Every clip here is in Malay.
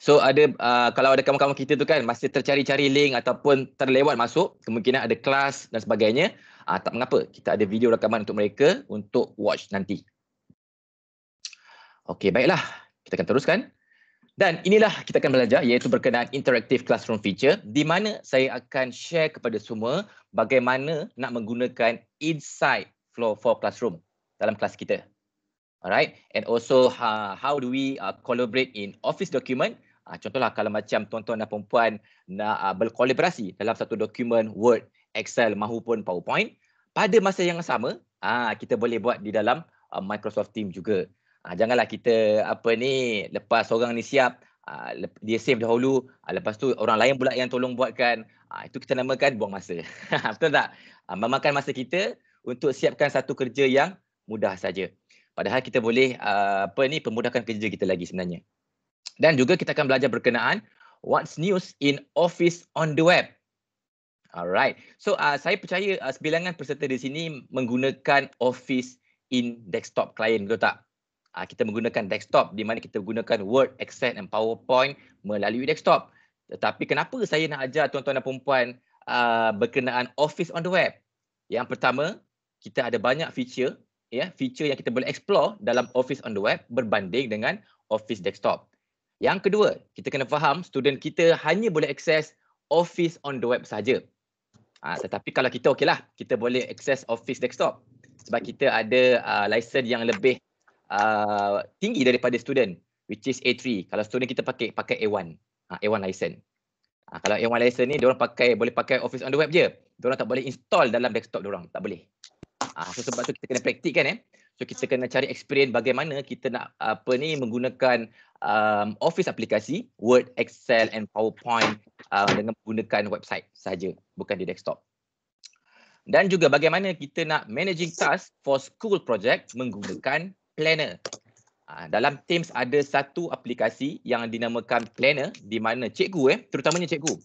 So ada uh, kalau ada kawan-kawan kita tu kan masih tercari-cari link ataupun terlewat masuk, kemungkinan ada kelas dan sebagainya. Uh, tak mengapa, kita ada video rakaman untuk mereka untuk watch nanti. Okey, baiklah. Kita akan teruskan. Dan inilah kita akan belajar iaitu berkenaan interactive classroom feature di mana saya akan share kepada semua bagaimana nak menggunakan inside floor for classroom dalam kelas kita. Alright, and also uh, how do we uh, collaborate in office document? Uh, contohlah kalau macam tuan-tuan dan perempuan nak uh, berkolaborasi dalam satu dokumen Word, Excel mahupun PowerPoint, pada masa yang sama, uh, kita boleh buat di dalam uh, Microsoft Team juga. Uh, janganlah kita apa ni lepas orang ni siap, uh, dia save dahulu, uh, lepas tu orang lain pula yang tolong buatkan, uh, itu kita namakan buang masa. Betul tak? Uh, memakan masa kita untuk siapkan satu kerja yang mudah saja padahal kita boleh uh, apa ni pemudahkan kerja kita lagi sebenarnya dan juga kita akan belajar berkenaan what's news in office on the web alright so uh, saya percaya uh, sebilangan peserta di sini menggunakan office in desktop client betul tak uh, kita menggunakan desktop di mana kita gunakan word excel dan powerpoint melalui desktop tetapi kenapa saya nak ajar tuan-tuan dan puan-puan uh, berkenaan office on the web yang pertama kita ada banyak feature ya feature yang kita boleh explore dalam office on the web berbanding dengan office desktop. Yang kedua, kita kena faham student kita hanya boleh akses office on the web sahaja. Ha, tetapi kalau kita okeylah, kita boleh akses office desktop sebab kita ada uh, license yang lebih uh, tinggi daripada student which is A3. Kalau student kita pakai pakai A1, ha, A1 license. Ha, kalau A1 license ni, diorang pakai, boleh pakai office on the web je. Diorang tak boleh install dalam desktop diorang, tak boleh. Ah, so sebab tu kita kena praktik kan eh. So kita kena cari experience bagaimana kita nak apa ni menggunakan um, office aplikasi Word, Excel and PowerPoint uh, dengan menggunakan website saja bukan di desktop. Dan juga bagaimana kita nak managing task for school project menggunakan planner. Ah, dalam Teams ada satu aplikasi yang dinamakan Planner di mana cikgu, eh, terutamanya cikgu.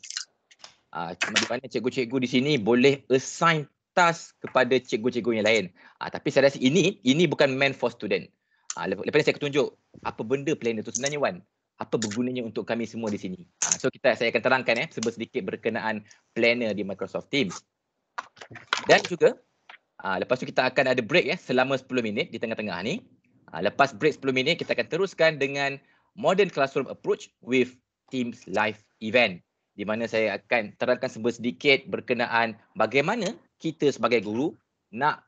Ah, di mana cikgu-cikgu di sini boleh assign atas kepada cikgu-cikgu yang lain. Uh, tapi saya rasa ini ini bukan meant for student. Uh, lepas ni saya akan tunjuk apa benda planner tu sebenarnya Wan. Apa bergunanya untuk kami semua di sini. Uh, so kita saya akan terangkan eh sedikit berkenaan planner di Microsoft Teams. Dan juga uh, lepas tu kita akan ada break eh selama 10 minit di tengah-tengah ni. Uh, lepas break 10 minit kita akan teruskan dengan modern classroom approach with Teams live event di mana saya akan terangkan sebesar sedikit berkenaan bagaimana kita sebagai guru nak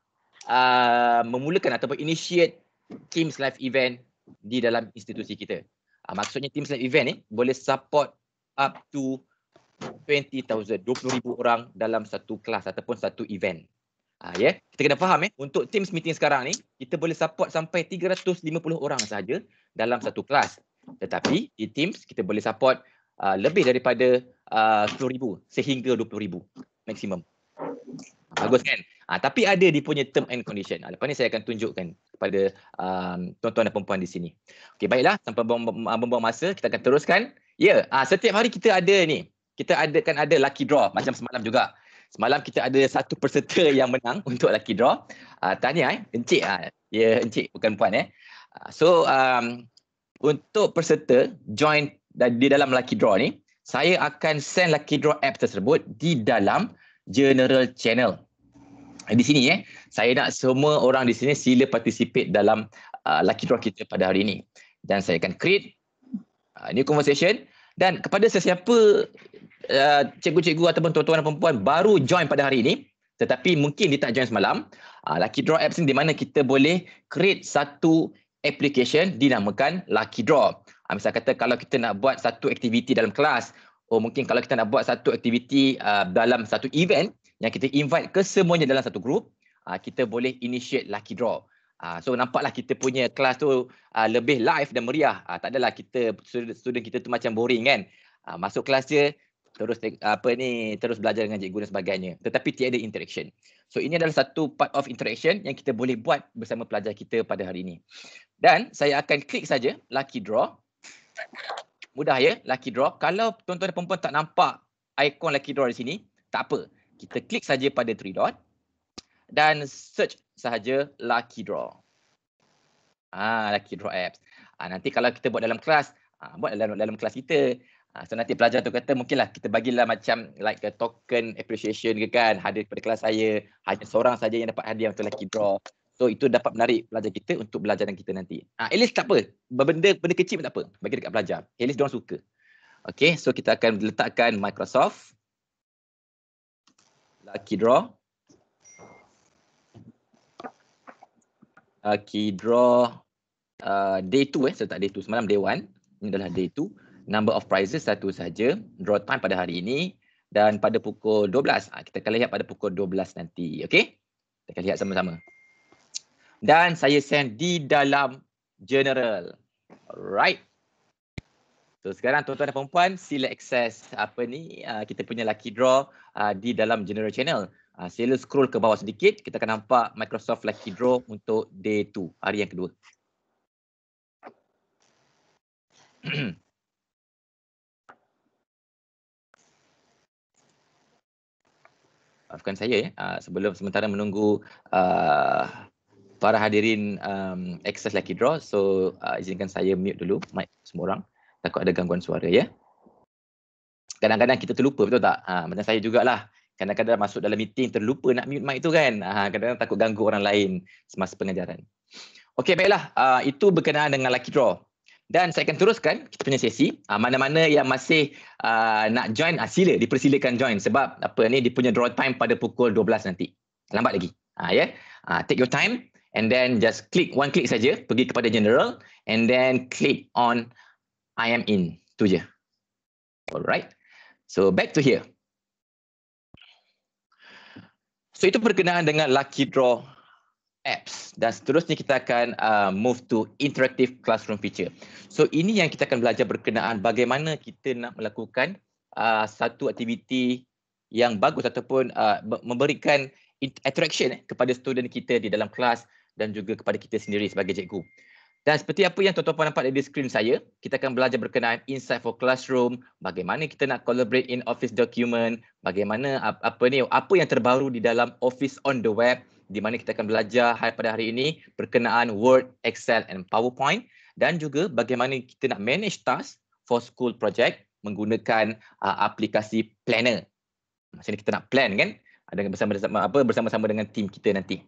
uh, memulakan ataupun initiate Teams Live event di dalam institusi kita. Uh, maksudnya Teams Live event ni boleh support up to 20,000, 20,000 orang dalam satu kelas ataupun satu event. Uh, ah, yeah. Kita kena faham eh, untuk Teams meeting sekarang ni, kita boleh support sampai 350 orang sahaja dalam satu kelas. Tetapi di Teams, kita boleh support uh, lebih daripada uh, 10,000 sehingga 20,000 maksimum. Bagus kan? Ha, tapi ada dia punya term and condition. Ha, lepas ni saya akan tunjukkan kepada um, tuan-tuan dan perempuan di sini. Okay, baiklah. Tanpa membuang masa, kita akan teruskan. Ya, yeah, ha, setiap hari kita ada ni. Kita ada kan ada lucky draw macam semalam juga. Semalam kita ada satu peserta yang menang untuk lucky draw. Uh, tanya eh, Encik. Ha. Ya, yeah, Encik bukan Puan eh. So, um, untuk peserta join di dalam lucky draw ni, saya akan send lucky draw app tersebut di dalam general channel. Eh, di sini eh, saya nak semua orang di sini sila participate dalam uh, lucky draw kita pada hari ini. Dan saya akan create uh, new conversation dan kepada sesiapa uh, cikgu-cikgu uh, ataupun tuan-tuan dan perempuan baru join pada hari ini tetapi mungkin dia tak join semalam, uh, lucky draw apps ni di mana kita boleh create satu application dinamakan lucky draw. Uh, misal kata kalau kita nak buat satu aktiviti dalam kelas, oh mungkin kalau kita nak buat satu aktiviti uh, dalam satu event yang kita invite ke semuanya dalam satu group, uh, kita boleh initiate lucky draw. Uh, so nampaklah kita punya kelas tu uh, lebih live dan meriah. Uh, tak adalah kita student kita tu macam boring kan. Uh, masuk kelas je terus apa ni terus belajar dengan cikgu dan sebagainya tetapi tiada interaction. So ini adalah satu part of interaction yang kita boleh buat bersama pelajar kita pada hari ini. Dan saya akan klik saja lucky draw mudah ya lucky draw kalau tuan-tuan dan perempuan tak nampak ikon lucky draw di sini tak apa kita klik saja pada three dot dan search sahaja lucky draw ah lucky draw apps ah nanti kalau kita buat dalam kelas ah buat dalam dalam kelas kita ah, so nanti pelajar tu kata mungkinlah kita bagilah macam like a token appreciation ke kan hadiah kepada kelas saya hanya seorang saja yang dapat hadiah untuk lucky draw So itu dapat menarik pelajar kita untuk belajar dengan kita nanti. Ha, at least tak apa. Benda, benda kecil pun tak apa. Bagi dekat pelajar. At least diorang suka. Okay, so kita akan letakkan Microsoft. Lucky Draw. Lucky Draw. Uh, day 2 eh, saya tak day 2. Semalam day 1. Ini adalah day 2. Number of prizes satu saja. Draw time pada hari ini. Dan pada pukul 12. Ha, ah, kita akan lihat pada pukul 12 nanti. Okay, kita akan lihat sama -sama dan saya send di dalam general. Alright. So sekarang tuan-tuan dan perempuan sila akses apa ni uh, kita punya lucky draw uh, di dalam general channel. Uh, sila scroll ke bawah sedikit kita akan nampak Microsoft lucky draw untuk day 2 hari yang kedua. Maafkan saya ya sebelum sementara menunggu para hadirin um, access lucky draw so uh, izinkan saya mute dulu mic semua orang takut ada gangguan suara ya kadang-kadang kita terlupa betul tak ha, macam saya jugalah kadang-kadang masuk dalam meeting terlupa nak mute mic tu kan ha, kadang-kadang takut ganggu orang lain semasa pengajaran Okey baiklah uh, itu berkenaan dengan lucky draw dan saya akan teruskan kita punya sesi ha, mana-mana yang masih uh, nak join uh, sila dipersilakan join sebab apa ni dia punya draw time pada pukul 12 nanti lambat lagi ha, yeah? uh, take your time and then just click one click saja pergi kepada general and then click on I am in tu je. Alright. So back to here. So itu berkenaan dengan Lucky Draw apps dan seterusnya kita akan uh, move to interactive classroom feature. So ini yang kita akan belajar berkenaan bagaimana kita nak melakukan uh, satu aktiviti yang bagus ataupun uh, memberikan attraction kepada student kita di dalam kelas dan juga kepada kita sendiri sebagai cikgu. Dan seperti apa yang tuan-tuan nampak di skrin saya, kita akan belajar berkenaan insight for classroom, bagaimana kita nak collaborate in office document, bagaimana apa ni apa yang terbaru di dalam office on the web di mana kita akan belajar hari pada hari ini berkenaan Word, Excel and PowerPoint dan juga bagaimana kita nak manage task for school project menggunakan uh, aplikasi planner. Maksudnya kita nak plan kan? Dengan bersama-sama apa bersama-sama dengan team kita nanti.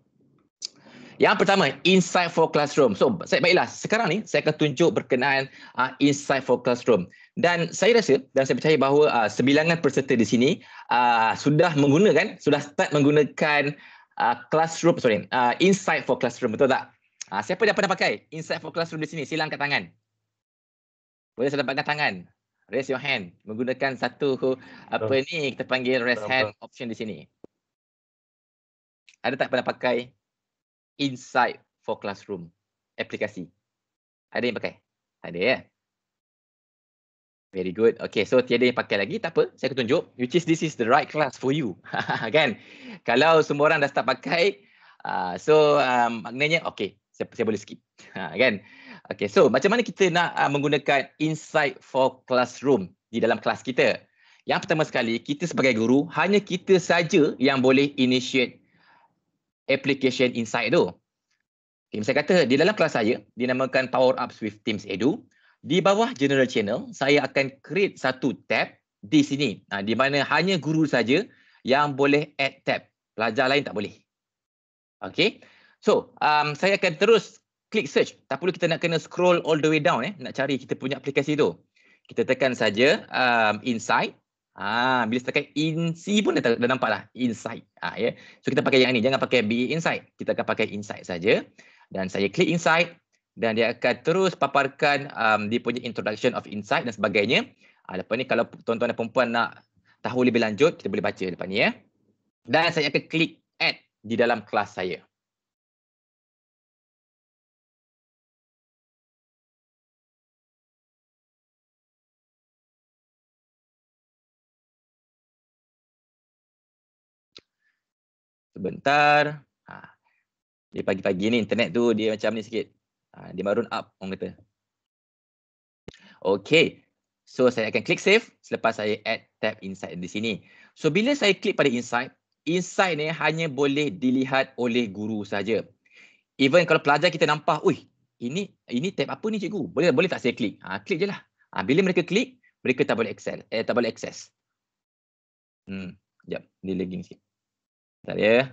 Yang pertama, Insight for Classroom. So, saya baiklah, sekarang ni saya akan tunjuk berkenaan uh, Insight for Classroom. Dan saya rasa dan saya percaya bahawa uh, sembilangan peserta di sini uh, sudah menggunakan, sudah start menggunakan uh, Classroom, sorry, uh, Insight for Classroom, betul tak? Uh, siapa yang pernah pakai Insight for Classroom di sini? Sila angkat tangan. Boleh saya dapatkan tangan? Raise your hand. Menggunakan satu, apa ni, kita panggil raise hand option di sini. Ada tak pernah pakai Inside for Classroom aplikasi. Ada yang pakai? Ada ya? Very good. Okay, so tiada yang pakai lagi. Tak apa, saya akan tunjuk. Which is this is the right class for you. kan? Kalau semua orang dah start pakai, uh, so um, maknanya, okay, saya, saya boleh skip. Ha, kan? Okay, so macam mana kita nak uh, menggunakan Insight for Classroom di dalam kelas kita? Yang pertama sekali, kita sebagai guru, hanya kita saja yang boleh initiate application inside tu. Okay, saya kata di dalam kelas saya dinamakan Power Up Swift Teams Edu. Di bawah general channel saya akan create satu tab di sini. Nah, ha, di mana hanya guru saja yang boleh add tab. Pelajar lain tak boleh. Okay. So um, saya akan terus klik search. Tak perlu kita nak kena scroll all the way down eh. Nak cari kita punya aplikasi tu. Kita tekan saja um, insight. Ah, bila tekan in C pun dah, dah nampak lah inside. Ha, Yeah. Ya. So kita pakai yang ni. Jangan pakai B inside. Kita akan pakai inside saja. Dan saya klik inside dan dia akan terus paparkan um, dia punya introduction of insight dan sebagainya. Ha, lepas ni kalau tuan-tuan dan perempuan nak tahu lebih lanjut, kita boleh baca lepas ni ya. Dan saya akan klik add di dalam kelas saya. sebentar. Ha. Dia pagi-pagi ni internet tu dia macam ni sikit. Ha. Dia baru up orang kata. Okay. So saya akan klik save selepas saya add tab inside di sini. So bila saya klik pada inside, inside ni hanya boleh dilihat oleh guru saja. Even kalau pelajar kita nampak, ui, ini ini tab apa ni cikgu? Boleh boleh tak saya klik? Ha, klik je lah. Ha, bila mereka klik, mereka tak boleh excel, eh, tak boleh access. Hmm, jap, dia ni sikit. Tak ya.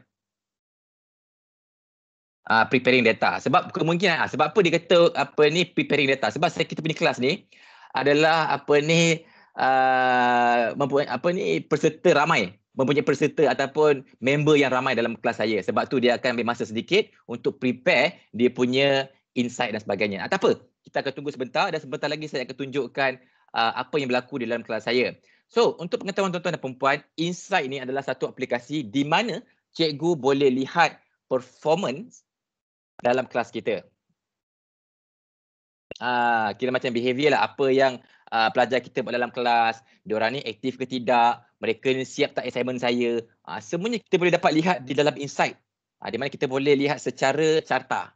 Uh, preparing data. Sebab kemungkinan ah, sebab apa dia kata apa ni preparing data? Sebab saya kita punya kelas ni adalah apa ni uh, mempunyai apa ni peserta ramai, mempunyai peserta ataupun member yang ramai dalam kelas saya. Sebab tu dia akan ambil masa sedikit untuk prepare dia punya insight dan sebagainya. Atau apa? Kita akan tunggu sebentar dan sebentar lagi saya akan tunjukkan uh, apa yang berlaku di dalam kelas saya. So untuk pengetahuan tuan-tuan dan perempuan, Insight ini adalah satu aplikasi di mana cikgu boleh lihat performance dalam kelas kita. Ah, kira macam behavior lah, apa yang ah, pelajar kita buat dalam kelas, diorang ni aktif ke tidak, mereka ni siap tak assignment saya. Ah, semuanya kita boleh dapat lihat di dalam Insight. Ah, di mana kita boleh lihat secara carta.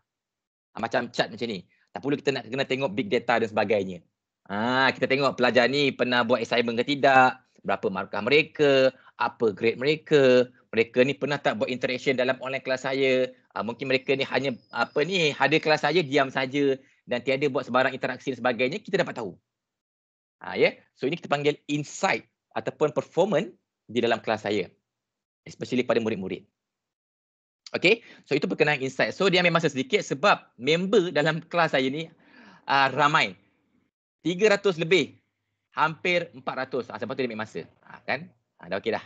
Ah, macam chat macam ni. Tak perlu kita nak kena tengok big data dan sebagainya. Ha, kita tengok pelajar ni pernah buat assignment ke tidak, berapa markah mereka, apa grade mereka, mereka ni pernah tak buat interaction dalam online kelas saya, ha, mungkin mereka ni hanya apa ni, hadir kelas saya diam saja dan tiada buat sebarang interaksi dan sebagainya, kita dapat tahu. Ha, yeah? So ini kita panggil insight ataupun performance di dalam kelas saya. Especially pada murid-murid. Okay, so itu berkenaan insight. So dia memang sedikit sebab member dalam kelas saya ni uh, ramai. 300 lebih. Hampir 400. Ha, ah, sebab tu dia ambil masa. Ha, kan? Ha, dah okey dah.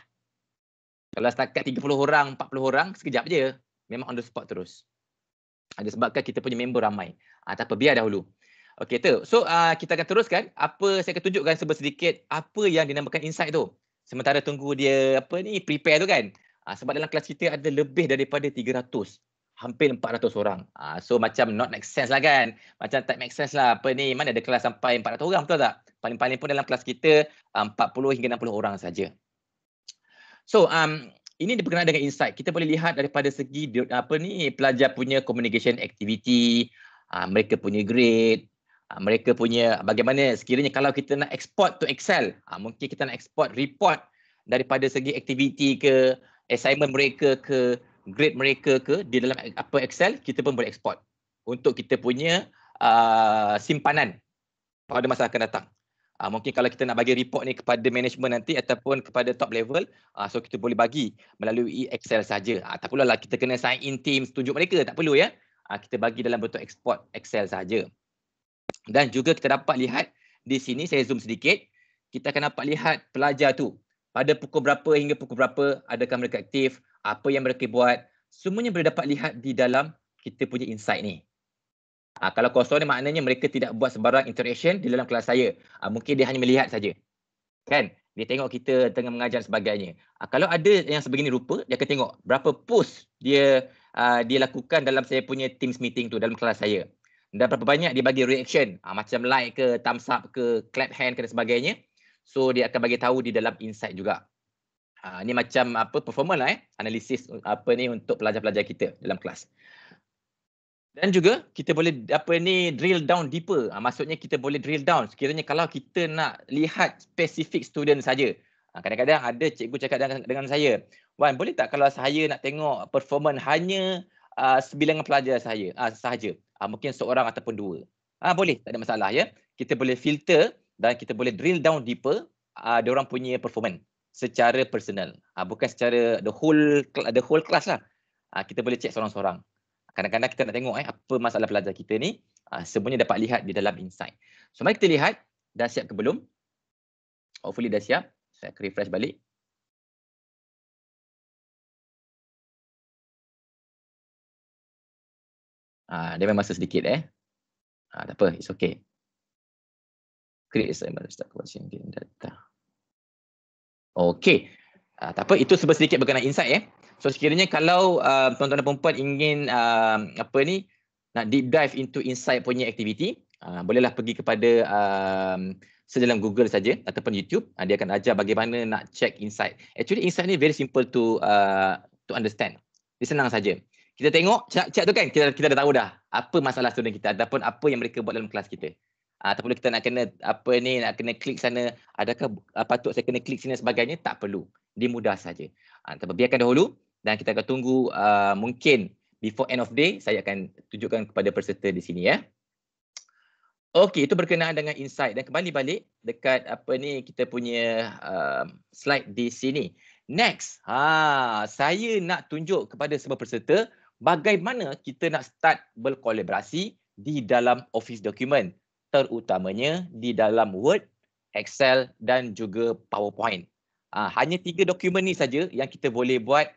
Kalau setakat 30 orang, 40 orang, sekejap je. Memang on the spot terus. Ada sebabkan kita punya member ramai. Ha, tak apa, biar dahulu. Okey tu. So uh, kita akan teruskan. Apa saya akan tunjukkan sebesar sedikit apa yang dinamakan insight tu. Sementara tunggu dia apa ni prepare tu kan. Ha, sebab dalam kelas kita ada lebih daripada 300 hampir 400 orang. Ah so macam not make sense lah kan. Macam tak make sense lah apa ni mana ada kelas sampai 400 orang betul tak? Paling-paling pun dalam kelas kita 40 ah, hingga 60 orang saja. So um ini berkenaan dengan insight. Kita boleh lihat daripada segi apa ni pelajar punya communication activity, ah, mereka punya grade, ah, mereka punya bagaimana sekiranya kalau kita nak export to Excel, mungkin kita nak export report daripada segi aktiviti ke assignment mereka ke grade mereka ke di dalam apa Excel kita pun boleh export untuk kita punya uh, simpanan pada masa akan datang. Uh, mungkin kalau kita nak bagi report ni kepada management nanti ataupun kepada top level uh, so kita boleh bagi melalui Excel saja. Uh, ah, tak perlulah lah kita kena sign in Teams tunjuk mereka tak perlu ya. Uh, kita bagi dalam bentuk export Excel saja. Dan juga kita dapat lihat di sini saya zoom sedikit kita akan dapat lihat pelajar tu pada pukul berapa hingga pukul berapa adakah mereka aktif apa yang mereka buat, semuanya boleh dapat lihat di dalam kita punya insight ni. Ha, kalau kosong ni maknanya mereka tidak buat sebarang interaction di dalam kelas saya. Ha, mungkin dia hanya melihat saja. Kan? Dia tengok kita tengah mengajar sebagainya. Ha, kalau ada yang sebegini rupa, dia akan tengok berapa post dia uh, dia lakukan dalam saya punya Teams meeting tu dalam kelas saya. Dan berapa banyak dia bagi reaction. Ha, macam like ke, thumbs up ke, clap hand ke dan sebagainya. So dia akan bagi tahu di dalam insight juga. Uh, ni macam apa Performance lah eh. Analisis apa ni untuk pelajar-pelajar kita dalam kelas. Dan juga kita boleh apa ni drill down deeper. Uh, maksudnya kita boleh drill down. Sekiranya kalau kita nak lihat specific student saja. Uh, kadang-kadang ada cikgu cakap dengan, dengan saya. Wan boleh tak kalau saya nak tengok performance hanya uh, sebilangan pelajar saya uh, sahaja. Uh, mungkin seorang ataupun dua. Uh, boleh tak ada masalah ya. Kita boleh filter dan kita boleh drill down deeper. Uh, orang punya performance secara personal. Ha, bukan secara the whole the whole class lah. Ha, kita boleh check seorang-seorang. Kadang-kadang kita nak tengok eh, apa masalah pelajar kita ni. Ha, semuanya dapat lihat di dalam insight. So mari kita lihat. Dah siap ke belum? Hopefully dah siap. Saya akan refresh balik. Ha, dia memang masa sedikit eh. Ha, tak apa, it's okay. Create assignment, start watching data. Okey. Uh, tak apa itu sebesar sedikit berkenaan insight eh. So sekiranya kalau uh, tuan-tuan dan puan ingin uh, apa ni nak deep dive into insight punya aktiviti, uh, bolehlah pergi kepada uh, sedalam Google saja ataupun YouTube, uh, dia akan ajar bagaimana nak check insight. Actually insight ni very simple to uh, to understand. Dia senang saja. Kita tengok chat tu kan kita kita dah tahu dah apa masalah student kita ataupun apa yang mereka buat dalam kelas kita ataupun kita nak kena apa ni nak kena klik sana adakah patut saya kena klik sini dan sebagainya tak perlu dia mudah saja tapi ha, biarkan dahulu dan kita akan tunggu uh, mungkin before end of day saya akan tunjukkan kepada peserta di sini ya okey itu berkenaan dengan insight dan kembali balik dekat apa ni kita punya uh, slide di sini next ha saya nak tunjuk kepada semua peserta bagaimana kita nak start berkolaborasi di dalam office document terutamanya di dalam Word, Excel dan juga PowerPoint. Ha, hanya tiga dokumen ni saja yang kita boleh buat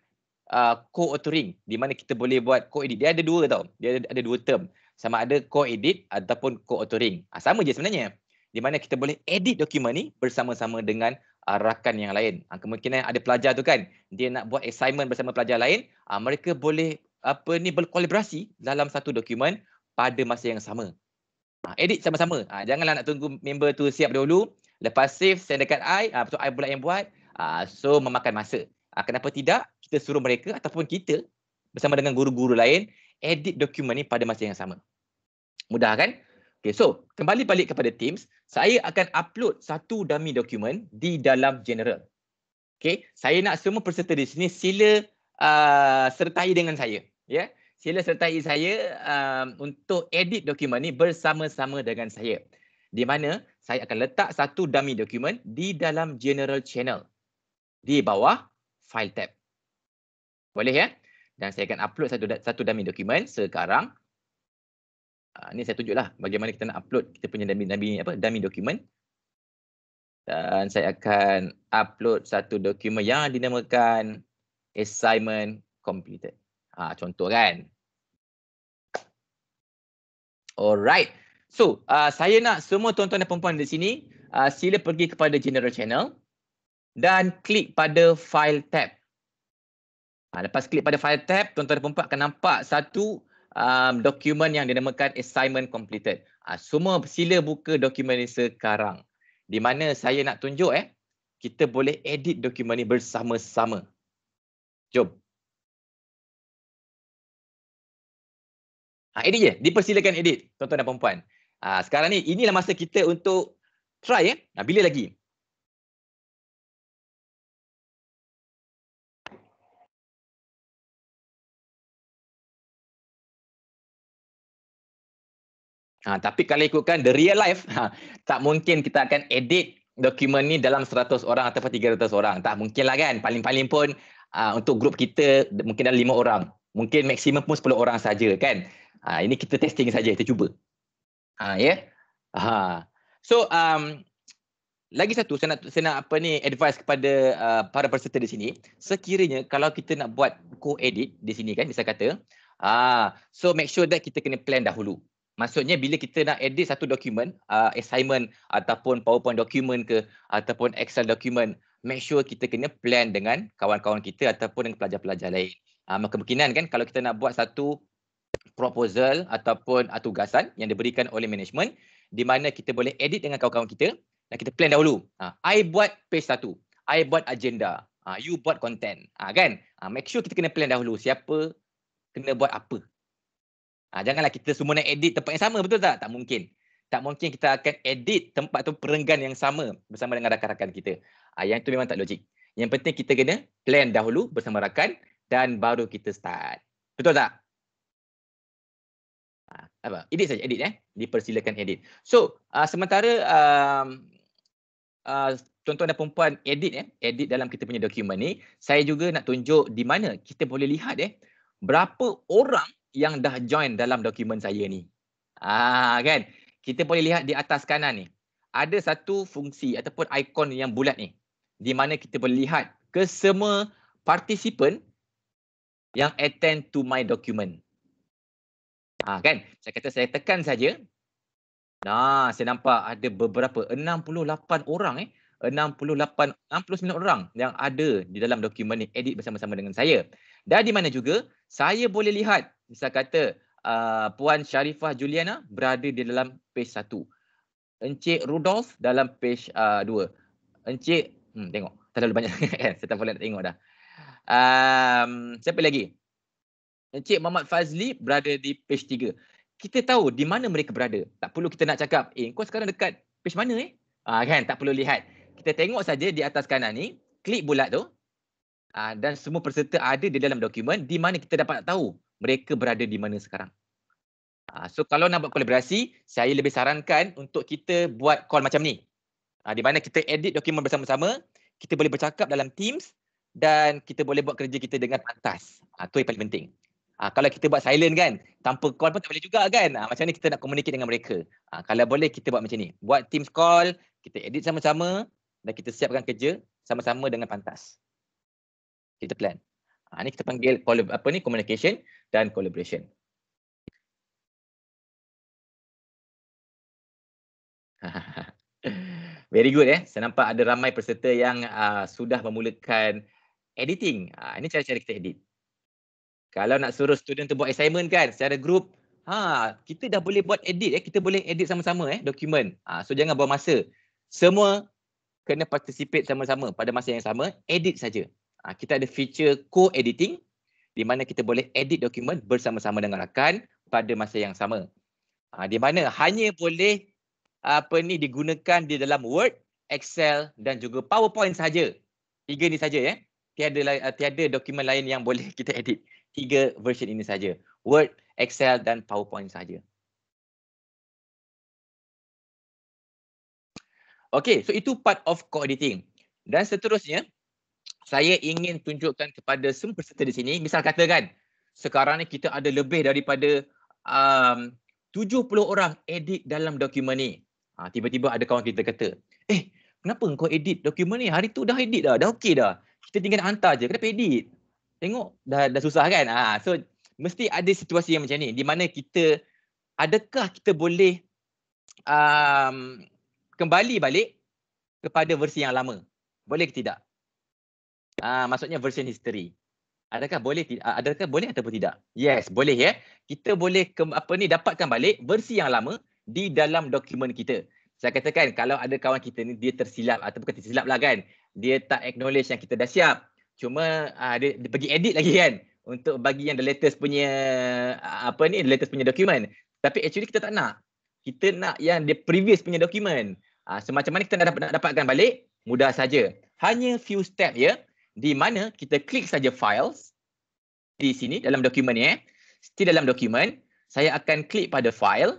uh, co-authoring di mana kita boleh buat co-edit. Dia ada dua tau. Dia ada, ada dua term. Sama ada co-edit ataupun co-authoring. Ha, sama je sebenarnya. Di mana kita boleh edit dokumen ni bersama-sama dengan uh, rakan yang lain. Ha, kemungkinan ada pelajar tu kan, dia nak buat assignment bersama pelajar lain, ha, mereka boleh apa ni berkolaborasi dalam satu dokumen pada masa yang sama. Ah, edit sama-sama. Ah, janganlah nak tunggu member tu siap dulu. Lepas save, send dekat I. Ah, betul I pula yang buat. Ah, so, memakan masa. Ah, kenapa tidak kita suruh mereka ataupun kita bersama dengan guru-guru lain edit dokumen ni pada masa yang sama. Mudah kan? Okay, so, kembali balik kepada Teams. Saya akan upload satu dummy dokumen di dalam general. Okay, saya nak semua peserta di sini sila uh, sertai dengan saya. Ya, yeah? sila sertai saya uh, untuk edit dokumen ni bersama-sama dengan saya. Di mana saya akan letak satu dummy dokumen di dalam general channel di bawah file tab. Boleh ya? Dan saya akan upload satu satu dummy dokumen sekarang. Uh, ni saya tunjuklah bagaimana kita nak upload kita punya dummy dummy apa dummy dokumen. Dan saya akan upload satu dokumen yang dinamakan assignment Computer. Ha, contoh kan. Alright. So, uh, saya nak semua tuan-tuan dan perempuan di sini, uh, sila pergi kepada General Channel dan klik pada File tab. Ha, lepas klik pada File tab, tuan-tuan dan perempuan akan nampak satu um, dokumen yang dinamakan Assignment Completed. Ha, semua sila buka dokumen ini sekarang. Di mana saya nak tunjuk, eh, kita boleh edit dokumen ini bersama-sama. Jom. Ha, edit je. Dipersilakan edit, tuan-tuan dan perempuan. Ha, ah, sekarang ni, inilah masa kita untuk try. Eh? Ha, bila lagi? Ha, tapi kalau ikutkan the real life, ha, tak mungkin kita akan edit dokumen ni dalam 100 orang atau 300 orang. Tak mungkin lah kan. Paling-paling pun ha, untuk grup kita mungkin ada 5 orang. Mungkin maksimum pun 10 orang saja kan. Ha, ini kita testing saja, kita cuba. Ha, ya. Yeah? Ha. So um, lagi satu saya nak saya nak apa ni advice kepada uh, para peserta di sini, sekiranya kalau kita nak buat co-edit di sini kan, saya kata, ha, so make sure that kita kena plan dahulu. Maksudnya bila kita nak edit satu dokumen, uh, assignment ataupun PowerPoint dokumen ke ataupun Excel dokumen, make sure kita kena plan dengan kawan-kawan kita ataupun dengan pelajar-pelajar lain. Uh, kemungkinan kan kalau kita nak buat satu proposal ataupun uh, tugasan yang diberikan oleh management di mana kita boleh edit dengan kawan-kawan kita dan kita plan dahulu. Ha, I buat page satu. I buat agenda. Ha, you buat content. Ha, kan? Ha, make sure kita kena plan dahulu siapa kena buat apa. Ha, janganlah kita semua nak edit tempat yang sama, betul tak? Tak mungkin. Tak mungkin kita akan edit tempat tu perenggan yang sama bersama dengan rakan-rakan kita. Ha, yang itu memang tak logik. Yang penting kita kena plan dahulu bersama rakan dan baru kita start. Betul tak? apa edit saja edit eh dipersilakan edit so uh, sementara um, uh, tuan-tuan dan puan edit eh edit dalam kita punya dokumen ni saya juga nak tunjuk di mana kita boleh lihat eh berapa orang yang dah join dalam dokumen saya ni ah kan kita boleh lihat di atas kanan ni ada satu fungsi ataupun ikon yang bulat ni di mana kita boleh lihat kesemua participant yang attend to my document Ha, kan? Saya kata saya tekan saja. Nah, saya nampak ada beberapa 68 orang eh. 68, 69 orang yang ada di dalam dokumen ni edit bersama-sama dengan saya. Dan di mana juga saya boleh lihat misal kata uh, Puan Sharifah Juliana berada di dalam page 1. Encik Rudolf dalam page 2. Uh, ah, Encik, hmm, tengok. Terlalu banyak. Kan? saya tak boleh nak tengok dah. Um, siapa lagi? Encik Muhammad Fazli berada di page 3. Kita tahu di mana mereka berada. Tak perlu kita nak cakap, eh kau sekarang dekat page mana eh? Ah kan, tak perlu lihat. Kita tengok saja di atas kanan ni, klik bulat tu. Ah dan semua peserta ada di dalam dokumen di mana kita dapat tahu mereka berada di mana sekarang. Ah so kalau nak buat kolaborasi, saya lebih sarankan untuk kita buat call macam ni. Ah di mana kita edit dokumen bersama-sama, kita boleh bercakap dalam Teams dan kita boleh buat kerja kita dengan pantas. Ah yang paling penting. Uh, kalau kita buat silent kan, tanpa call pun tak boleh juga kan. Uh, macam ni kita nak communicate dengan mereka. Uh, kalau boleh kita buat macam ni. Buat team call, kita edit sama-sama dan kita siapkan kerja sama-sama dengan pantas. Kita plan. Uh, ini kita panggil apa ni communication dan collaboration. Very good eh. Saya nampak ada ramai peserta yang uh, sudah memulakan editing. Uh, ini cara-cara kita edit kalau nak suruh student tu buat assignment kan secara group ha kita dah boleh buat edit eh kita boleh edit sama-sama eh dokumen ha, so jangan buang masa semua kena participate sama-sama pada masa yang sama edit saja ha, kita ada feature co-editing di mana kita boleh edit dokumen bersama-sama dengan rakan pada masa yang sama ha, di mana hanya boleh apa ni digunakan di dalam Word Excel dan juga PowerPoint saja tiga ni saja ya eh. tiada tiada dokumen lain yang boleh kita edit tiga versi ini saja. Word, Excel dan PowerPoint saja. Okay, so itu part of co-editing. Dan seterusnya, saya ingin tunjukkan kepada semua peserta di sini, misal katakan sekarang ni kita ada lebih daripada um, 70 orang edit dalam dokumen ni. Ha, tiba-tiba ha, ada kawan kita kata, eh kenapa kau edit dokumen ni? Hari tu dah edit dah, dah okey dah. Kita tinggal hantar je, kenapa edit? tengok dah dah susah kan ha so mesti ada situasi yang macam ni di mana kita adakah kita boleh um, kembali balik kepada versi yang lama boleh ke tidak ah ha, maksudnya version history adakah boleh ah, adakah boleh ataupun tidak yes boleh ya kita boleh ke, apa ni dapatkan balik versi yang lama di dalam dokumen kita saya katakan kalau ada kawan kita ni dia tersilap ataupun tersilap lah kan dia tak acknowledge yang kita dah siap cuma uh, dia, dia pergi edit lagi kan untuk bagi yang the latest punya uh, apa ni the latest punya dokumen tapi actually kita tak nak kita nak yang the previous punya dokumen uh, ah, semacam mana kita nak, dapat, nak dapatkan balik mudah saja hanya few step ya di mana kita klik saja files di sini dalam dokumen ni eh still dalam dokumen saya akan klik pada file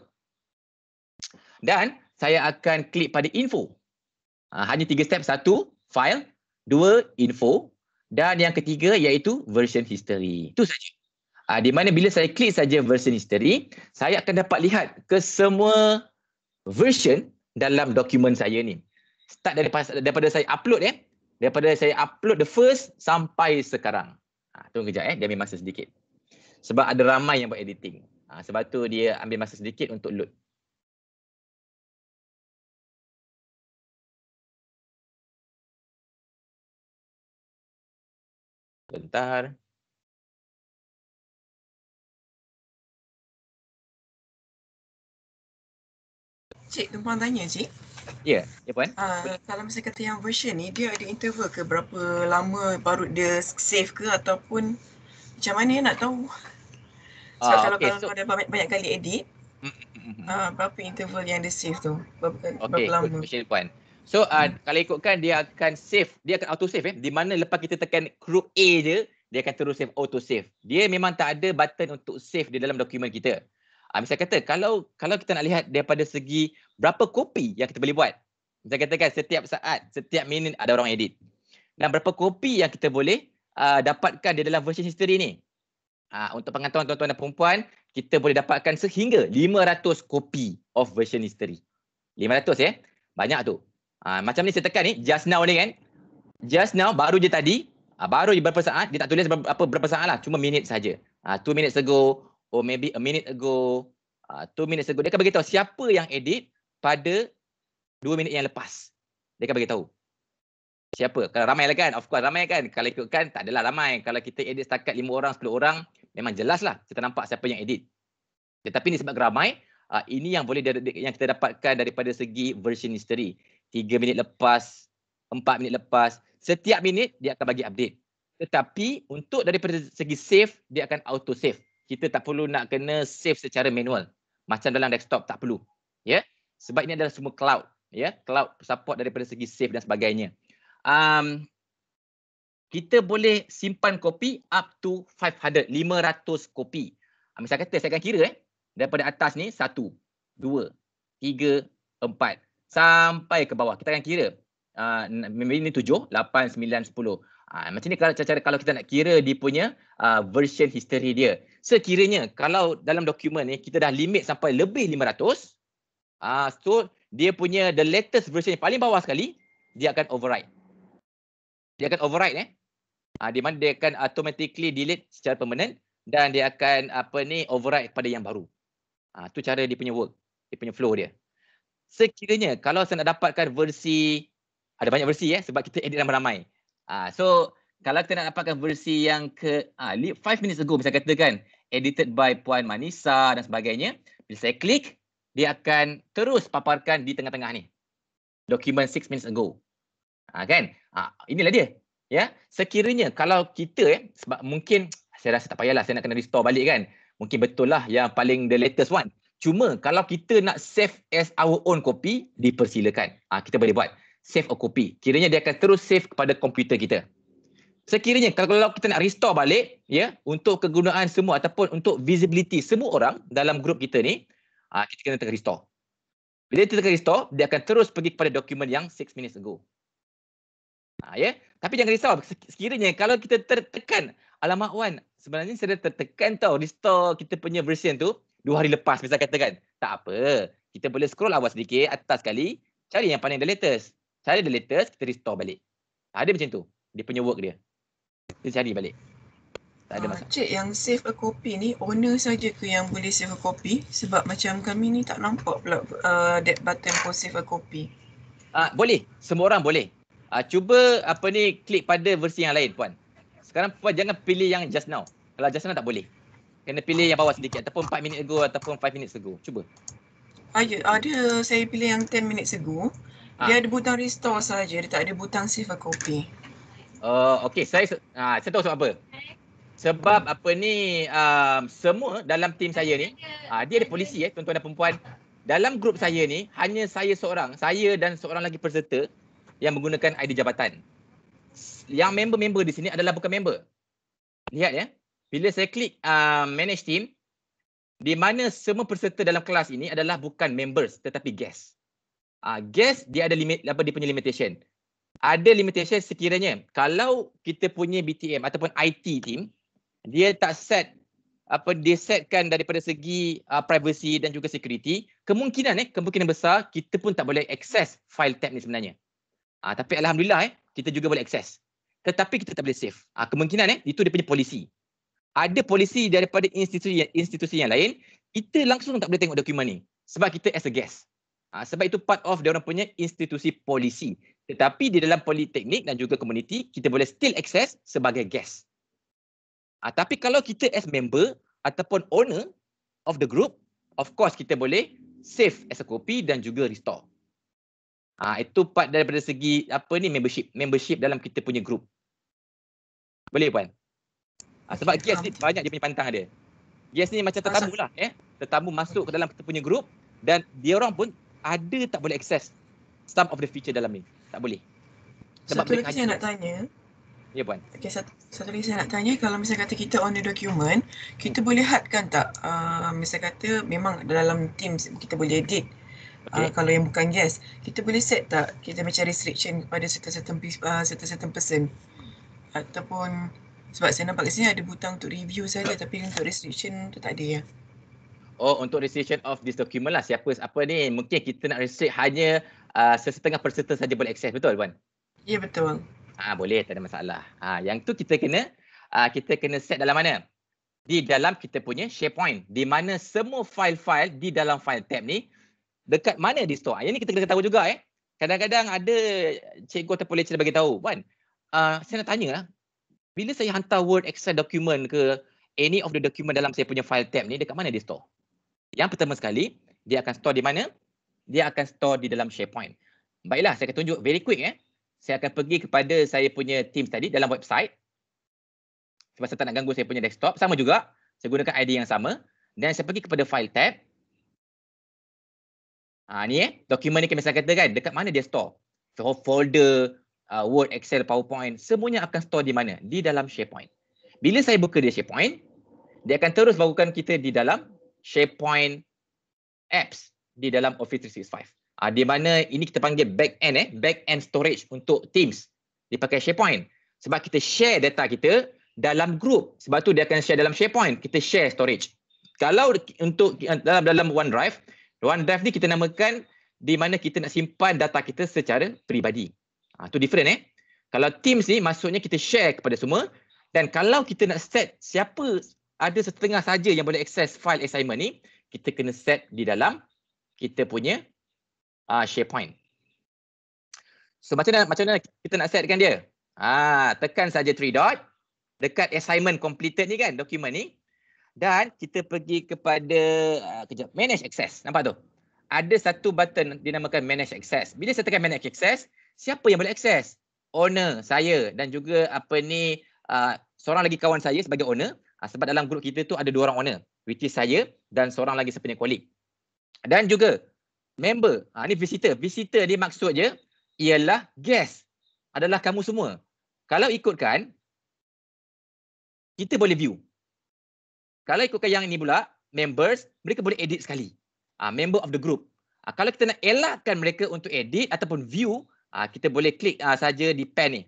dan saya akan klik pada info. Ha, hanya tiga step. Satu, file. Dua, info. Dan yang ketiga iaitu version history. Itu saja. Ha, di mana bila saya klik saja version history, saya akan dapat lihat ke semua version dalam dokumen saya ni. Start daripada, daripada saya upload eh. Daripada saya upload the first sampai sekarang. Ha, tunggu kejap eh, dia ambil masa sedikit. Sebab ada ramai yang buat editing. Ha, sebab tu dia ambil masa sedikit untuk load. Bentar. Cik, tuan tanya, Cik. Ya, yeah. ya puan. Uh, kalau misalnya kata yang version ni, dia ada interval ke berapa lama baru dia save ke ataupun macam mana nak tahu? So, uh, ah, kalau, okay. kalau, so, kalau banyak, banyak kali edit, uh, berapa interval yang dia save tu? Berapa, okay. berapa lama? Okay, question puan. So uh, hmm. kalau ikutkan dia akan save, dia akan auto save eh. Di mana lepas kita tekan crew A je, dia akan terus save auto save. Dia memang tak ada button untuk save di dalam dokumen kita. Uh, ah, misalnya kata kalau kalau kita nak lihat daripada segi berapa kopi yang kita boleh buat. Misalnya katakan setiap saat, setiap minit ada orang edit. Dan berapa kopi yang kita boleh uh, dapatkan di dalam version history ni. Uh, untuk pengetahuan tuan-tuan dan perempuan, kita boleh dapatkan sehingga 500 kopi of version history. 500 ya. Eh? Banyak tu. Ha, macam ni saya tekan ni, just now ni kan. Just now, baru je tadi. Ha, baru je berapa saat, dia tak tulis berapa, apa, berapa saat lah. Cuma minit sahaja. Ha, ah, two minutes ago, or maybe a minute ago. Ha, two minutes ago. Dia akan beritahu siapa yang edit pada dua minit yang lepas. Dia akan beritahu. Siapa? Kalau ramai lah kan? Of course ramai kan? Kalau ikutkan, tak adalah ramai. Kalau kita edit setakat lima orang, sepuluh orang, memang jelas lah kita nampak siapa yang edit. Tetapi ni sebab ramai, ini yang boleh yang kita dapatkan daripada segi version history tiga minit lepas, empat minit lepas. Setiap minit dia akan bagi update. Tetapi untuk daripada segi save, dia akan auto save. Kita tak perlu nak kena save secara manual. Macam dalam desktop, tak perlu. ya. Yeah? Sebab ini adalah semua cloud. ya. Yeah? Cloud support daripada segi save dan sebagainya. Um, kita boleh simpan kopi up to 500, 500 kopi. Misalkan kata, saya akan kira eh. Daripada atas ni, satu, dua, tiga, empat sampai ke bawah. Kita akan kira uh, ini 7, lapan, sembilan, sepuluh. Uh, macam ni kalau, cara kalau kita nak kira dia punya uh, version history dia. Sekiranya kalau dalam dokumen ni kita dah limit sampai lebih 500, uh, ah, so dia punya the latest version yang paling bawah sekali, dia akan override. Dia akan override eh. Uh, di mana dia akan automatically delete secara permanent dan dia akan apa ni override pada yang baru. Itu uh, cara dia punya work, dia punya flow dia sekiranya kalau saya nak dapatkan versi ada banyak versi ya eh, sebab kita edit ramai-ramai. Ah so kalau kita nak dapatkan versi yang ke ah 5 minutes ago bisa katakan edited by puan Manisa dan sebagainya, bila saya klik dia akan terus paparkan di tengah-tengah ni. Dokumen 6 minutes ago. Ah kan? Ah inilah dia. Ya. Sekiranya kalau kita eh sebab mungkin saya rasa tak payahlah saya nak kena restore balik kan. Mungkin betul lah yang paling the latest one. Cuma kalau kita nak save as our own copy, dipersilakan. Ha, kita boleh buat save a copy. Kiranya dia akan terus save kepada komputer kita. Sekiranya kalau kita nak restore balik, ya, untuk kegunaan semua ataupun untuk visibility semua orang dalam grup kita ni, ha, kita kena tekan restore. Bila kita tekan restore, dia akan terus pergi kepada dokumen yang 6 minutes ago. Ha, ya? Tapi jangan risau, sekiranya kalau kita tertekan alamat 1, sebenarnya saya dah tertekan tau restore kita punya version tu, dua hari lepas misalnya kata kan tak apa kita boleh scroll awal sedikit atas sekali cari yang paling the latest cari the latest kita restore balik ada ha, macam tu dia punya work dia dia cari balik tak ada ah, masalah cik yang save a copy ni owner saja ke yang boleh save a copy sebab macam kami ni tak nampak pula uh, that button for save a copy uh, boleh semua orang boleh uh, cuba apa ni klik pada versi yang lain puan sekarang puan jangan pilih yang just now kalau just now tak boleh kena pilih yang bawah sedikit ataupun 4 minit ago ataupun 5 minit ago. Cuba. Ayo, ah, ya, ada ah, saya pilih yang 10 minit ago. Ah. Dia ada butang restore saja, dia tak ada butang save a copy. Oh, uh, okey. Saya ha, saya tahu sebab apa. Sebab apa ni um, semua dalam tim saya ni, ha, dia ada polisi eh tuan-tuan dan puan Dalam grup saya ni hanya saya seorang, saya dan seorang lagi peserta yang menggunakan ID jabatan. Yang member-member di sini adalah bukan member. Lihat ya. Eh? bila saya klik uh, manage team di mana semua peserta dalam kelas ini adalah bukan members tetapi guest. Uh, ah, guest dia ada limit apa dia punya limitation. Ada limitation sekiranya kalau kita punya BTM ataupun IT team dia tak set apa dia setkan daripada segi uh, privacy dan juga security, kemungkinan eh kemungkinan besar kita pun tak boleh access file tab ni sebenarnya. Uh, tapi alhamdulillah eh kita juga boleh access. Tetapi kita tak boleh save. Uh, kemungkinan eh itu dia punya policy ada polisi daripada institusi institusi yang lain kita langsung tak boleh tengok dokumen ni sebab kita as a guest ha, sebab itu part of dia orang punya institusi polisi tetapi di dalam politeknik dan juga komuniti, kita boleh still access sebagai guest ha, tapi kalau kita as member ataupun owner of the group of course kita boleh save as a copy dan juga restore ha, itu part daripada segi apa ni membership membership dalam kita punya group boleh puan Ha, sebab okay. ni banyak dia punya pantang dia. Guest ni macam tetamu lah. Eh. Tetamu masuk ke dalam kita punya group dan dia orang pun ada tak boleh access some of the feature dalam ni. Tak boleh. Sebab satu lagi saya nak tanya. Ya Puan. Okay, satu, satu lagi saya nak tanya kalau misalnya kata kita on the document, kita hmm. boleh hard kan tak? Uh, misalnya kata memang dalam team kita boleh edit ah, Okay. Uh, kalau yang bukan guest, kita boleh set tak kita mencari restriction pada certain certain uh, certain certain person ataupun sebab saya nampak kat sini ada butang untuk review saja tapi untuk restriction tu tak ada ya. Oh untuk restriction of this document lah siapa apa ni mungkin kita nak restrict hanya uh, sesetengah peserta saja boleh access betul Wan? Ya betul Ah Ha, boleh tak ada masalah. Ha, yang tu kita kena uh, kita kena set dalam mana? Di dalam kita punya SharePoint di mana semua file-file di dalam file tab ni dekat mana di store. Yang ni kita kena tahu juga eh. Kadang-kadang ada cikgu ataupun lecturer bagi tahu Wan. Uh, saya nak tanya lah, bila saya hantar Word, Excel document ke any of the document dalam saya punya file tab ni, dekat mana dia store? Yang pertama sekali, dia akan store di mana? Dia akan store di dalam SharePoint. Baiklah, saya akan tunjuk very quick. Eh. Saya akan pergi kepada saya punya team tadi dalam website. Sebab saya tak nak ganggu saya punya desktop. Sama juga, saya gunakan ID yang sama. Dan saya pergi kepada file tab. Ha, ni eh, dokumen ni kan saya kata kan, dekat mana dia store? Folder, uh, Word, Excel, PowerPoint, semuanya akan store di mana? Di dalam SharePoint. Bila saya buka di SharePoint, dia akan terus bawakan kita di dalam SharePoint apps di dalam Office 365. Uh, ah, di mana ini kita panggil back end eh, back end storage untuk Teams. Dipakai SharePoint. Sebab kita share data kita dalam group. Sebab tu dia akan share dalam SharePoint. Kita share storage. Kalau untuk eh, dalam dalam OneDrive, OneDrive ni kita namakan di mana kita nak simpan data kita secara peribadi. Ha, tu different eh. Kalau Teams ni maksudnya kita share kepada semua dan kalau kita nak set siapa ada setengah saja yang boleh access file assignment ni, kita kena set di dalam kita punya uh, SharePoint. So macam mana, macam mana kita nak setkan dia? Ah, tekan saja 3 dot dekat assignment completed ni kan, dokumen ni. Dan kita pergi kepada, uh, kejap, manage access. Nampak tu? Ada satu button dinamakan manage access. Bila saya tekan manage access, siapa yang boleh akses? Owner saya dan juga apa ni uh, seorang lagi kawan saya sebagai owner uh, sebab dalam grup kita tu ada dua orang owner which is saya dan seorang lagi sepenuhnya colleague. Dan juga member, uh, ni visitor. Visitor ni maksud maksudnya ialah guest. Adalah kamu semua. Kalau ikutkan, kita boleh view. Kalau ikutkan yang ini pula, members, mereka boleh edit sekali. Uh, member of the group. Uh, kalau kita nak elakkan mereka untuk edit ataupun view, Ah kita boleh klik ah saja di pen ni.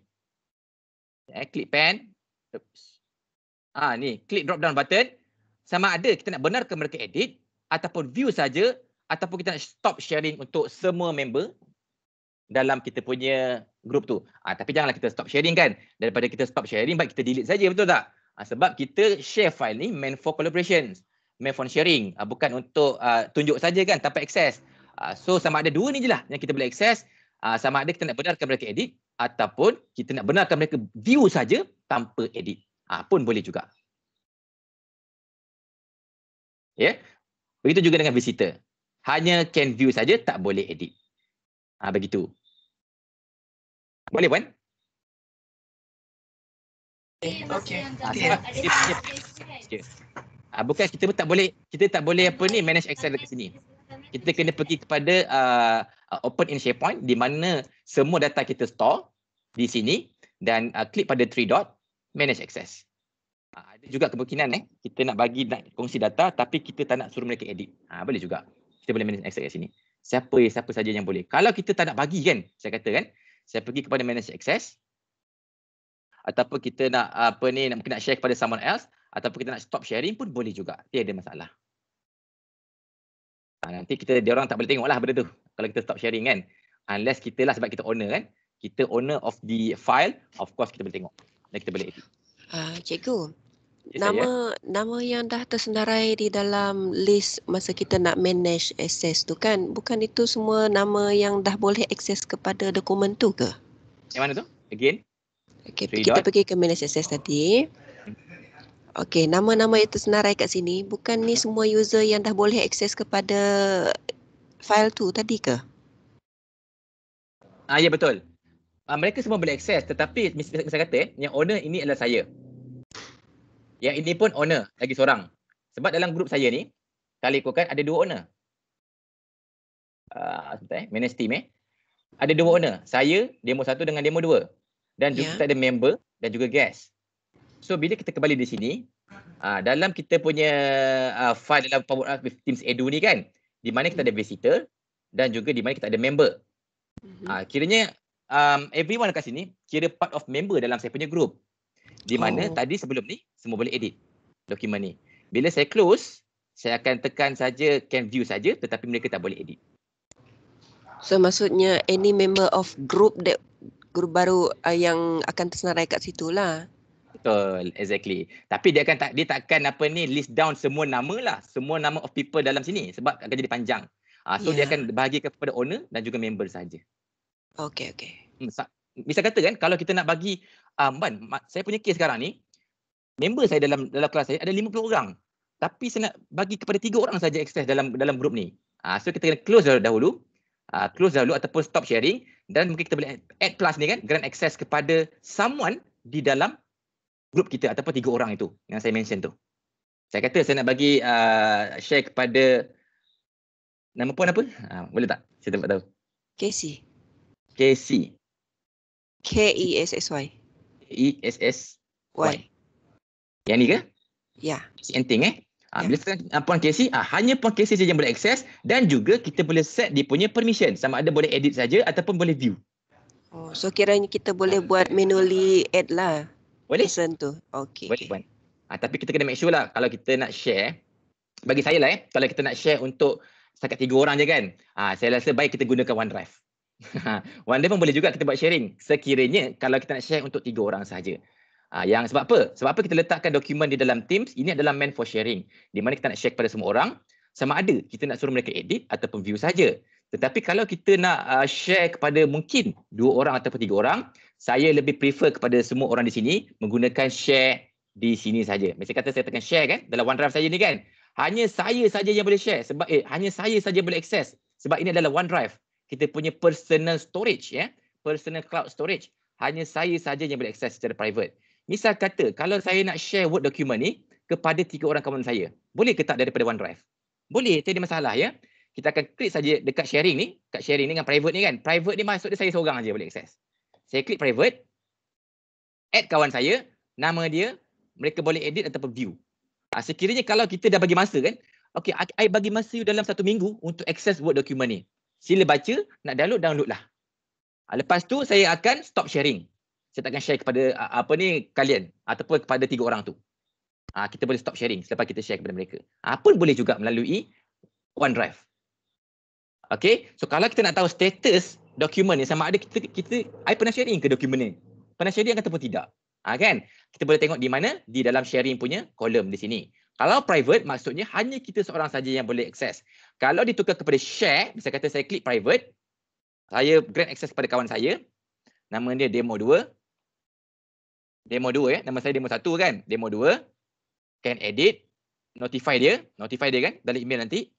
Eh klik pen. Oops. Ah ni klik drop down button sama ada kita nak benarkan mereka edit ataupun view saja ataupun kita nak stop sharing untuk semua member dalam kita punya group tu. Ah tapi janganlah kita stop sharing kan. Daripada kita stop sharing baik kita delete saja betul tak? Ah sebab kita share file ni meant for collaborations, meant for sharing ah, bukan untuk ah, tunjuk saja kan tanpa access. Ah so sama ada dua ni je lah yang kita boleh access. Uh, sama ada kita nak benarkan mereka edit ataupun kita nak benarkan mereka view saja tanpa edit. Uh, pun boleh juga. Ya. Yeah. Begitu juga dengan visitor. Hanya can view saja tak boleh edit. Ah begitu. Boleh kan? Okey. Okey. Ah, ah bukan kita tak boleh kita tak boleh apa ni manage Excel dekat sini kita kena pergi kepada uh, uh, open in SharePoint di mana semua data kita store di sini dan uh, klik pada three dot manage access. Uh, ada juga kemungkinan eh kita nak bagi nak kongsi data tapi kita tak nak suruh mereka edit. Ha, boleh juga. Kita boleh manage access di sini. Siapa ya siapa saja yang boleh. Kalau kita tak nak bagi kan, saya kata kan, saya pergi kepada manage access ataupun kita nak apa ni nak mungkin nak share kepada someone else ataupun kita nak stop sharing pun boleh juga. Tiada masalah. Ha, nanti kita dia orang tak boleh tengok lah benda tu. Kalau kita stop sharing kan. Unless kita lah sebab kita owner kan. Kita owner of the file, of course kita boleh tengok. Dan kita boleh edit. Uh, cikgu, nama saya. nama yang dah tersenarai di dalam list masa kita nak manage access tu kan, bukan itu semua nama yang dah boleh access kepada dokumen tu ke? Yang mana tu? Again? Okay, kita dot. pergi ke manage access tadi. Okey, nama-nama yang tersenarai kat sini bukan ni semua user yang dah boleh akses kepada file tu tadi ke? Ah ya betul. Ah, mereka semua boleh akses tetapi saya kata yang owner ini adalah saya. Yang ini pun owner lagi seorang. Sebab dalam grup saya ni kali ikutkan ada dua owner. Ah sebentar eh, manage team eh. Ada dua owner, saya demo satu dengan demo dua. Dan juga yeah. kita ada member dan juga guest. So bila kita kembali di sini, uh, dalam kita punya uh, file dalam Power Apps with Teams Edu ni kan, di mana kita ada visitor dan juga di mana kita ada member. Uh, kiranya um, everyone kat sini kira part of member dalam saya punya group. Di mana oh. tadi sebelum ni semua boleh edit dokumen ni. Bila saya close, saya akan tekan saja can view saja tetapi mereka tak boleh edit. So maksudnya any member of group that group baru uh, yang akan tersenarai kat situ lah betul exactly tapi dia akan tak dia takkan apa ni list down semua nama lah semua nama of people dalam sini sebab akan jadi panjang uh, so yeah. dia ya. akan bagi kepada owner dan juga member saja Okay, okey Bisa hmm, kata kan kalau kita nak bagi um, ah, ban saya punya case sekarang ni member saya dalam dalam kelas saya ada 50 orang tapi saya nak bagi kepada tiga orang saja access dalam dalam grup ni uh, so kita kena close dahulu Uh, close dahulu ataupun stop sharing dan mungkin kita boleh add plus ni kan grant access kepada someone di dalam Grup kita ataupun tiga orang itu yang saya mention tu. Saya kata saya nak bagi uh, share kepada nama pun apa? Uh, boleh tak? Saya tak tahu. KC. KC. K E S S Y. E S S Y. Yang ni ke? Ya. Yeah. Enting eh. Ah, yeah. Bila saya ah, puan KC, ah, hanya puan KC saja yang boleh access dan juga kita boleh set dia punya permission. Sama ada boleh edit saja ataupun boleh view. Oh, so kiranya kita boleh buat manually add lah. Boleh? Person tu. Okay. Boleh Puan. Ah, ha, tapi kita kena make sure lah kalau kita nak share. Bagi saya lah eh. Kalau kita nak share untuk setakat tiga orang je kan. Ha, saya rasa baik kita gunakan OneDrive. OneDrive pun boleh juga kita buat sharing. Sekiranya kalau kita nak share untuk tiga orang sahaja. Ha, yang sebab apa? Sebab apa kita letakkan dokumen di dalam Teams. Ini adalah meant for sharing. Di mana kita nak share kepada semua orang. Sama ada kita nak suruh mereka edit ataupun view saja. Tetapi kalau kita nak uh, share kepada mungkin dua orang ataupun tiga orang, saya lebih prefer kepada semua orang di sini menggunakan share di sini saja. Mesti kata saya tekan share kan dalam OneDrive saja ni kan. Hanya saya saja yang boleh share sebab eh hanya saya saja boleh access sebab ini adalah OneDrive. Kita punya personal storage ya. Personal cloud storage. Hanya saya saja yang boleh access secara private. Misal kata kalau saya nak share Word document ni kepada tiga orang kawan saya. Boleh ke tak daripada OneDrive? Boleh, tak masalah ya. Kita akan klik saja dekat sharing ni, dekat sharing ni dengan private ni kan. Private ni maksud dia saya seorang aja boleh access. Saya klik private. Add kawan saya. Nama dia. Mereka boleh edit ataupun view. Ha, sekiranya kalau kita dah bagi masa kan. Okay, I, I bagi masa you dalam satu minggu untuk access Word document ni. Sila baca, nak download, download lah. Ha, lepas tu saya akan stop sharing. Saya takkan share kepada ah, apa ni kalian ataupun kepada tiga orang tu. Ha, kita boleh stop sharing selepas kita share kepada mereka. Apa ha, boleh juga melalui OneDrive. Okay, so kalau kita nak tahu status dokumen ni sama ada kita kita ai pernah sharing ke dokumen ni? Pernah sharing ataupun tidak? Ha, kan? Kita boleh tengok di mana di dalam sharing punya kolom di sini. Kalau private maksudnya hanya kita seorang saja yang boleh akses. Kalau ditukar kepada share, bisa kata saya klik private, saya grant akses kepada kawan saya. Nama dia demo 2. Demo 2 ya, eh? nama saya demo 1 kan? Demo 2 can edit, notify dia, notify dia kan dalam email nanti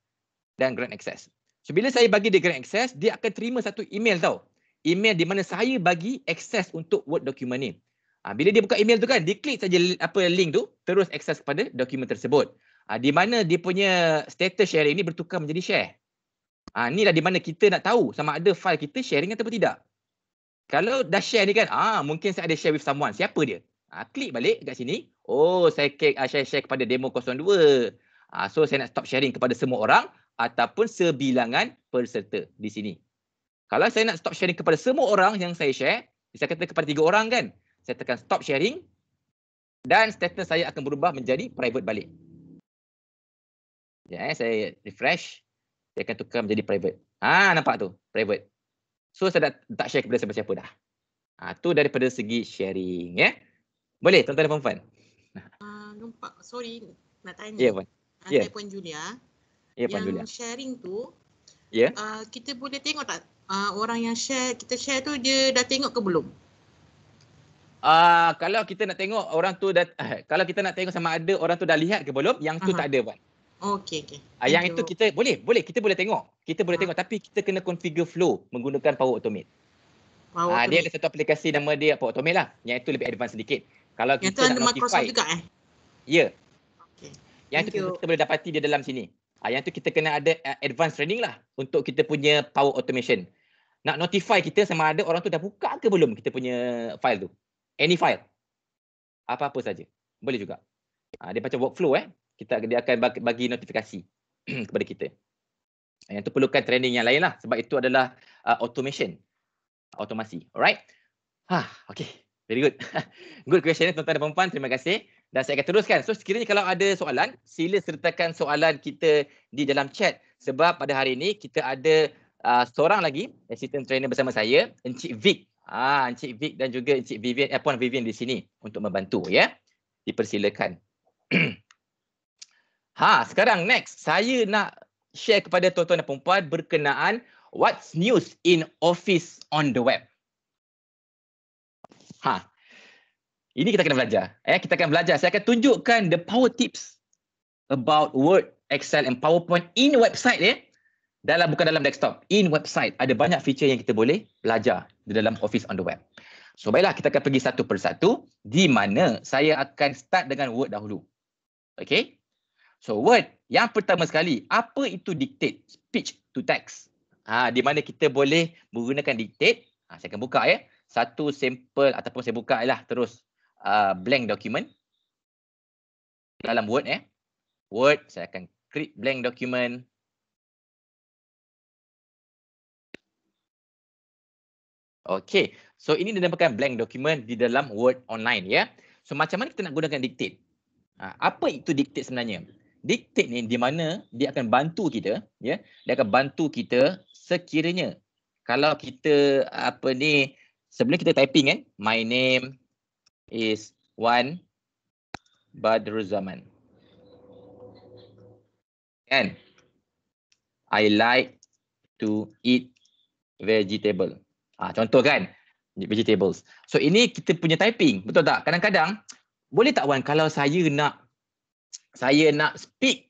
dan grant access. So bila saya bagi dia grant access, dia akan terima satu email tau. Email di mana saya bagi access untuk Word document ni. Ha, bila dia buka email tu kan, dia klik saja apa link tu, terus access kepada dokumen tersebut. Ha, di mana dia punya status sharing ni bertukar menjadi share. Ha, lah di mana kita nak tahu sama ada file kita sharing atau tidak. Kalau dah share ni kan, ah ha, mungkin saya ada share with someone. Siapa dia? Ha, klik balik kat sini. Oh, saya share-share kepada demo 02. Ha, so saya nak stop sharing kepada semua orang ataupun sebilangan peserta di sini. Kalau saya nak stop sharing kepada semua orang yang saya share, saya kata kepada tiga orang kan, saya tekan stop sharing dan status saya akan berubah menjadi private balik. Ya, eh, saya refresh, saya akan tukar menjadi private. Ah, nampak tu, private. So saya dah tak share kepada siapa-siapa dah. Ha, tu daripada segi sharing ya. Boleh tuan-tuan dan puan-puan? Uh, nampak, sorry nak tanya. Ya, yeah, puan. Yeah. puan Julia yeah, yang Julia. sharing tu yeah. uh, kita boleh tengok tak uh, orang yang share kita share tu dia dah tengok ke belum Uh, kalau kita nak tengok orang tu dah uh, kalau kita nak tengok sama ada orang tu dah lihat ke belum yang tu uh-huh. tak ada buat. Okey okey. Uh, yang itu kita boleh boleh kita boleh tengok. Kita boleh uh. tengok tapi kita kena configure flow menggunakan Power Automate. Power uh, Automate. dia ada satu aplikasi nama dia Power Automate lah. Yang itu lebih advance sedikit. Kalau yang kita nak notify. Microsoft juga eh. Ya. Yeah. Okey. Yang itu kita boleh dapati dia dalam sini. Ah yang tu kita kena ada eh, advance training lah untuk kita punya power automation. Nak notify kita sama ada orang tu dah buka ke belum kita punya file tu. Any file. Apa-apa saja. Boleh juga. Ah dia macam workflow eh. Kita dia akan bagi notifikasi kepada kita. Ah, yang tu perlukan training yang lain lah sebab itu adalah uh, automation. Automasi. Alright? Ha, okay. Very good. good question eh, tuan-tuan dan puan Terima kasih dan saya akan teruskan. So sekiranya kalau ada soalan, sila sertakan soalan kita di dalam chat sebab pada hari ini kita ada uh, seorang lagi assistant trainer bersama saya, Encik Vic. Ah, Encik Vic dan juga Encik Vivian, eh, Puan Vivian di sini untuk membantu ya. Dipersilakan. ha, sekarang next saya nak share kepada tuan-tuan dan puan berkenaan what's news in office on the web. Ha, ini kita akan belajar. Eh, kita akan belajar. Saya akan tunjukkan the power tips about Word, Excel and PowerPoint in website ya. Eh? Dalam bukan dalam desktop, in website ada banyak feature yang kita boleh belajar di dalam Office on the web. So baiklah kita akan pergi satu persatu. di mana saya akan start dengan Word dahulu. Okay. So Word yang pertama sekali, apa itu dictate? Speech to text. Ha, di mana kita boleh menggunakan dictate. Ha, saya akan buka ya. Satu sampel ataupun saya buka ya lah terus Uh, blank document dalam Word eh. Word saya akan create blank document. Okay, So ini dinamakan blank document di dalam Word online ya. So macam mana kita nak gunakan dictate? Ha, apa itu dictate sebenarnya? Dictate ni di mana dia akan bantu kita ya. Dia akan bantu kita sekiranya kalau kita apa ni sebelum kita typing kan my name is one Badru Zaman. And I like to eat vegetable. Ah, contoh kan? Vegetables. So ini kita punya typing. Betul tak? Kadang-kadang boleh tak Wan kalau saya nak saya nak speak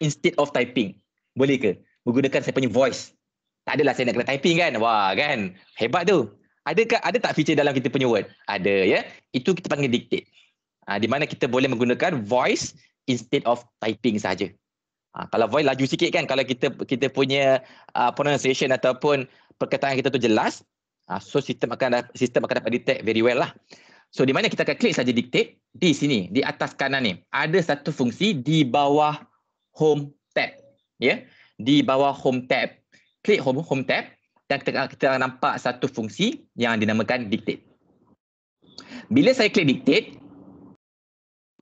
instead of typing. Boleh ke? Menggunakan saya punya voice. Tak adalah saya nak kena typing kan? Wah kan? Hebat tu. Adakah ada tak feature dalam kita punya word? Ada ya. Itu kita panggil dictate. Ha, di mana kita boleh menggunakan voice instead of typing saja. Ha, ah, kalau voice laju sikit kan kalau kita kita punya uh, pronunciation ataupun perkataan kita tu jelas, ha, so sistem akan sistem akan dapat detect very well lah. So di mana kita akan klik saja dictate di sini di atas kanan ni. Ada satu fungsi di bawah home tab. Ya. Yeah? Di bawah home tab. Klik home home tab dan kita, kita nampak satu fungsi yang dinamakan dictate. Bila saya klik dictate,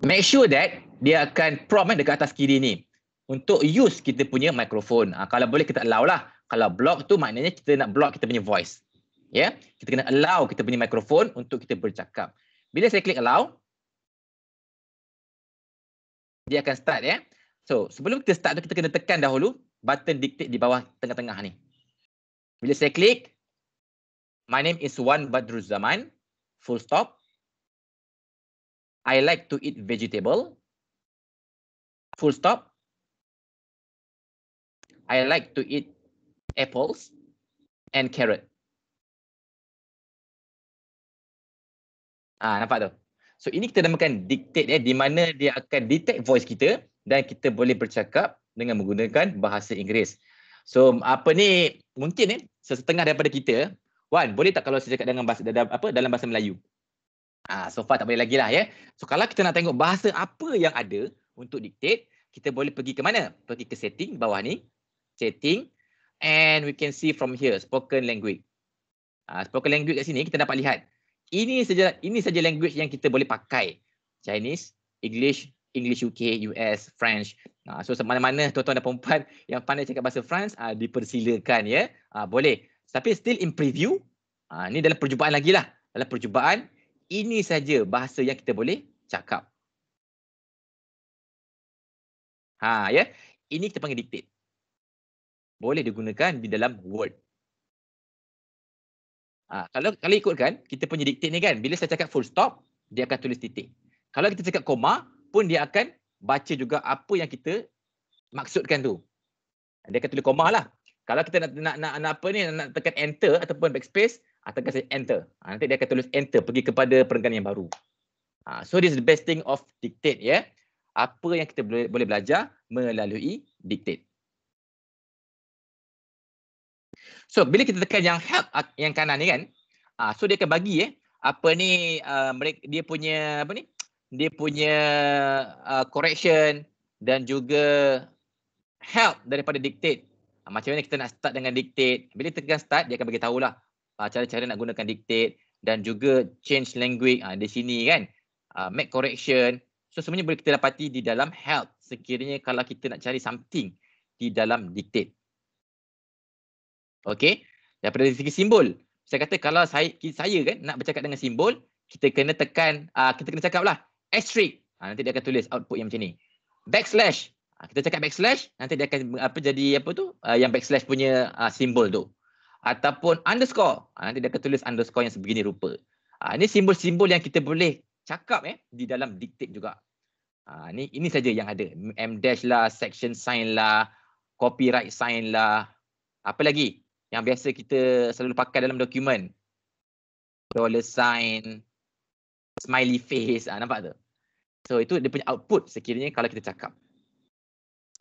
make sure that dia akan prompt eh, dekat atas kiri ni untuk use kita punya microphone. Ha, kalau boleh kita allow lah. Kalau block tu maknanya kita nak block kita punya voice. Ya, yeah? Kita kena allow kita punya microphone untuk kita bercakap. Bila saya klik allow, dia akan start ya. Yeah? So sebelum kita start tu kita kena tekan dahulu button dictate di bawah tengah-tengah ni. Bila saya klik, my name is Wan Zaman. full stop. I like to eat vegetable, full stop. I like to eat apples and carrot. Ah, nampak tu? So ini kita namakan dictate eh, di mana dia akan detect voice kita dan kita boleh bercakap dengan menggunakan bahasa Inggeris. So apa ni mungkin eh sesetengah daripada kita Wan boleh tak kalau saya cakap dengan bahasa dalam, apa dalam bahasa Melayu? Ah so far tak boleh lagi lah ya. So kalau kita nak tengok bahasa apa yang ada untuk dictate kita boleh pergi ke mana? Pergi ke setting bawah ni. Setting and we can see from here spoken language. Ah spoken language kat sini kita dapat lihat. Ini saja ini saja language yang kita boleh pakai. Chinese, English, English UK, US, French. Uh, so mana-mana tuan-tuan dan perempuan yang pandai cakap bahasa France uh, ha, dipersilakan ya. Yeah? Ha, uh, boleh. Tapi still in preview. Uh, ni dalam perjumpaan lagi lah. Dalam perjumpaan ini saja bahasa yang kita boleh cakap. Ha ya. Yeah? Ini kita panggil dictate. Boleh digunakan di dalam Word. Ha, kalau kalau ikutkan, kita punya dictate ni kan, bila saya cakap full stop, dia akan tulis titik. Kalau kita cakap koma, pun dia akan baca juga apa yang kita maksudkan tu. Dia akan tulis koma lah. Kalau kita nak, nak, nak, nak apa ni, nak tekan enter ataupun backspace, atau ah, kasi enter. Ha, nanti dia akan tulis enter, pergi kepada perenggan yang baru. Ha, so this is the best thing of dictate. ya. Yeah? Apa yang kita boleh, boleh belajar melalui dictate. So bila kita tekan yang help yang kanan ni kan, ha, so dia akan bagi ya, eh, apa ni uh, mereka, dia punya apa ni, uh, dia punya uh, correction dan juga help daripada dictate. Uh, macam mana kita nak start dengan dictate. Bila tekan start, dia akan beritahu lah uh, ah, cara-cara nak gunakan dictate dan juga change language uh, di sini kan. Uh, make correction. So semuanya boleh kita dapati di dalam help sekiranya kalau kita nak cari something di dalam dictate. Okay. Daripada segi simbol. Saya kata kalau saya, saya kan nak bercakap dengan simbol, kita kena tekan, uh, kita kena cakap lah asterisk. Ha, nanti dia akan tulis output yang macam ni. Backslash. Ha, kita cakap backslash. Nanti dia akan apa jadi apa tu. Uh, yang backslash punya uh, simbol tu. Ataupun underscore. Ha, nanti dia akan tulis underscore yang sebegini rupa. Ha, ini simbol-simbol yang kita boleh cakap eh. Di dalam dictate juga. Ha, ini ini saja yang ada. M dash lah. Section sign lah. Copyright sign lah. Apa lagi? Yang biasa kita selalu pakai dalam dokumen. Dollar sign smiley face. Ah, nampak tu? So itu dia punya output sekiranya kalau kita cakap.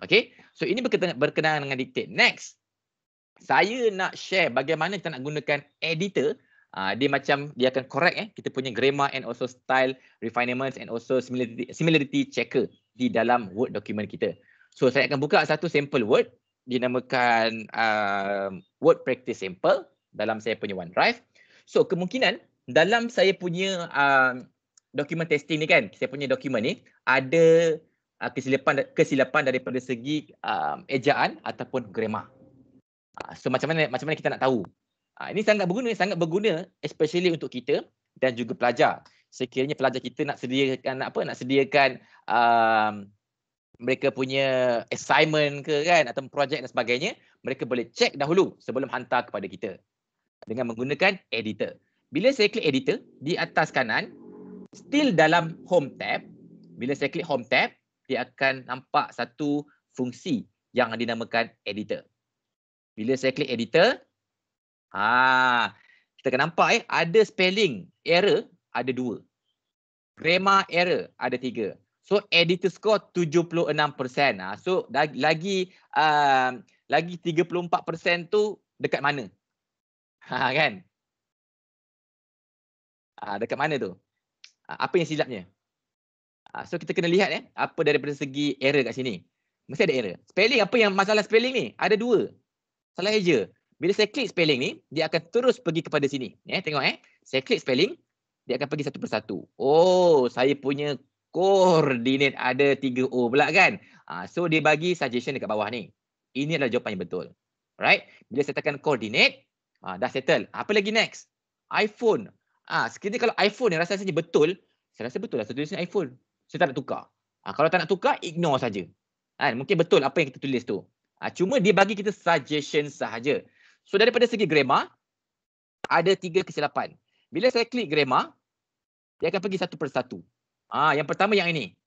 Okay. So ini berkenaan, berkenaan dengan dictate. Next. Saya nak share bagaimana kita nak gunakan editor. Uh, dia macam dia akan correct eh. Kita punya grammar and also style refinements and also similarity, similarity checker di dalam Word document kita. So saya akan buka satu sample Word. Dinamakan uh, Word practice sample dalam saya punya OneDrive. So kemungkinan dalam saya punya uh, ah, dokumen testing ni kan, saya punya dokumen ni ada uh, kesilapan kesilapan daripada segi uh, ejaan ataupun grammar. Uh, so macam mana macam mana kita nak tahu? Uh, ini sangat berguna sangat berguna especially untuk kita dan juga pelajar. Sekiranya pelajar kita nak sediakan apa nak sediakan uh, mereka punya assignment ke kan atau projek dan sebagainya, mereka boleh check dahulu sebelum hantar kepada kita dengan menggunakan editor. Bila saya klik editor di atas kanan, still dalam home tab, bila saya klik home tab, dia akan nampak satu fungsi yang dinamakan editor. Bila saya klik editor, ha, kita akan nampak eh, ada spelling error ada dua. Grammar error ada tiga. So editor score 76%. Ha. So lagi uh, lagi 34% tu dekat mana? Ha, kan? Ah, dekat mana tu? Ah, apa yang silapnya? Ah, so kita kena lihat eh apa daripada segi error kat sini. Mesti ada error. Spelling apa yang masalah spelling ni? Ada dua. Salah eja. Bila saya klik spelling ni, dia akan terus pergi kepada sini. Eh, tengok eh. Saya klik spelling, dia akan pergi satu persatu. Oh, saya punya coordinate ada 3O pula kan? So dia bagi suggestion dekat bawah ni. Ini adalah jawapan yang betul. Right? Bila saya tekan koordinat, dah settle. Apa lagi next? iPhone. Ah, sekiranya kalau iPhone ni rasa saja betul, saya rasa betul lah saya tulis ni iPhone. Saya tak nak tukar. Ah, kalau tak nak tukar, ignore saja. Kan? Mungkin betul apa yang kita tulis tu. Ah, cuma dia bagi kita suggestion sahaja. So daripada segi grammar, ada tiga kesilapan. Bila saya klik grammar, dia akan pergi satu persatu. Ah, yang pertama yang ini.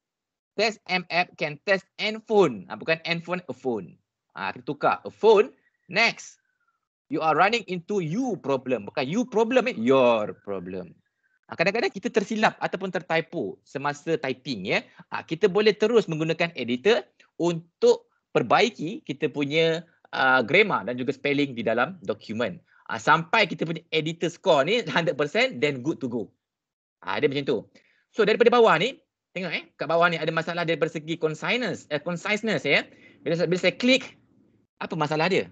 Test M app can test N phone. Ah, bukan N phone, a phone. Ah, kita tukar a phone. Next, You are running into you problem. Bukan you problem, eh? your problem. Ah, kadang-kadang kita tersilap ataupun tertipu semasa typing. ya. Yeah? Kita boleh terus menggunakan editor untuk perbaiki kita punya uh, grammar dan juga spelling di dalam dokumen. Uh, ah, sampai kita punya editor score ni 100% then good to go. Uh, dia macam tu. So daripada bawah ni, tengok eh. Kat bawah ni ada masalah dari segi conciseness. Eh, conciseness ya. Yeah? Bila, bila saya klik, apa masalah dia?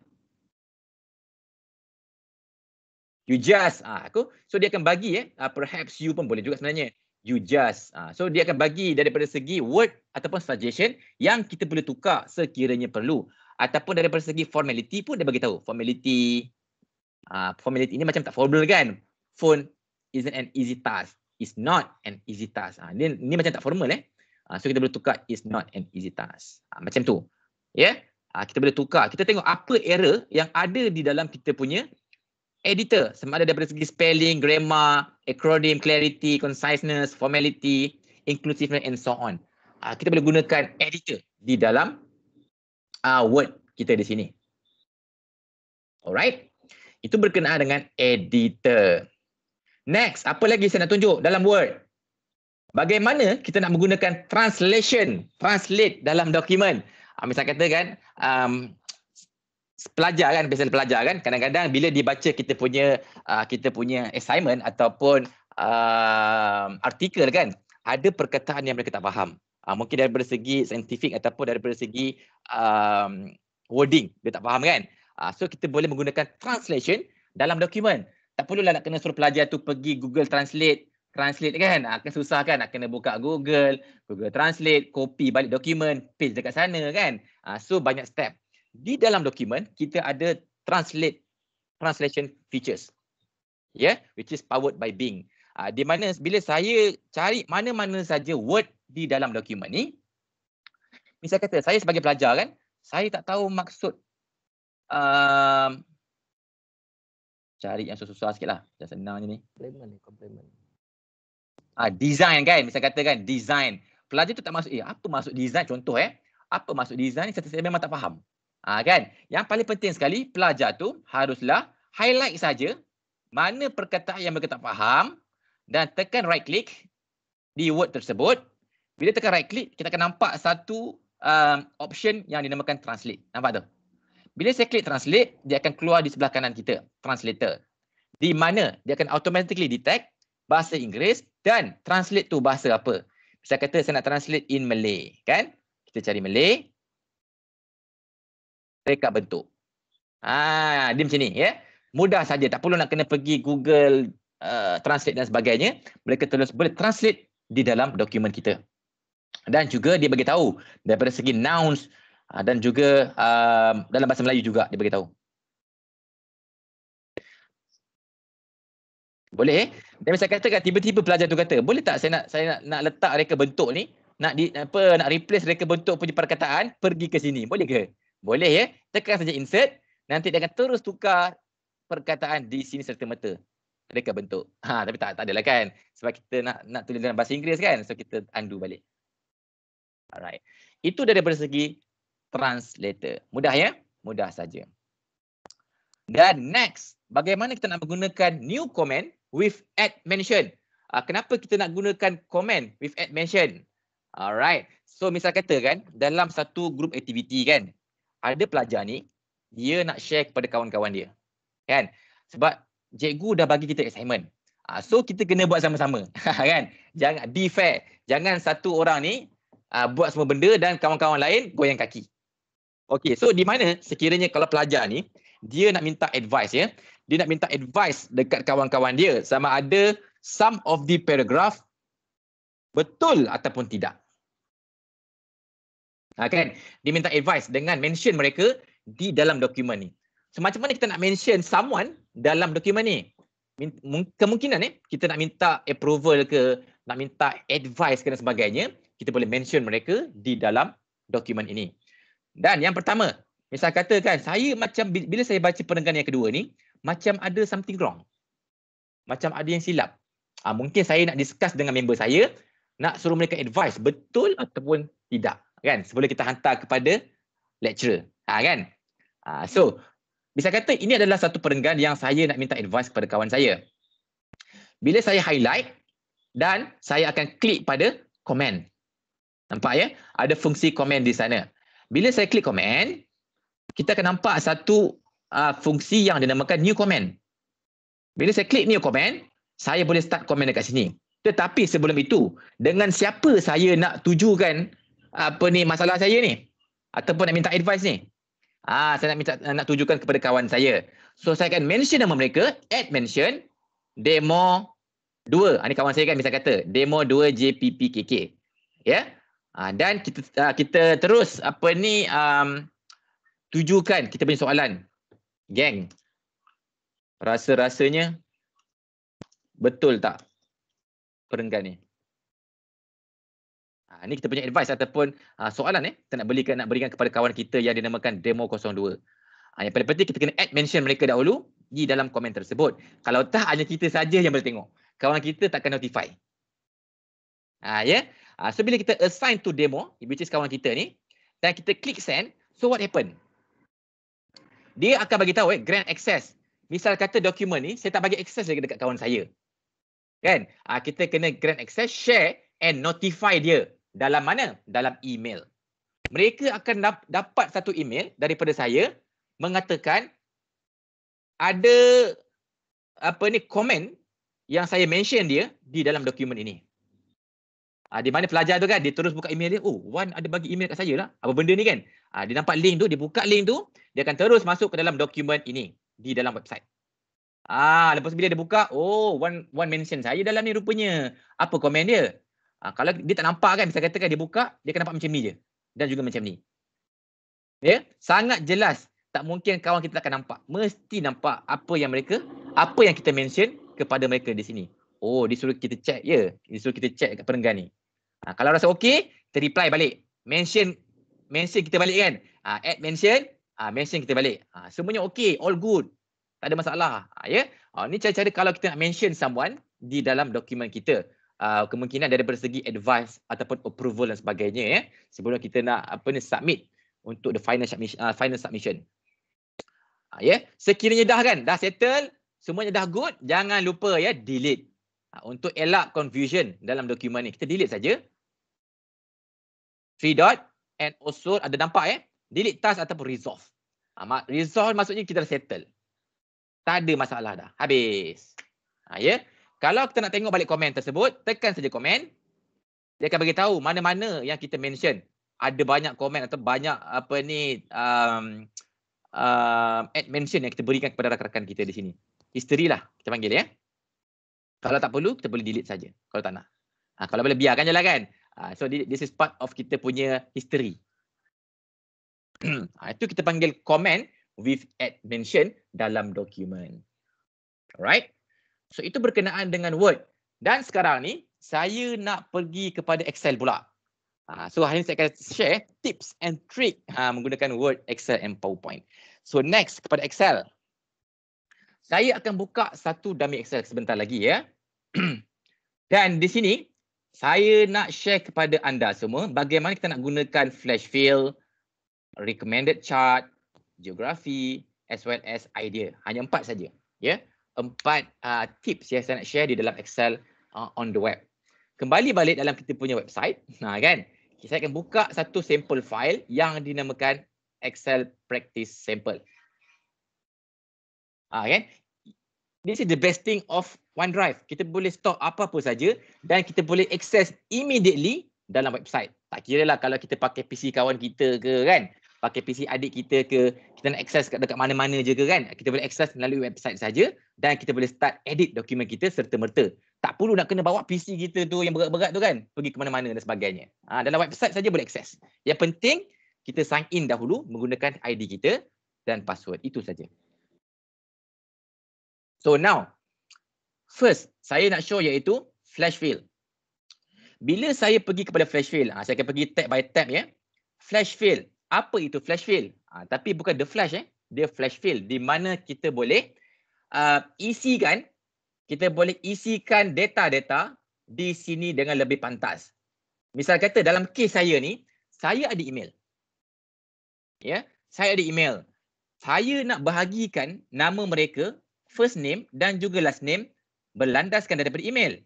You just ah aku. So dia akan bagi eh uh, perhaps you pun boleh juga sebenarnya. You just ah. So dia akan bagi daripada segi word ataupun suggestion yang kita boleh tukar sekiranya perlu ataupun daripada segi formality pun dia bagi tahu. Formality ah uh, formality ini macam tak formal kan? Phone isn't an easy task. It's not an easy task. Ah ha, ni macam tak formal eh. Ah so kita boleh tukar it's not an easy task. Ha, macam tu. Ya? Yeah? Ah kita boleh tukar. Kita tengok apa error yang ada di dalam kita punya editor sama ada daripada segi spelling, grammar, acronym, clarity, conciseness, formality, inclusiveness and so on. Uh, kita boleh gunakan editor di dalam uh, word kita di sini. Alright. Itu berkenaan dengan editor. Next, apa lagi saya nak tunjuk dalam word? Bagaimana kita nak menggunakan translation, translate dalam dokumen? Uh, ah, misalkan kata kan, um, pelajar kan biasa pelajar kan kadang-kadang bila dibaca kita punya uh, kita punya assignment ataupun uh, artikel kan ada perkataan yang mereka tak faham uh, mungkin daripada segi saintifik ataupun daripada segi um, wording dia tak faham kan uh, so kita boleh menggunakan translation dalam dokumen tak perlulah nak kena suruh pelajar tu pergi Google Translate translate kan akan susah kan nak kena buka Google Google Translate copy balik dokumen paste dekat sana kan uh, so banyak step di dalam dokumen kita ada translate translation features ya yeah, which is powered by Bing uh, di mana bila saya cari mana-mana saja word di dalam dokumen ni misal kata saya sebagai pelajar kan saya tak tahu maksud um, cari yang susah-susah sikitlah yang senang je ni complement complement ah uh, design kan misal kata kan design pelajar tu tak masuk eh apa maksud design contoh eh apa maksud design saya memang tak faham Ah kan? Yang paling penting sekali pelajar tu haruslah highlight saja mana perkataan yang mereka tak faham dan tekan right click di word tersebut. Bila tekan right click, kita akan nampak satu um, option yang dinamakan translate. Nampak tu? Bila saya klik translate, dia akan keluar di sebelah kanan kita, translator. Di mana dia akan automatically detect bahasa Inggeris dan translate tu bahasa apa. Saya kata saya nak translate in Malay, kan? Kita cari Malay, Reka bentuk. Ha, dia macam ni. Ya? Mudah saja. Tak perlu nak kena pergi Google uh, Translate dan sebagainya. Mereka terus boleh translate di dalam dokumen kita. Dan juga dia bagi tahu daripada segi nouns uh, dan juga uh, dalam bahasa Melayu juga dia bagi tahu. Boleh. Eh? Dan misalnya kata katakan tiba-tiba pelajar tu kata, boleh tak saya nak saya nak, nak letak reka bentuk ni, nak di, apa nak replace reka bentuk punya perkataan pergi ke sini. Boleh ke? Boleh ya. Tekan saja insert. Nanti dia akan terus tukar perkataan di sini serta-merta. Reka bentuk. Ha, tapi tak, tak adalah kan. Sebab kita nak nak tulis dalam bahasa Inggeris kan. So kita undo balik. Alright. Itu daripada segi translator. Mudah ya? Mudah saja. Dan next. Bagaimana kita nak menggunakan new comment with add mention. Ah, kenapa kita nak gunakan comment with add mention. Alright. So misal kata kan. Dalam satu group activity kan ada pelajar ni dia nak share kepada kawan-kawan dia. Kan? Sebab cikgu dah bagi kita assignment. Uh, so kita kena buat sama-sama. kan? Jangan be fair. Jangan satu orang ni uh, buat semua benda dan kawan-kawan lain goyang kaki. Okey, so di mana sekiranya kalau pelajar ni dia nak minta advice ya. Dia nak minta advice dekat kawan-kawan dia sama ada some of the paragraph betul ataupun tidak. Ha, kan diminta advice dengan mention mereka di dalam dokumen ni semacam mana kita nak mention someone dalam dokumen ni kemungkinan eh kita nak minta approval ke nak minta advice ke dan sebagainya kita boleh mention mereka di dalam dokumen ini dan yang pertama misal katakan saya macam bila saya baca penegakan yang kedua ni macam ada something wrong macam ada yang silap ha, mungkin saya nak discuss dengan member saya nak suruh mereka advice betul ataupun tidak kan sebelum kita hantar kepada lecturer ha, kan ha, so bisa kata ini adalah satu perenggan yang saya nak minta advice kepada kawan saya bila saya highlight dan saya akan klik pada komen nampak ya ada fungsi komen di sana bila saya klik komen kita akan nampak satu uh, fungsi yang dinamakan new comment. Bila saya klik new comment, saya boleh start komen dekat sini. Tetapi sebelum itu, dengan siapa saya nak tujukan apa ni masalah saya ni ataupun nak minta advice ni ah saya nak minta nak tujukan kepada kawan saya so saya akan mention nama mereka add mention demo 2 ah, ni kawan saya kan bisa kata demo 2 JPPKK ya yeah? ah, dan kita ah, kita terus apa ni um, tujukan kita punya soalan geng rasa-rasanya betul tak perenggan ni Ha, ah, ini kita punya advice ataupun ha, soalan eh, kita nak, beli, nak berikan kepada kawan kita yang dinamakan Demo02. Ha, ah, yang paling penting kita kena add mention mereka dahulu di dalam komen tersebut. Kalau tak hanya kita saja yang boleh tengok. Kawan kita takkan notify. Ha, yeah? ha, ya? so bila kita assign to Demo, which is kawan kita ni, dan kita klik send, so what happen? Dia akan bagi tahu eh, grant access. Misal kata dokumen ni, saya tak bagi access lagi dekat kawan saya. Kan? Ha, kita kena grant access, share and notify dia dalam mana? Dalam email. Mereka akan dapat satu email daripada saya mengatakan ada apa ni komen yang saya mention dia di dalam dokumen ini. Ha, di mana pelajar tu kan dia terus buka email dia, oh Wan ada bagi email kat saya lah. Apa benda ni kan? Ha, dia nampak link tu, dia buka link tu, dia akan terus masuk ke dalam dokumen ini di dalam website. Ah, ha, lepas bila dia buka, oh one Wan mention saya dalam ni rupanya. Apa komen dia? Ha, kalau dia tak nampak kan, misalnya katakan dia buka, dia akan nampak macam ni je. Dan juga macam ni. Ya, yeah? sangat jelas. Tak mungkin kawan kita akan nampak. Mesti nampak apa yang mereka, apa yang kita mention kepada mereka di sini. Oh, disuruh kita check, ya. Yeah. Disuruh kita check kat perenggan ni. Ha, kalau rasa okey, kita reply balik. Mention, mention kita balik kan. Ha, add mention, ha, mention kita balik. Ha, semuanya okey, all good. Tak ada masalah. Ha, ya. Yeah? Ha, ni cara-cara kalau kita nak mention someone di dalam dokumen kita uh, kemungkinan dari segi advice ataupun approval dan sebagainya ya sebelum kita nak apa ni submit untuk the final submission uh, final submission. Uh, ya, yeah. sekiranya dah kan dah settle, semuanya dah good, jangan lupa ya delete ah, untuk elak confusion dalam dokumen ni kita delete saja three dot and also ada nampak eh delete task ataupun resolve ha, resolve maksudnya kita dah settle tak ada masalah dah habis ha, ya kalau kita nak tengok balik komen tersebut, tekan saja komen. Dia akan bagi tahu mana-mana yang kita mention. Ada banyak komen atau banyak apa ni um, um, ad mention yang kita berikan kepada rakan-rakan kita di sini. History lah kita panggil ya. Kalau tak perlu, kita boleh delete saja. Kalau tak nak. Ha, kalau boleh biarkan je lah kan. Ha, so this is part of kita punya history. ha, itu kita panggil comment with add mention dalam dokumen. Alright. So itu berkenaan dengan Word. Dan sekarang ni saya nak pergi kepada Excel pula. Ha, so hari ini saya akan share tips and trick ha, menggunakan Word, Excel and PowerPoint. So next kepada Excel. Saya akan buka satu dummy Excel sebentar lagi ya. Dan di sini saya nak share kepada anda semua bagaimana kita nak gunakan flash fill, recommended chart, Geografi, as well as idea. Hanya empat saja. Ya. Yeah? empat uh, tips yang saya nak share di dalam Excel uh, on the web. Kembali balik dalam kita punya website, nah kan? Saya akan buka satu sample file yang dinamakan Excel practice sample. Ah uh, kan? This is the best thing of OneDrive. Kita boleh store apa-apa saja dan kita boleh access immediately dalam website. Tak kira lah kalau kita pakai PC kawan kita ke kan, pakai PC adik kita ke, dan akses dekat, dekat mana-mana je ke kan kita boleh akses melalui website saja dan kita boleh start edit dokumen kita serta merta tak perlu nak kena bawa PC kita tu yang berat-berat tu kan pergi ke mana-mana dan sebagainya ha, dalam website saja boleh akses yang penting kita sign in dahulu menggunakan ID kita dan password itu saja so now first saya nak show iaitu flash fill bila saya pergi kepada flash fill ha, saya akan pergi tab by tab ya flash fill apa itu flash fill? Ha, tapi bukan the flash eh. Dia flash fill di mana kita boleh uh, isikan kita boleh isikan data-data di sini dengan lebih pantas. Misal kata dalam kes saya ni, saya ada email. Ya, yeah? saya ada email. Saya nak bahagikan nama mereka, first name dan juga last name berlandaskan daripada email.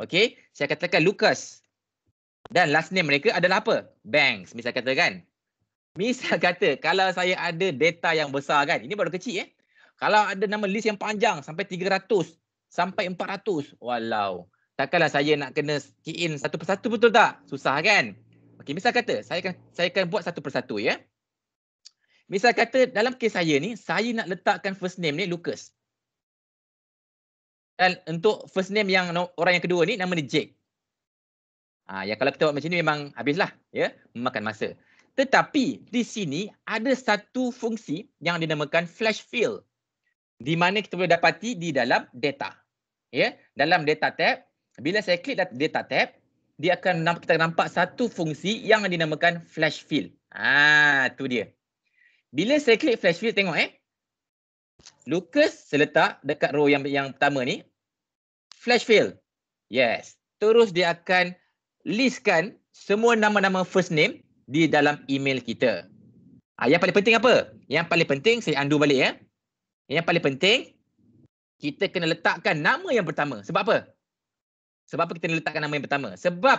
Okey, saya katakan Lucas. Dan last name mereka adalah apa? Banks, misal kata kan. Misal kata, kalau saya ada data yang besar kan. Ini baru kecil eh. Kalau ada nama list yang panjang sampai 300, sampai 400. Walau. Takkanlah saya nak kena key in satu persatu betul tak? Susah kan? Okey, misal kata, saya akan, saya akan buat satu persatu ya. Misal kata, dalam kes saya ni, saya nak letakkan first name ni Lucas. Dan untuk first name yang orang yang kedua ni, nama dia Jake. Ha, ya kalau kita buat macam ni memang habislah ya memakan masa. Tetapi di sini ada satu fungsi yang dinamakan flash fill di mana kita boleh dapati di dalam data. Ya, dalam data tab bila saya klik data tab dia akan kita nampak satu fungsi yang dinamakan flash fill. Ah tu dia. Bila saya klik flash fill tengok eh Lucas seletak dekat row yang yang pertama ni flash fill. Yes. Terus dia akan listkan semua nama-nama first name di dalam email kita. Ha, yang paling penting apa? Yang paling penting, saya undo balik ya. Yang paling penting, kita kena letakkan nama yang pertama. Sebab apa? Sebab apa kita kena letakkan nama yang pertama? Sebab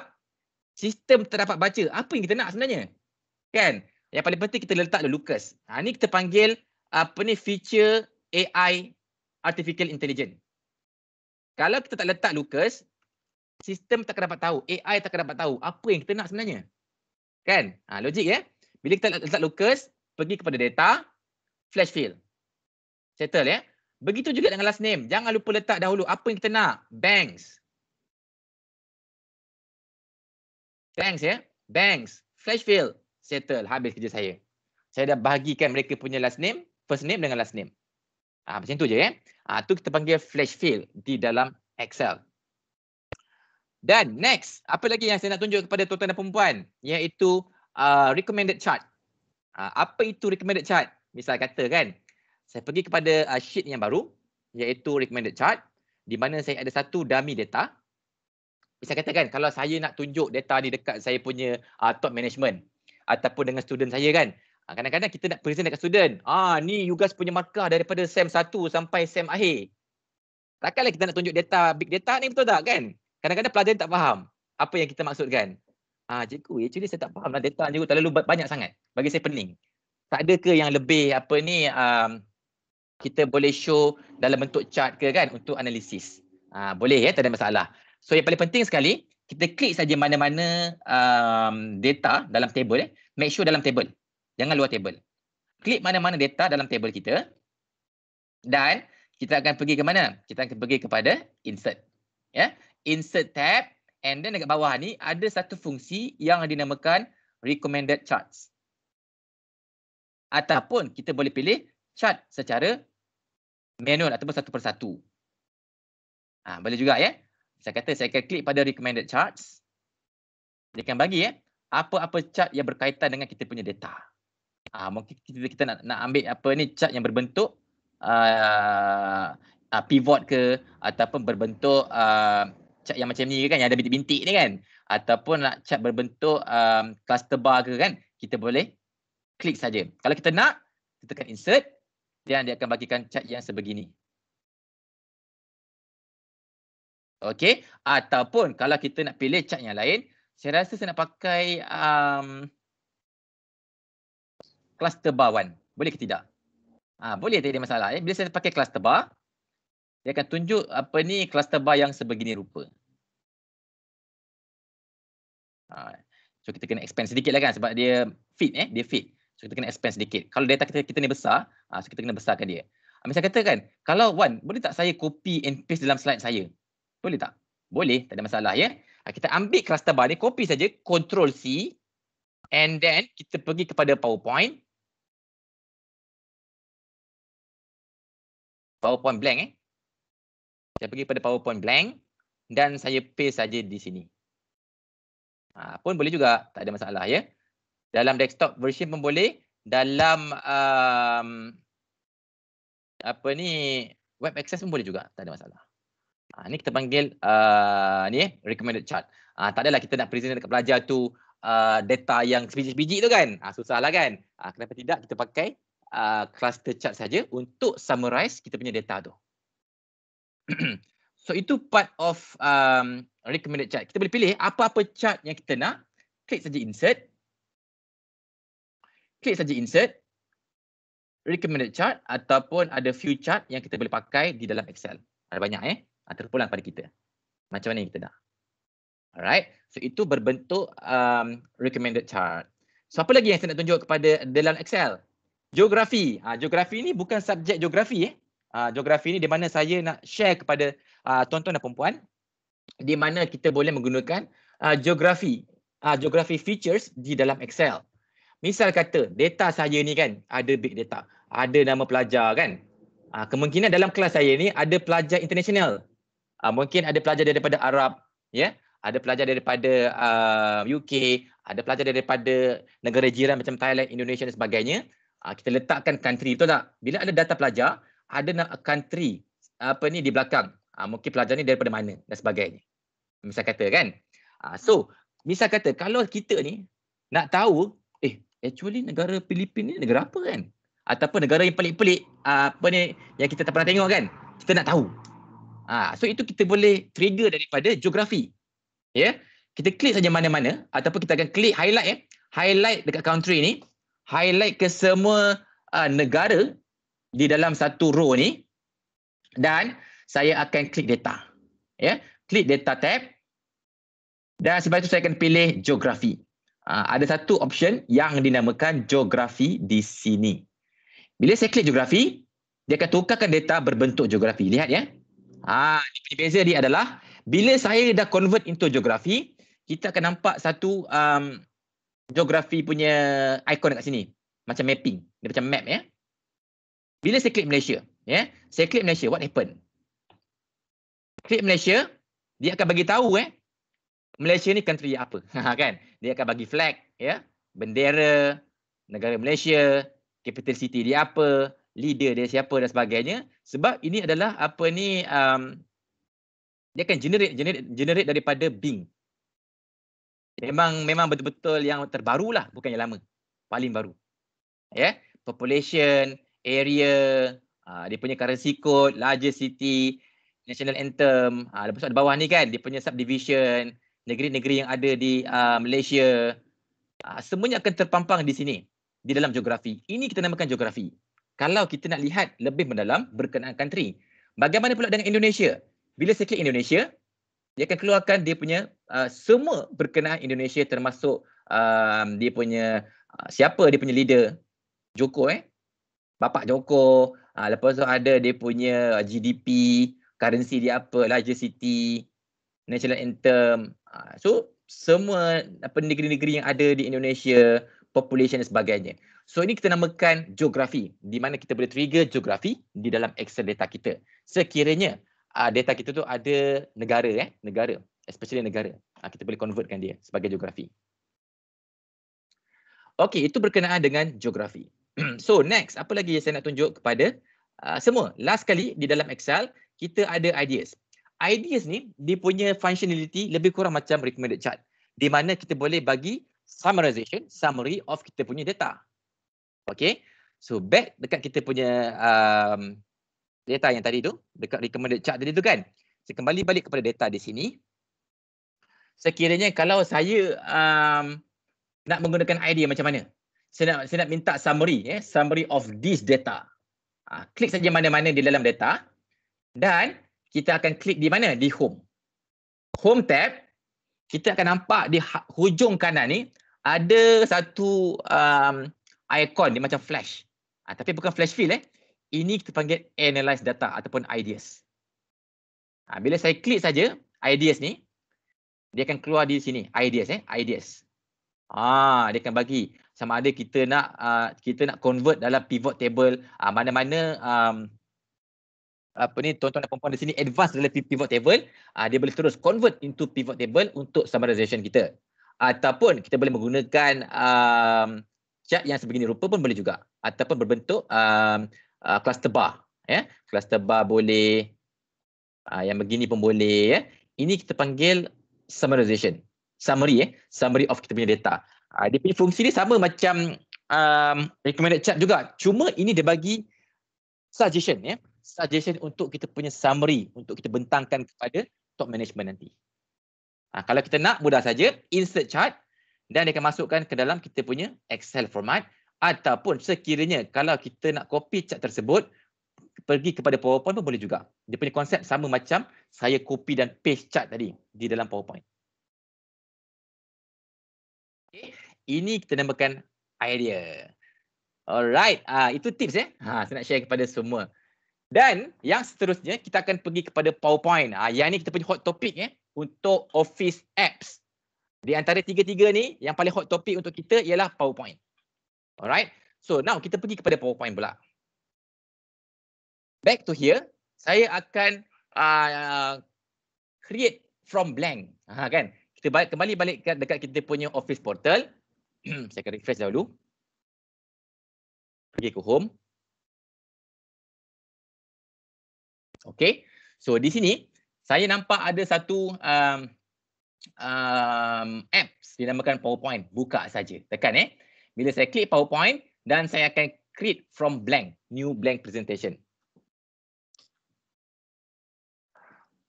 sistem terdapat baca. Apa yang kita nak sebenarnya? Kan? Yang paling penting kita letak dulu Lucas. Ha, ini kita panggil apa ni feature AI Artificial Intelligence. Kalau kita tak letak Lucas, sistem takkan dapat tahu, AI takkan dapat tahu apa yang kita nak sebenarnya. Kan? Ha, logik ya. Bila kita letak locus, pergi kepada data, flash fill, Settle ya. Begitu juga dengan last name. Jangan lupa letak dahulu apa yang kita nak. Banks. Banks ya. Banks. Flash fill, Settle. Habis kerja saya. Saya dah bahagikan mereka punya last name, first name dengan last name. Ha, macam tu je ya. Itu ha, kita panggil flash fill di dalam Excel. Dan next, apa lagi yang saya nak tunjuk kepada tuan-tuan dan perempuan? Iaitu uh, recommended chart. Uh, apa itu recommended chart? Misal kata kan, saya pergi kepada uh, sheet yang baru, iaitu recommended chart, di mana saya ada satu dummy data. Misal kata kan, kalau saya nak tunjuk data ni dekat saya punya uh, top management ataupun dengan student saya kan, uh, kadang-kadang kita nak present dekat student, ah ni you guys punya markah daripada SEM 1 sampai SEM akhir. Takkanlah kita nak tunjuk data, big data ni betul tak kan? kadang-kadang pelajar tak faham apa yang kita maksudkan. Ah, cikgu, actually saya tak faham lah data cikgu terlalu banyak sangat. Bagi saya pening. Tak ada ke yang lebih apa ni um, kita boleh show dalam bentuk chart ke kan untuk analisis. Ah, boleh ya, tak ada masalah. So yang paling penting sekali, kita klik saja mana-mana um, data dalam table. Eh. Make sure dalam table. Jangan luar table. Klik mana-mana data dalam table kita. Dan kita akan pergi ke mana? Kita akan pergi kepada insert. Ya. Yeah insert tab and then dekat bawah ni ada satu fungsi yang dinamakan recommended charts. Ataupun kita boleh pilih chart secara manual ataupun satu persatu. Ha, boleh juga ya. Saya kata saya akan klik pada recommended charts. Dia akan bagi ya apa-apa chart yang berkaitan dengan kita punya data. Ha, mungkin kita, kita nak, nak ambil apa ni chart yang berbentuk uh, uh, pivot ke ataupun berbentuk uh, cat yang macam ni kan yang ada bintik-bintik ni kan ataupun nak cat berbentuk um, cluster bar ke kan kita boleh klik saja. Kalau kita nak kita tekan insert dan dia akan bagikan cat yang sebegini. Okey ataupun kalau kita nak pilih cat yang lain saya rasa saya nak pakai um, cluster bar one. Boleh ke tidak? Ha, boleh tak ada masalah. Eh? Bila saya pakai cluster bar dia akan tunjuk apa ni kluster bar yang sebegini rupa. Ha. So kita kena expand sedikit lah kan sebab dia fit eh, dia fit. So kita kena expand sedikit. Kalau data kita, kita ni besar, ha, so kita kena besarkan dia. Ha, misal kata kan, kalau Wan, boleh tak saya copy and paste dalam slide saya? Boleh tak? Boleh, tak ada masalah ya. Ha, kita ambil cluster bar ni, copy saja, control C. And then kita pergi kepada PowerPoint. PowerPoint blank eh saya pergi pada powerpoint blank dan saya paste saja di sini. Ha, pun boleh juga, tak ada masalah ya. Dalam desktop version pun boleh, dalam um, apa ni web access pun boleh juga, tak ada masalah. Ha, ni kita panggil uh, ni eh, recommended chart. Ha, tak adalah kita nak present dekat pelajar tu uh, data yang sebiji-sebiji tu kan. Ha, susahlah kan. Ha, kenapa tidak kita pakai uh, cluster chart saja untuk summarize kita punya data tu. so itu part of um, recommended chart. Kita boleh pilih apa-apa chart yang kita nak. Klik saja insert. Klik saja insert. Recommended chart ataupun ada few chart yang kita boleh pakai di dalam Excel. Ada banyak eh. Ah, terpulang pada kita. Macam mana kita nak. Alright. So itu berbentuk um, recommended chart. So apa lagi yang saya nak tunjuk kepada dalam Excel? Geografi. Ha, geografi ni bukan subjek geografi eh uh, geografi ni di mana saya nak share kepada ah, tuan-tuan uh, dan perempuan di mana kita boleh menggunakan uh, geografi, uh, geografi features di dalam Excel. Misal kata data saya ni kan ada big data, ada nama pelajar kan. Uh, kemungkinan dalam kelas saya ni ada pelajar international. Uh, mungkin ada pelajar daripada Arab, ya. Yeah? Ada pelajar daripada uh, UK, ada pelajar daripada negara jiran macam Thailand, Indonesia dan sebagainya. Uh, kita letakkan country, betul tak? Bila ada data pelajar, ada nak country apa ni di belakang. Ha, mungkin pelajar ni daripada mana dan sebagainya. Misal kata kan. Ha, so, misal kata kalau kita ni nak tahu eh actually negara Filipin ni negara apa kan? Ataupun negara yang pelik-pelik ah, apa ni yang kita tak pernah tengok kan? Kita nak tahu. Ha, so itu kita boleh trigger daripada geografi. Ya. Yeah? Kita klik saja mana-mana ataupun kita akan klik highlight ya. Eh? Highlight dekat country ni, highlight ke semua uh, negara di dalam satu row ni dan saya akan klik data. Ya, klik data tab. Dan selepas itu saya akan pilih geografi. Ha, ada satu option yang dinamakan geografi di sini. Bila saya klik geografi, dia akan tukarkan data berbentuk geografi. Lihat ya. Ah, ha, ini beza dia adalah bila saya dah convert into geografi, kita akan nampak satu um, geografi punya ikon dekat sini. Macam mapping. Dia macam map ya. Bila saya klik Malaysia, ya, yeah, saya klik Malaysia, what happen? Klik Malaysia, dia akan bagi tahu eh Malaysia ni country apa, ha, kan? Dia akan bagi flag, ya, yeah, bendera negara Malaysia, capital city dia apa, leader dia siapa dan sebagainya. Sebab ini adalah apa ni um, dia akan generate generate generate daripada Bing. Memang memang betul-betul yang terbarulah, bukan yang lama. Paling baru. Ya, yeah? population area, uh, dia punya currency code, largest city, national anthem, uh, lepas tu ada bawah ni kan, dia punya subdivision, negeri-negeri yang ada di uh, Malaysia, uh, semuanya akan terpampang di sini, di dalam geografi. Ini kita namakan geografi. Kalau kita nak lihat lebih mendalam berkenaan country, bagaimana pula dengan Indonesia? Bila saya klik Indonesia, dia akan keluarkan dia punya uh, semua berkenaan Indonesia termasuk uh, dia punya uh, siapa dia punya leader Joko eh Bapak Joko, ha, lepas tu ada dia punya ah, GDP, currency dia apa, larger city, national anthem. Ha, so semua apa negeri-negeri yang ada di Indonesia, population dan sebagainya. So ini kita namakan geografi, di mana kita boleh trigger geografi di dalam Excel data kita. Sekiranya uh, data kita tu ada negara, eh, negara, especially negara, uh, kita boleh convertkan dia sebagai geografi. Okey, itu berkenaan dengan geografi. So next, apa lagi yang saya nak tunjuk kepada uh, semua. Last kali di dalam Excel, kita ada ideas. Ideas ni, dia punya functionality lebih kurang macam recommended chart. Di mana kita boleh bagi summarization, summary of kita punya data. Okay. So back dekat kita punya um, data yang tadi tu, dekat recommended chart tadi tu kan. Saya kembali balik kepada data di sini. Sekiranya kalau saya um, nak menggunakan idea macam mana? saya nak, saya nak minta summary, eh, summary of this data. Ha, klik saja mana-mana di dalam data dan kita akan klik di mana? Di home. Home tab, kita akan nampak di ha, hujung kanan ni ada satu um, icon dia macam flash. Ha, tapi bukan flash fill. Eh. Ini kita panggil analyze data ataupun ideas. Ha, bila saya klik saja ideas ni, dia akan keluar di sini. Ideas. Eh. ideas. Ah, dia akan bagi sama ada kita nak uh, kita nak convert dalam pivot table uh, mana-mana um, apa ni tuan-tuan dan puan-puan di sini advance dalam pivot table uh, dia boleh terus convert into pivot table untuk summarization kita ataupun kita boleh menggunakan um, chart yang sebegini rupa pun boleh juga ataupun berbentuk um, uh, cluster bar ya yeah. cluster bar boleh uh, yang begini pun boleh ya yeah. ini kita panggil summarization summary ya summary of kita punya data Uh, dia punya fungsi dia sama macam um, recommended chart juga. Cuma ini dia bagi suggestion. ya, Suggestion untuk kita punya summary. Untuk kita bentangkan kepada top management nanti. Uh, kalau kita nak mudah saja insert chart. Dan dia akan masukkan ke dalam kita punya Excel format. Ataupun sekiranya kalau kita nak copy chart tersebut. Pergi kepada PowerPoint pun boleh juga. Dia punya konsep sama macam saya copy dan paste chart tadi. Di dalam PowerPoint. Ini kita namakan idea. Alright, uh, itu tips ya. Eh? Ha, saya nak share kepada semua. Dan yang seterusnya kita akan pergi kepada PowerPoint. Ah, yang ni kita punya hot topic ya eh, untuk office apps. Di antara tiga-tiga ni yang paling hot topic untuk kita ialah PowerPoint. Alright. So now kita pergi kepada PowerPoint pula. Back to here, saya akan uh, create from blank. Ha, kan? Kita balik kembali balik dekat kita punya office portal. saya akan refresh dahulu. Pergi ke home. Okay. So di sini, saya nampak ada satu um, um, apps dinamakan PowerPoint. Buka saja. Tekan eh. Bila saya klik PowerPoint dan saya akan create from blank. New blank presentation.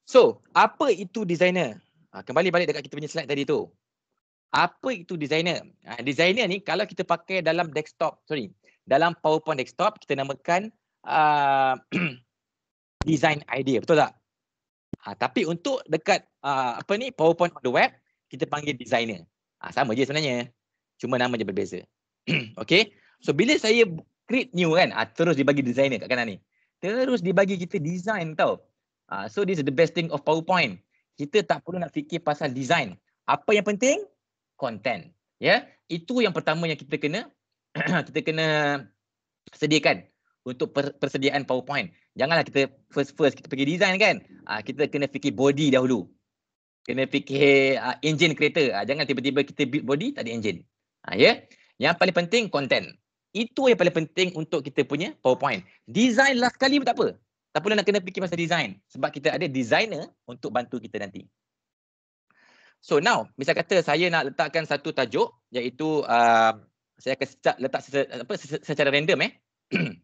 So, apa itu designer? Ah, kembali balik dekat kita punya slide tadi tu apa itu designer? Ha, designer ni kalau kita pakai dalam desktop, sorry, dalam PowerPoint desktop kita namakan uh, design idea, betul tak? Ha, tapi untuk dekat uh, apa ni PowerPoint on the web kita panggil designer. Ha, sama je sebenarnya, cuma nama je berbeza. okay, so bila saya create new kan, ha, terus dibagi designer kat kanan ni. Terus dibagi kita design tau. Ha, so this is the best thing of PowerPoint. Kita tak perlu nak fikir pasal design. Apa yang penting? content. Ya, itu yang pertama yang kita kena kita kena sediakan untuk persediaan PowerPoint. Janganlah kita first first kita pergi design kan. Ah kita kena fikir body dahulu. Kena fikir uh, engine creator. Uh, ah, jangan tiba-tiba kita build body tak ada engine. Ha, ya. Yeah? Yang paling penting content. Itu yang paling penting untuk kita punya PowerPoint. Design last kali pun tak apa. Tak perlu nak kena fikir masa design sebab kita ada designer untuk bantu kita nanti. So now, misal kata saya nak letakkan satu tajuk iaitu uh, saya akan letak secara, apa, secara random eh.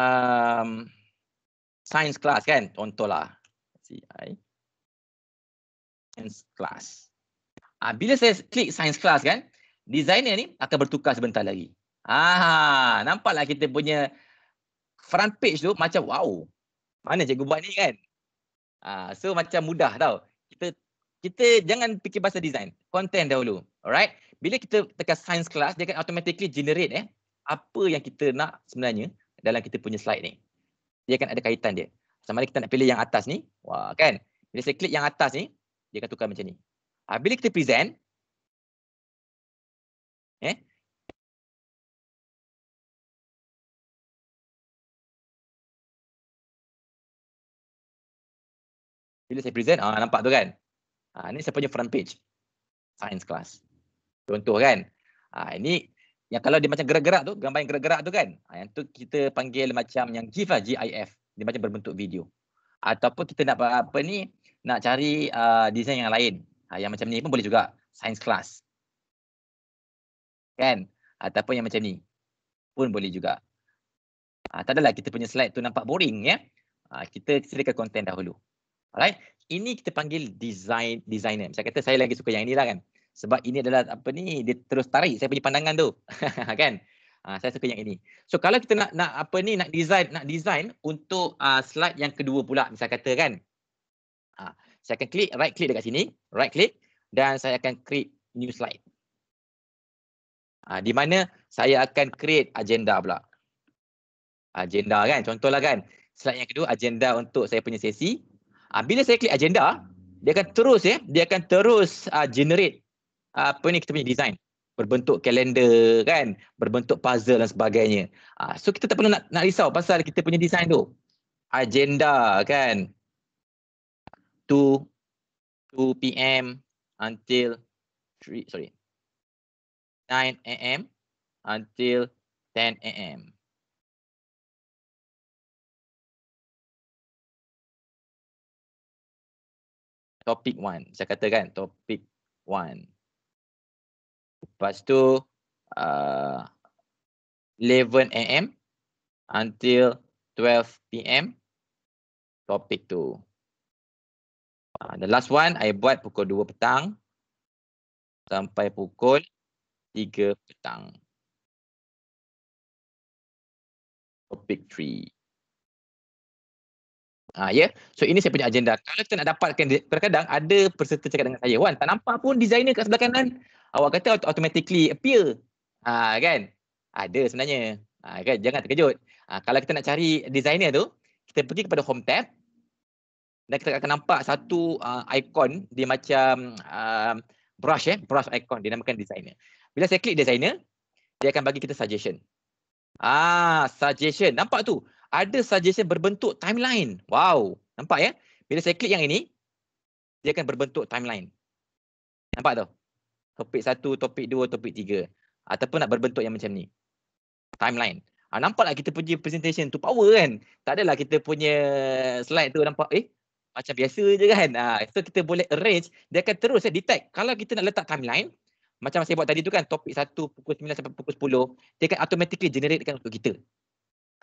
um, science class kan, contohlah. Science class. Uh, bila saya klik science class kan, designer ni akan bertukar sebentar lagi. Ah, nampaklah kita punya front page tu macam wow. Mana cikgu buat ni kan? Uh, so macam mudah tau. Kita kita jangan fikir pasal design, content dahulu. Alright. Bila kita tekan science class, dia akan automatically generate eh apa yang kita nak sebenarnya dalam kita punya slide ni. Dia akan ada kaitan dia. Sama ada kita nak pilih yang atas ni, wah kan. Bila saya klik yang atas ni, dia akan tukar macam ni. Ha, bila kita present eh Bila saya present, ah nampak tu kan? Ha, ah, ini saya punya front page. Science class. Contoh kan. Ha, ini yang kalau dia macam gerak-gerak tu, gambar yang gerak-gerak tu kan. Ha, yang tu kita panggil macam yang GIF lah, GIF. Dia macam berbentuk video. Ataupun kita nak apa ni, nak cari uh, design yang lain. Ha, yang macam ni pun boleh juga. Science class. Kan? Ataupun yang macam ni. Pun boleh juga. Ha, tak adalah kita punya slide tu nampak boring ya. Ha, kita sediakan konten dahulu. Alright ini kita panggil design designer. Saya kata saya lagi suka yang inilah kan. Sebab ini adalah apa ni dia terus tarik saya punya pandangan tu. kan? Ha, saya suka yang ini. So kalau kita nak nak apa ni nak design nak design untuk uh, slide yang kedua pula misal kata kan. Ha, saya akan klik right click dekat sini, right click dan saya akan create new slide. Ha, di mana saya akan create agenda pula. Agenda kan contohlah kan. Slide yang kedua agenda untuk saya punya sesi Ha, bila saya klik agenda, dia akan terus ya, dia akan terus uh, generate uh, apa ni kita punya design berbentuk kalender kan, berbentuk puzzle dan sebagainya. Uh, so kita tak perlu nak, nak risau pasal kita punya design tu. Agenda kan. 2 2 pm until 3 sorry. 9 am until 10 am. topic one. Saya kata kan topic one. Lepas tu uh, 11 am until 12 pm topic two, Uh, the last one I buat pukul 2 petang sampai pukul 3 petang. Topic three. Ha, ya. Yeah? So ini saya punya agenda. Kalau kita nak dapatkan kadang-kadang ada peserta cakap dengan saya, "Wan, tak nampak pun designer kat sebelah kanan." Awak kata automatically appear. Ha, kan? Ada sebenarnya. Ha, kan? Jangan terkejut. Ha, kalau kita nak cari designer tu, kita pergi kepada home tab dan kita akan nampak satu uh, ikon dia macam uh, brush eh, brush icon dinamakan designer. Bila saya klik designer, dia akan bagi kita suggestion. Ah, suggestion. Nampak tu? ada suggestion berbentuk timeline. Wow, nampak ya? Bila saya klik yang ini, dia akan berbentuk timeline. Nampak tu? Topik satu, topik dua, topik tiga, Ataupun nak berbentuk yang macam ni. Timeline. Ha, nampaklah kita punya presentation tu power kan? Tak adalah kita punya slide tu nampak eh macam biasa je kan? Ha, so kita boleh arrange, dia akan terus ya, detect. Kalau kita nak letak timeline, macam saya buat tadi tu kan topik 1 pukul 9 sampai pukul 10, dia akan automatically generatekan untuk kita.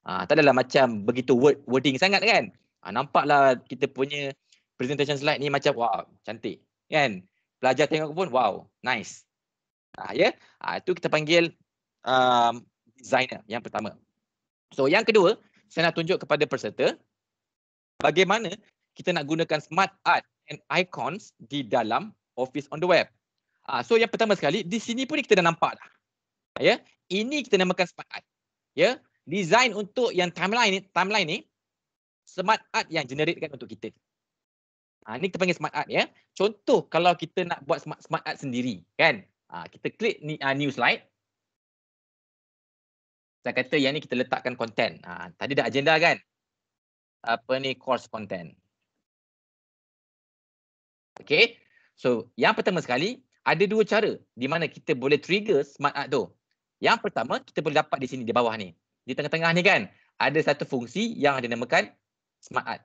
Ah, tak adalah macam begitu word wording sangat kan. Ah, nampaklah kita punya presentation slide ni macam wow, cantik. Kan? Pelajar tengok pun wow, nice. Ah, ya. Yeah? Ah, itu kita panggil um, designer yang pertama. So yang kedua, saya nak tunjuk kepada peserta bagaimana kita nak gunakan smart art and icons di dalam office on the web. Ah, so yang pertama sekali, di sini pun kita dah nampak dah. Ya, yeah? ini kita namakan smart art. Ya, yeah? design untuk yang timeline ni, timeline ni smart art yang generatekan untuk kita. Ha, ni kita panggil smart art ya. Contoh kalau kita nak buat smart, smart art sendiri kan. Ha, kita klik ni, uh, new slide. Saya kata yang ni kita letakkan content. Ha, tadi dah agenda kan? Apa ni course content. Okay. So yang pertama sekali ada dua cara di mana kita boleh trigger smart art tu. Yang pertama kita boleh dapat di sini di bawah ni di tengah-tengah ni kan ada satu fungsi yang dinamakan smart art.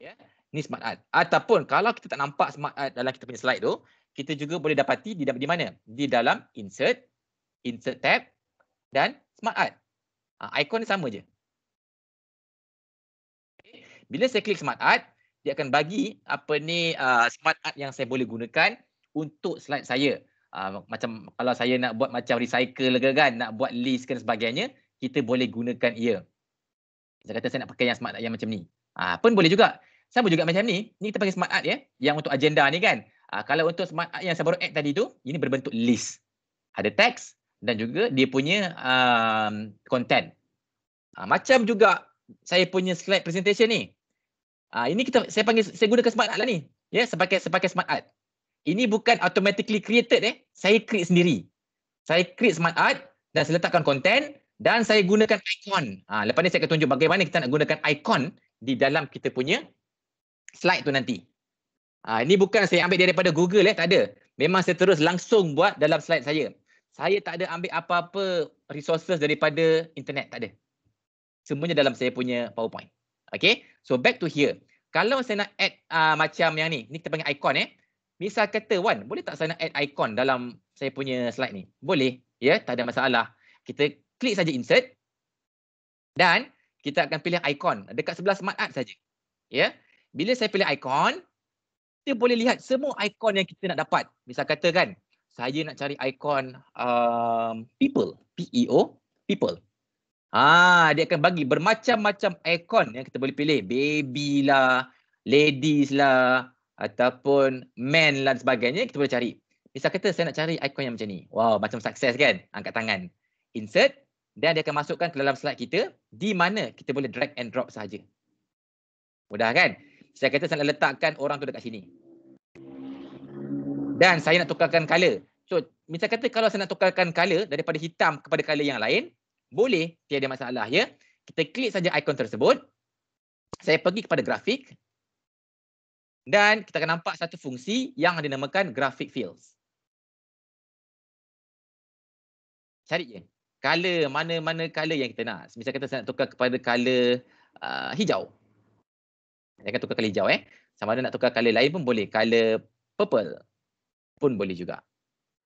Ya, yeah. ni smart art. Ataupun kalau kita tak nampak smart art dalam kita punya slide tu, kita juga boleh dapati di, di mana? Di dalam insert, insert tab dan smart art. Ha, ikon dia sama je. Bila saya klik smart art, dia akan bagi apa ni uh, smart art yang saya boleh gunakan untuk slide saya. Ah, macam kalau saya nak buat macam recycle ke kan, nak buat list dan sebagainya, kita boleh gunakan ia. Saya kata saya nak pakai yang smart yang macam ni. Ah, pun boleh juga. Sama juga macam ni. Ni kita pakai smart art ya, yang untuk agenda ni kan. Ah, kalau untuk smart art yang saya baru add tadi tu, ini berbentuk list. Ada teks dan juga dia punya um, content. Ah, macam juga saya punya slide presentation ni. Ah, ini kita saya panggil saya gunakan smart art lah ni. Ya, sebagai sebagai smart art. Ini bukan automatically created eh. Saya create sendiri. Saya create smart art dan saya letakkan content dan saya gunakan icon. Ha, lepas ni saya akan tunjuk bagaimana kita nak gunakan icon di dalam kita punya slide tu nanti. Ha, ini bukan saya ambil daripada Google eh. Tak ada. Memang saya terus langsung buat dalam slide saya. Saya tak ada ambil apa-apa resources daripada internet. Tak ada. Semuanya dalam saya punya PowerPoint. Okay. So back to here. Kalau saya nak add uh, macam yang ni. Ni kita panggil icon eh. Misal kata Wan, boleh tak saya nak add icon dalam saya punya slide ni? Boleh, ya, yeah, tak ada masalah. Kita klik saja insert dan kita akan pilih icon dekat sebelah smart art saja. Ya. Yeah. Bila saya pilih icon, kita boleh lihat semua icon yang kita nak dapat. Misal kata kan, saya nak cari icon um, people, P E O, people. Ah, dia akan bagi bermacam-macam icon yang kita boleh pilih. Baby lah, ladies lah, ataupun men dan sebagainya kita boleh cari. Misal kata saya nak cari ikon yang macam ni. Wow, macam sukses kan? Angkat tangan. Insert dan dia akan masukkan ke dalam slide kita di mana kita boleh drag and drop sahaja. Mudah kan? Saya kata saya nak letakkan orang tu dekat sini. Dan saya nak tukarkan color. So, misal kata kalau saya nak tukarkan color daripada hitam kepada color yang lain, boleh, tiada masalah ya. Kita klik saja ikon tersebut. Saya pergi kepada grafik dan kita akan nampak satu fungsi yang dinamakan graphic fields. Cari je. Color, mana-mana color yang kita nak. Misalnya kita nak tukar kepada color uh, hijau. kita akan tukar color hijau eh. Sama ada nak tukar color lain pun boleh. Color purple pun boleh juga.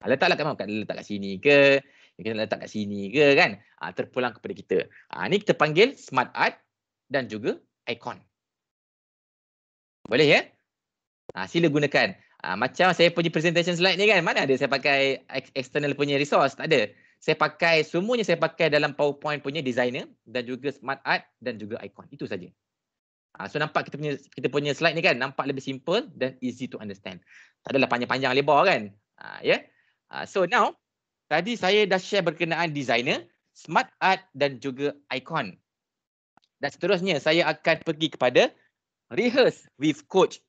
Ah, letaklah kat mana? Letak kat sini ke? Kita letak kat sini ke kan? Ha, terpulang kepada kita. Ha, ni kita panggil smart art dan juga icon. Boleh ya? Eh? Ha, sila gunakan. Ha, macam saya punya presentation slide ni kan, mana ada saya pakai external punya resource? Tak ada. Saya pakai, semuanya saya pakai dalam PowerPoint punya designer dan juga smart art dan juga icon. Itu saja. Ha, so nampak kita punya kita punya slide ni kan, nampak lebih simple dan easy to understand. Tak adalah panjang-panjang lebar kan. Ha, yeah? ha, so now, tadi saya dah share berkenaan designer, smart art dan juga icon. Dan seterusnya, saya akan pergi kepada rehearse with coach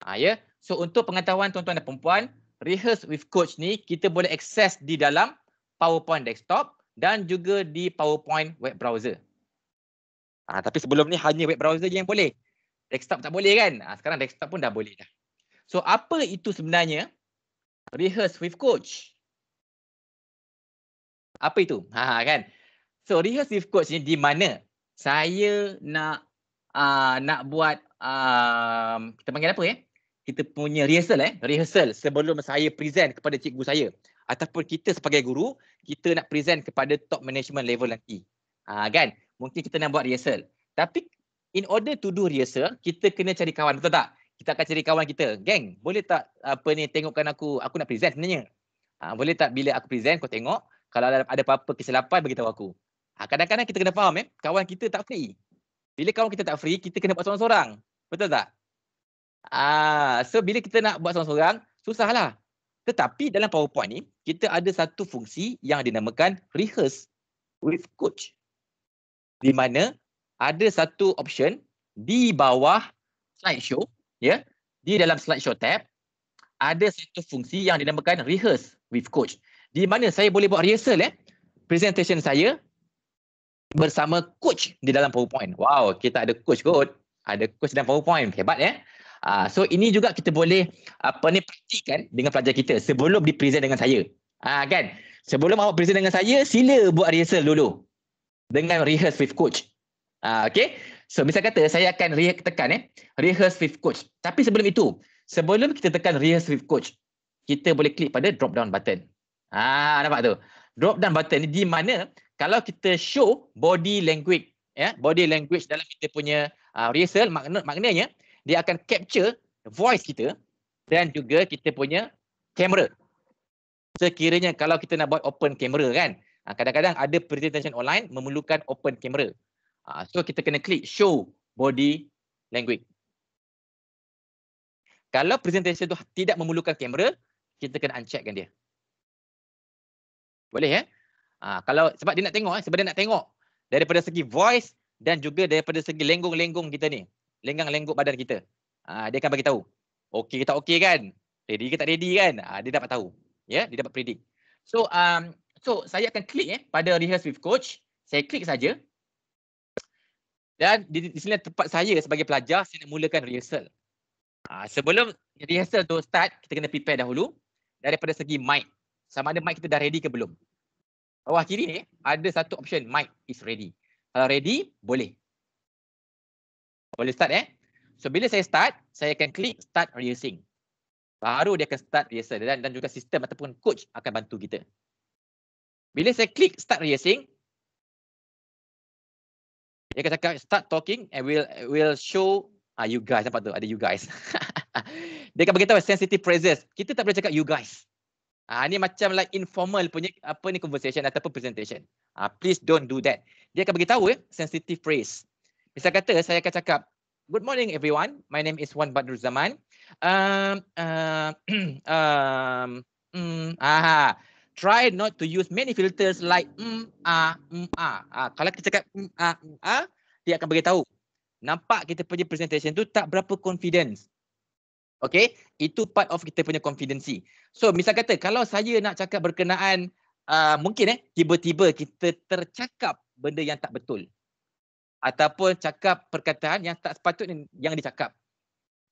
Ha, ya. So untuk pengetahuan tuan-tuan dan perempuan, rehearse with coach ni kita boleh akses di dalam PowerPoint desktop dan juga di PowerPoint web browser. Ha, tapi sebelum ni hanya web browser je yang boleh. Desktop tak boleh kan? Ha, sekarang desktop pun dah boleh dah. So apa itu sebenarnya rehearse with coach? Apa itu? Ha, ha kan? So rehearse with coach ni di mana saya nak uh, nak buat uh, kita panggil apa ya? kita punya rehearsal eh rehearsal sebelum saya present kepada cikgu saya ataupun kita sebagai guru kita nak present kepada top management level nanti ah kan mungkin kita nak buat rehearsal tapi in order to do rehearsal kita kena cari kawan betul tak kita akan cari kawan kita gang. boleh tak apa ni tengokkan aku aku nak present sebenarnya ah boleh tak bila aku present kau tengok kalau ada apa-apa kesilapan bagi tahu aku ah kadang-kadang kita kena faham eh kawan kita tak free bila kawan kita tak free kita kena buat seorang-seorang betul tak Ah, so bila kita nak buat seorang-seorang, susahlah. Tetapi dalam PowerPoint ni, kita ada satu fungsi yang dinamakan rehearse with coach. Di mana ada satu option di bawah slideshow, ya. Yeah, di dalam slideshow tab, ada satu fungsi yang dinamakan rehearse with coach. Di mana saya boleh buat rehearsal eh, presentation saya bersama coach di dalam PowerPoint. Wow, kita ada coach kot. Ada coach dalam PowerPoint. Hebat ya. Eh? Uh, so ini juga kita boleh apa ni praktikan dengan pelajar kita sebelum di present dengan saya. Ah uh, kan? Sebelum awak present dengan saya, sila buat rehearsal dulu dengan rehearse with coach. Ah uh, okey. So misal kata saya akan rehearse tekan eh rehearse with coach. Tapi sebelum itu, sebelum kita tekan rehearse with coach, kita boleh klik pada drop down button. Ah uh, nampak tu? Drop down button ni di mana kalau kita show body language ya, yeah, body language dalam kita punya uh, rehearsal makna maknanya dia akan capture voice kita dan juga kita punya kamera. Sekiranya kalau kita nak buat open camera kan, ah, kadang-kadang ada presentation online memerlukan open camera. Ah, so kita kena klik show body language. Kalau presentation tu tidak memerlukan kamera, kita kena uncheckkan dia. Boleh ya? Eh? Ah, kalau sebab dia nak tengok, eh, sebab dia nak tengok daripada segi voice dan juga daripada segi lenggong-lenggong kita ni lenggang lengguk badan kita. Ah dia akan bagi tahu. Okey kita tak okey kan? Ready ke tak ready kan? Ah dia dapat tahu. Ya, yeah, dia dapat predict. So um so saya akan klik eh pada rehearse with coach. Saya klik saja. Dan di, di sini tempat saya sebagai pelajar saya nak mulakan rehearsal. Ah sebelum rehearsal tu start, kita kena prepare dahulu daripada segi mic. Sama ada mic kita dah ready ke belum. Bawah kiri ni ada satu option mic is ready. Kalau ready boleh boleh start eh. So bila saya start, saya akan klik start rehearsing. Baru dia akan start rehearsal dan, dan juga sistem ataupun coach akan bantu kita. Bila saya klik start rehearsing, dia akan cakap start talking and will will show ah you guys. Nampak tu? Ada you guys. dia akan beritahu sensitive phrases. Kita tak boleh cakap you guys. Ah uh, ni macam like informal punya apa ni conversation ataupun presentation. Ah please don't do that. Dia akan beritahu eh, sensitive phrase. Misal kata saya akan cakap, good morning everyone. My name is Wan Badrul Zaman. Um, uh, um, um, aha. Try not to use many filters like mm, ah, mm, ah. Ah, kalau kita cakap mm, ah, mm, ah, dia akan bagi tahu Nampak kita punya presentation tu tak berapa confidence. Okay, itu part of kita punya confidence. So, misal kata kalau saya nak cakap berkenaan, uh, mungkin eh, tiba-tiba kita tercakap benda yang tak betul ataupun cakap perkataan yang tak sepatutnya yang dicakap.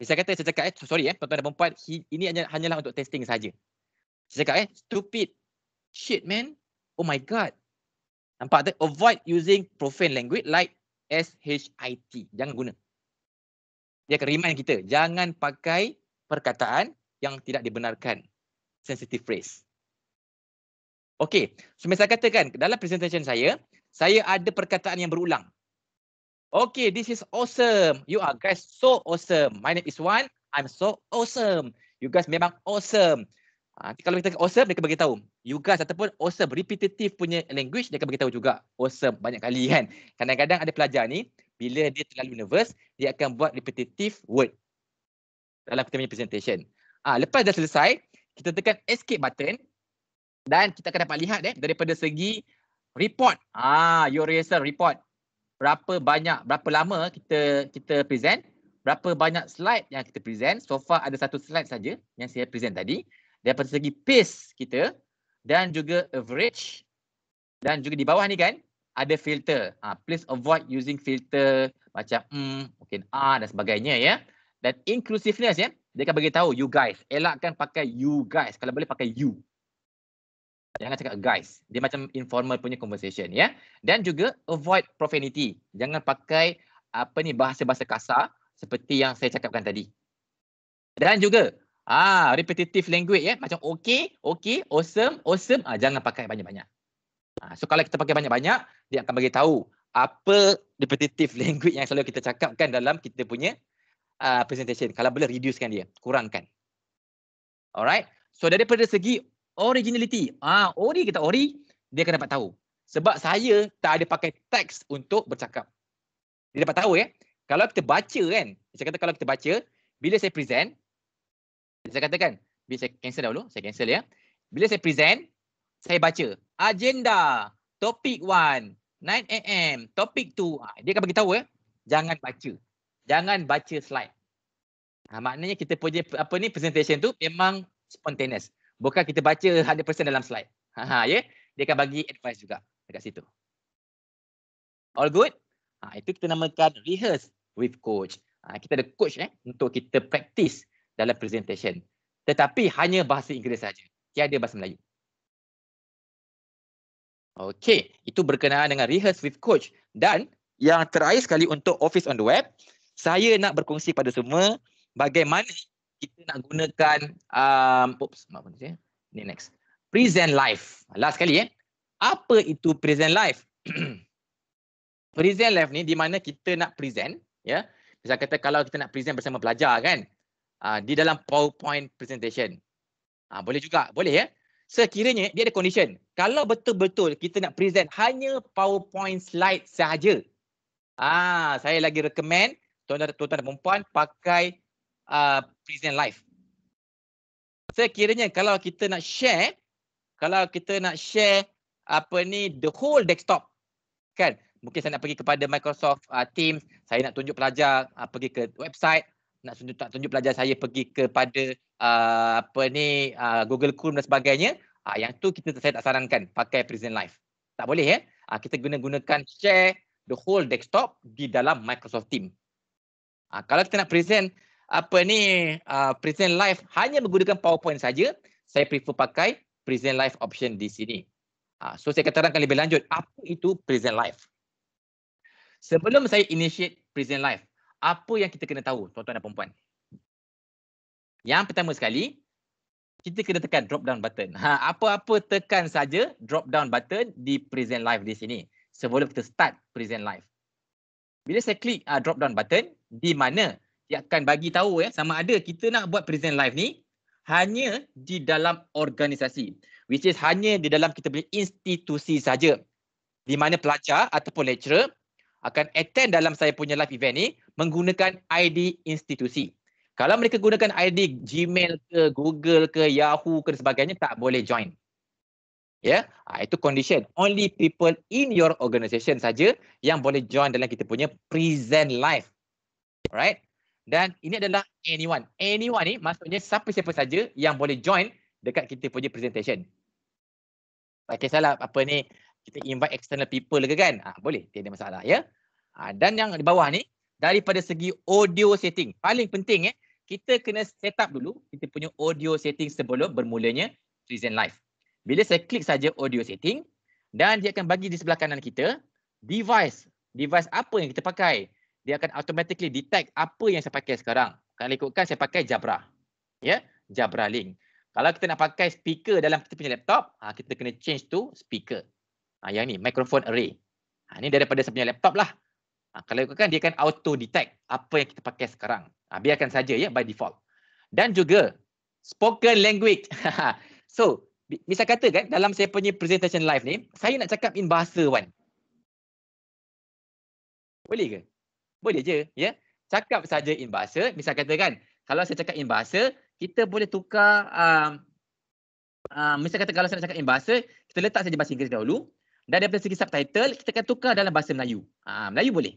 Saya kata saya cakap eh sorry eh tuan-tuan dan puan ini hanyalah untuk testing saja. Saya cakap eh stupid shit man. Oh my god. Nampak tak? Avoid using profane language like S-H-I-T. Jangan guna. Dia akan remind kita. Jangan pakai perkataan yang tidak dibenarkan. Sensitive phrase. Okay. So, misalnya katakan dalam presentation saya, saya ada perkataan yang berulang. Okay, this is awesome. You are guys so awesome. My name is Wan. I'm so awesome. You guys memang awesome. Ah, nanti kalau kita awesome, dia mereka beritahu. You guys ataupun awesome, repetitive punya language, dia mereka beritahu juga. Awesome, banyak kali kan. Kadang-kadang ada pelajar ni, bila dia terlalu nervous, dia akan buat repetitive word. Dalam kita punya presentation. Ah, ha, lepas dah selesai, kita tekan escape button. Dan kita akan dapat lihat eh, daripada segi report. Ah, your result report berapa banyak berapa lama kita kita present berapa banyak slide yang kita present so far ada satu slide saja yang saya present tadi daripada segi pace kita dan juga average dan juga di bawah ni kan ada filter ha, please avoid using filter macam mm mungkin a ah, dan sebagainya ya dan inclusiveness ya dia akan bagi tahu you guys elakkan pakai you guys kalau boleh pakai you Jangan cakap guys. Dia macam informal punya conversation ya. Dan juga avoid profanity. Jangan pakai apa ni bahasa-bahasa kasar seperti yang saya cakapkan tadi. Dan juga ah repetitive language ya. Macam okay, okay, awesome, awesome. Ah, jangan pakai banyak-banyak. Ah, so kalau kita pakai banyak-banyak, dia akan bagi tahu apa repetitive language yang selalu kita cakapkan dalam kita punya uh, presentation. Kalau boleh reducekan dia, kurangkan. Alright. So daripada segi originality. Ah, ori kita ori, dia kena dapat tahu. Sebab saya tak ada pakai teks untuk bercakap. Dia dapat tahu ya. Kalau kita baca kan, saya kata kalau kita baca, bila saya present, saya katakan, bila saya cancel dahulu, saya cancel ya. Bila saya present, saya baca agenda, topik 1, 9 am, topik 2. Ah, dia akan bagi tahu ya. Jangan baca. Jangan baca slide. Ha, maknanya kita punya apa ni presentation tu memang spontaneous bukan kita baca 100% dalam slide. Ha ha Yeah? Dia akan bagi advice juga dekat situ. All good? Ha, itu kita namakan rehearse with coach. Ha, kita ada coach eh untuk kita practice dalam presentation. Tetapi hanya bahasa Inggeris saja. Tiada bahasa Melayu. Okay, itu berkenaan dengan rehearse with coach dan yang terakhir sekali untuk office on the web, saya nak berkongsi pada semua bagaimana kita nak gunakan um, oops maafkan saya ni next present life last sekali eh apa itu present life present life ni di mana kita nak present ya bisa kata kalau kita nak present bersama pelajar kan uh, di dalam powerpoint presentation uh, boleh juga boleh ya sekiranya dia ada condition kalau betul-betul kita nak present hanya powerpoint slide sahaja ah uh, saya lagi recommend tuan-tuan dan puan pakai uh, present Life. Sekiranya kalau kita nak share, kalau kita nak share apa ni the whole desktop kan mungkin saya nak pergi kepada Microsoft uh, Teams saya nak tunjuk pelajar uh, pergi ke website nak tunjuk tak tunjuk pelajar saya pergi kepada uh, apa ni uh, Google Chrome dan sebagainya uh, yang tu kita saya tak sarankan pakai present live tak boleh ya uh, kita guna gunakan share the whole desktop di dalam Microsoft Teams uh, kalau kita nak present apa ni uh, ah, present live hanya menggunakan powerpoint saja saya prefer pakai present live option di sini uh, so saya akan terangkan lebih lanjut apa itu present live sebelum saya initiate present live apa yang kita kena tahu tuan-tuan dan puan yang pertama sekali kita kena tekan drop down button ha, apa-apa tekan saja drop down button di present live di sini sebelum kita start present live bila saya klik uh, drop down button di mana dia akan bagi tahu ya sama ada kita nak buat present live ni hanya di dalam organisasi which is hanya di dalam kita punya institusi saja di mana pelajar ataupun lecturer akan attend dalam saya punya live event ni menggunakan ID institusi. Kalau mereka gunakan ID Gmail ke Google ke Yahoo ke sebagainya tak boleh join. Ya, yeah? itu condition. Only people in your organisation saja yang boleh join dalam kita punya present live. Alright? Dan ini adalah anyone. Anyone ni maksudnya siapa-siapa saja yang boleh join dekat kita punya presentation. Tak kisahlah apa ni, kita invite external people lagi kan? Ha, boleh, tiada masalah ya. Ha, dan yang di bawah ni, daripada segi audio setting. Paling penting eh, kita kena set up dulu kita punya audio setting sebelum bermulanya present live. Bila saya klik saja audio setting dan dia akan bagi di sebelah kanan kita device. Device apa yang kita pakai dia akan automatically detect apa yang saya pakai sekarang. Kalau ikutkan saya pakai Jabra. Ya, yeah? Jabra Link. Kalau kita nak pakai speaker dalam kita punya laptop, ha, kita kena change to speaker. Ha, yang ni, microphone array. Ha, ini daripada saya punya laptop lah. Ha, kalau ikutkan dia akan auto detect apa yang kita pakai sekarang. Ha, biarkan saja ya, yeah? by default. Dan juga, spoken language. so, misal kata kan, dalam saya punya presentation live ni, saya nak cakap in bahasa Wan. Boleh ke? Boleh je, ya. Cakap saja in bahasa, misal kata kan, kalau saya cakap in bahasa, kita boleh tukar um, Uh, um, misalnya kata kalau saya nak cakap in bahasa, kita letak saja bahasa Inggeris dahulu. Dan daripada segi subtitle, kita akan tukar dalam bahasa Melayu. Uh, Melayu boleh.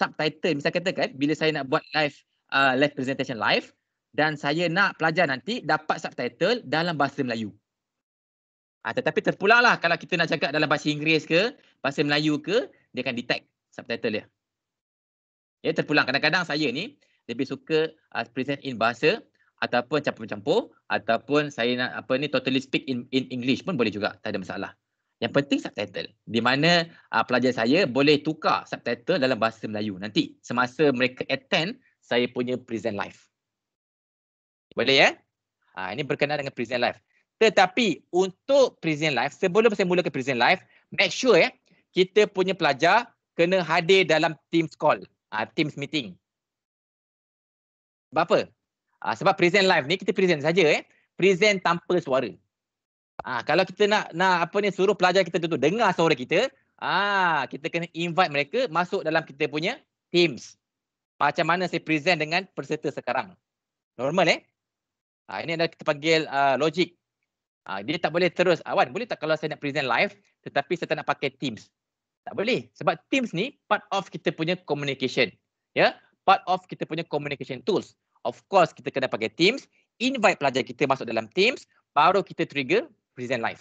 Subtitle, misalnya kata kan, bila saya nak buat live uh, live presentation live dan saya nak pelajar nanti dapat subtitle dalam bahasa Melayu. Uh, tetapi terpulanglah kalau kita nak cakap dalam bahasa Inggeris ke, bahasa Melayu ke, dia akan detect subtitle dia ya terpulang kadang-kadang saya ni lebih suka uh, present in bahasa ataupun campur-campur ataupun saya nak apa ni totally speak in in English pun boleh juga tak ada masalah yang penting subtitle di mana uh, pelajar saya boleh tukar subtitle dalam bahasa Melayu nanti semasa mereka attend saya punya present live boleh ya ha, ini berkenaan dengan present live tetapi untuk present live sebelum saya mulakan present live make sure ya kita punya pelajar kena hadir dalam Teams call uh, Teams meeting. Sebab apa? Uh, sebab present live ni kita present saja eh. Present tanpa suara. Uh, kalau kita nak nak apa ni suruh pelajar kita tu dengar suara kita, ah uh, kita kena invite mereka masuk dalam kita punya Teams. Macam mana saya present dengan peserta sekarang. Normal eh? Uh, ini adalah kita panggil uh, logik. Uh, dia tak boleh terus, Awan boleh tak kalau saya nak present live tetapi saya tak nak pakai Teams. Tak boleh. Sebab Teams ni part of kita punya communication. Ya. Yeah? Part of kita punya communication tools. Of course kita kena pakai Teams. Invite pelajar kita masuk dalam Teams. Baru kita trigger present live.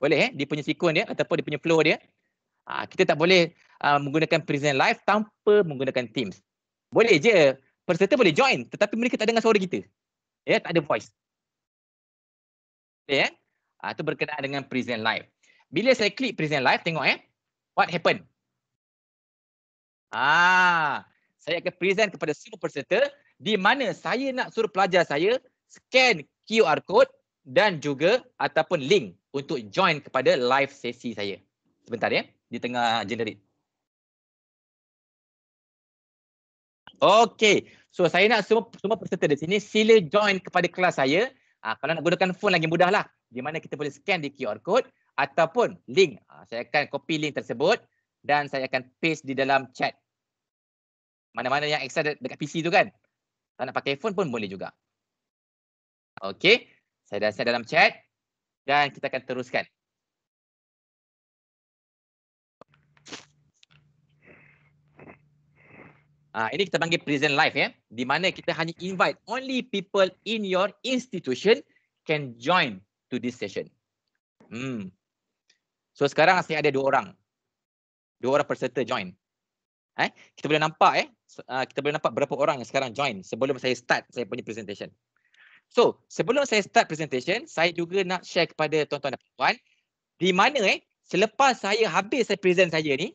Boleh eh? Dia punya sequence dia ataupun dia punya flow dia. Ha, kita tak boleh uh, menggunakan present live tanpa menggunakan Teams. Boleh je. perserta boleh join tetapi mereka tak dengar suara kita. Ya, yeah, tak ada voice. Boleh eh? itu ah, berkenaan dengan present live. Bila saya klik present live, tengok eh. What happen? Ah, saya akan present kepada semua peserta di mana saya nak suruh pelajar saya scan QR code dan juga ataupun link untuk join kepada live sesi saya. Sebentar ya, di tengah generate. Okay, so saya nak semua, semua peserta di sini sila join kepada kelas saya. Ah, kalau nak gunakan phone lagi mudahlah. Di mana kita boleh scan di QR code ataupun link. Ha, saya akan copy link tersebut dan saya akan paste di dalam chat. Mana-mana yang excited dekat PC tu kan. Tak nak pakai phone pun boleh juga. Okey, saya dah set dalam chat dan kita akan teruskan. Ah ini kita panggil present live ya di mana kita hanya invite only people in your institution can join to this session. Hmm So sekarang saya ada dua orang. Dua orang peserta join. Eh, kita boleh nampak eh ah, kita boleh nampak berapa orang yang sekarang join sebelum saya start saya punya presentation. So, sebelum saya start presentation, saya juga nak share kepada tuan-tuan dan puan di mana eh selepas saya habis saya present saya ni,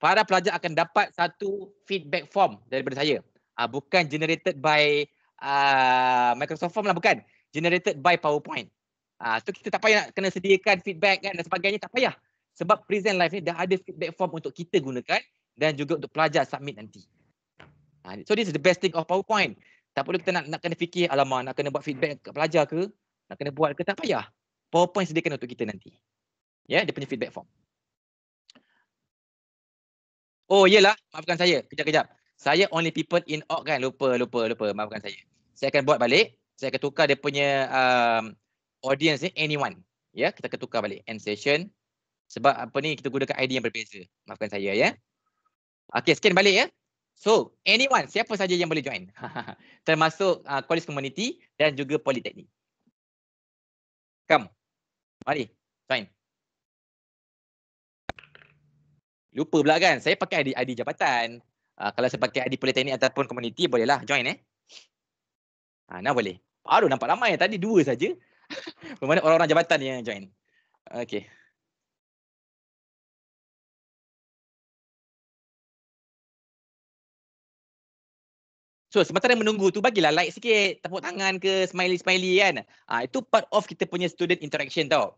para pelajar akan dapat satu feedback form daripada saya. Ah bukan generated by uh, Microsoft form lah bukan, generated by PowerPoint. Ah so kita tak payah nak kena sediakan feedback kan dan sebagainya tak payah. Sebab present live ni dah ada feedback form untuk kita gunakan dan juga untuk pelajar submit nanti. Ah so this is the best thing of PowerPoint. Tak perlu kita nak nak kena fikir alamak nak kena buat feedback kat pelajar ke, nak kena buat ke tak payah. PowerPoint sediakan untuk kita nanti. Ya, yeah, dia punya feedback form. Oh, iyalah, maafkan saya. Kejap-kejap. Saya only people in org kan? Lupa, lupa, lupa. Maafkan saya. Saya akan buat balik. Saya akan tukar dia punya um, audience ni anyone. Ya, kita akan balik end session. Sebab apa ni kita gunakan ID yang berbeza. Maafkan saya ya. Okay, scan balik ya. So, anyone, siapa saja yang boleh join. Termasuk uh, ah, college community dan juga polytechnic. Come. Mari, join. Lupa pula kan, saya pakai ID, ID jabatan. Uh, kalau saya pakai ID polytechnic ataupun community, bolehlah join eh. Ha, nah boleh. Baru nampak ramai tadi, dua saja. Bermana orang-orang jabatan yang join. Okey. So sementara menunggu tu bagilah like sikit, tepuk tangan ke, smiley-smiley kan. ha, itu part of kita punya student interaction tau.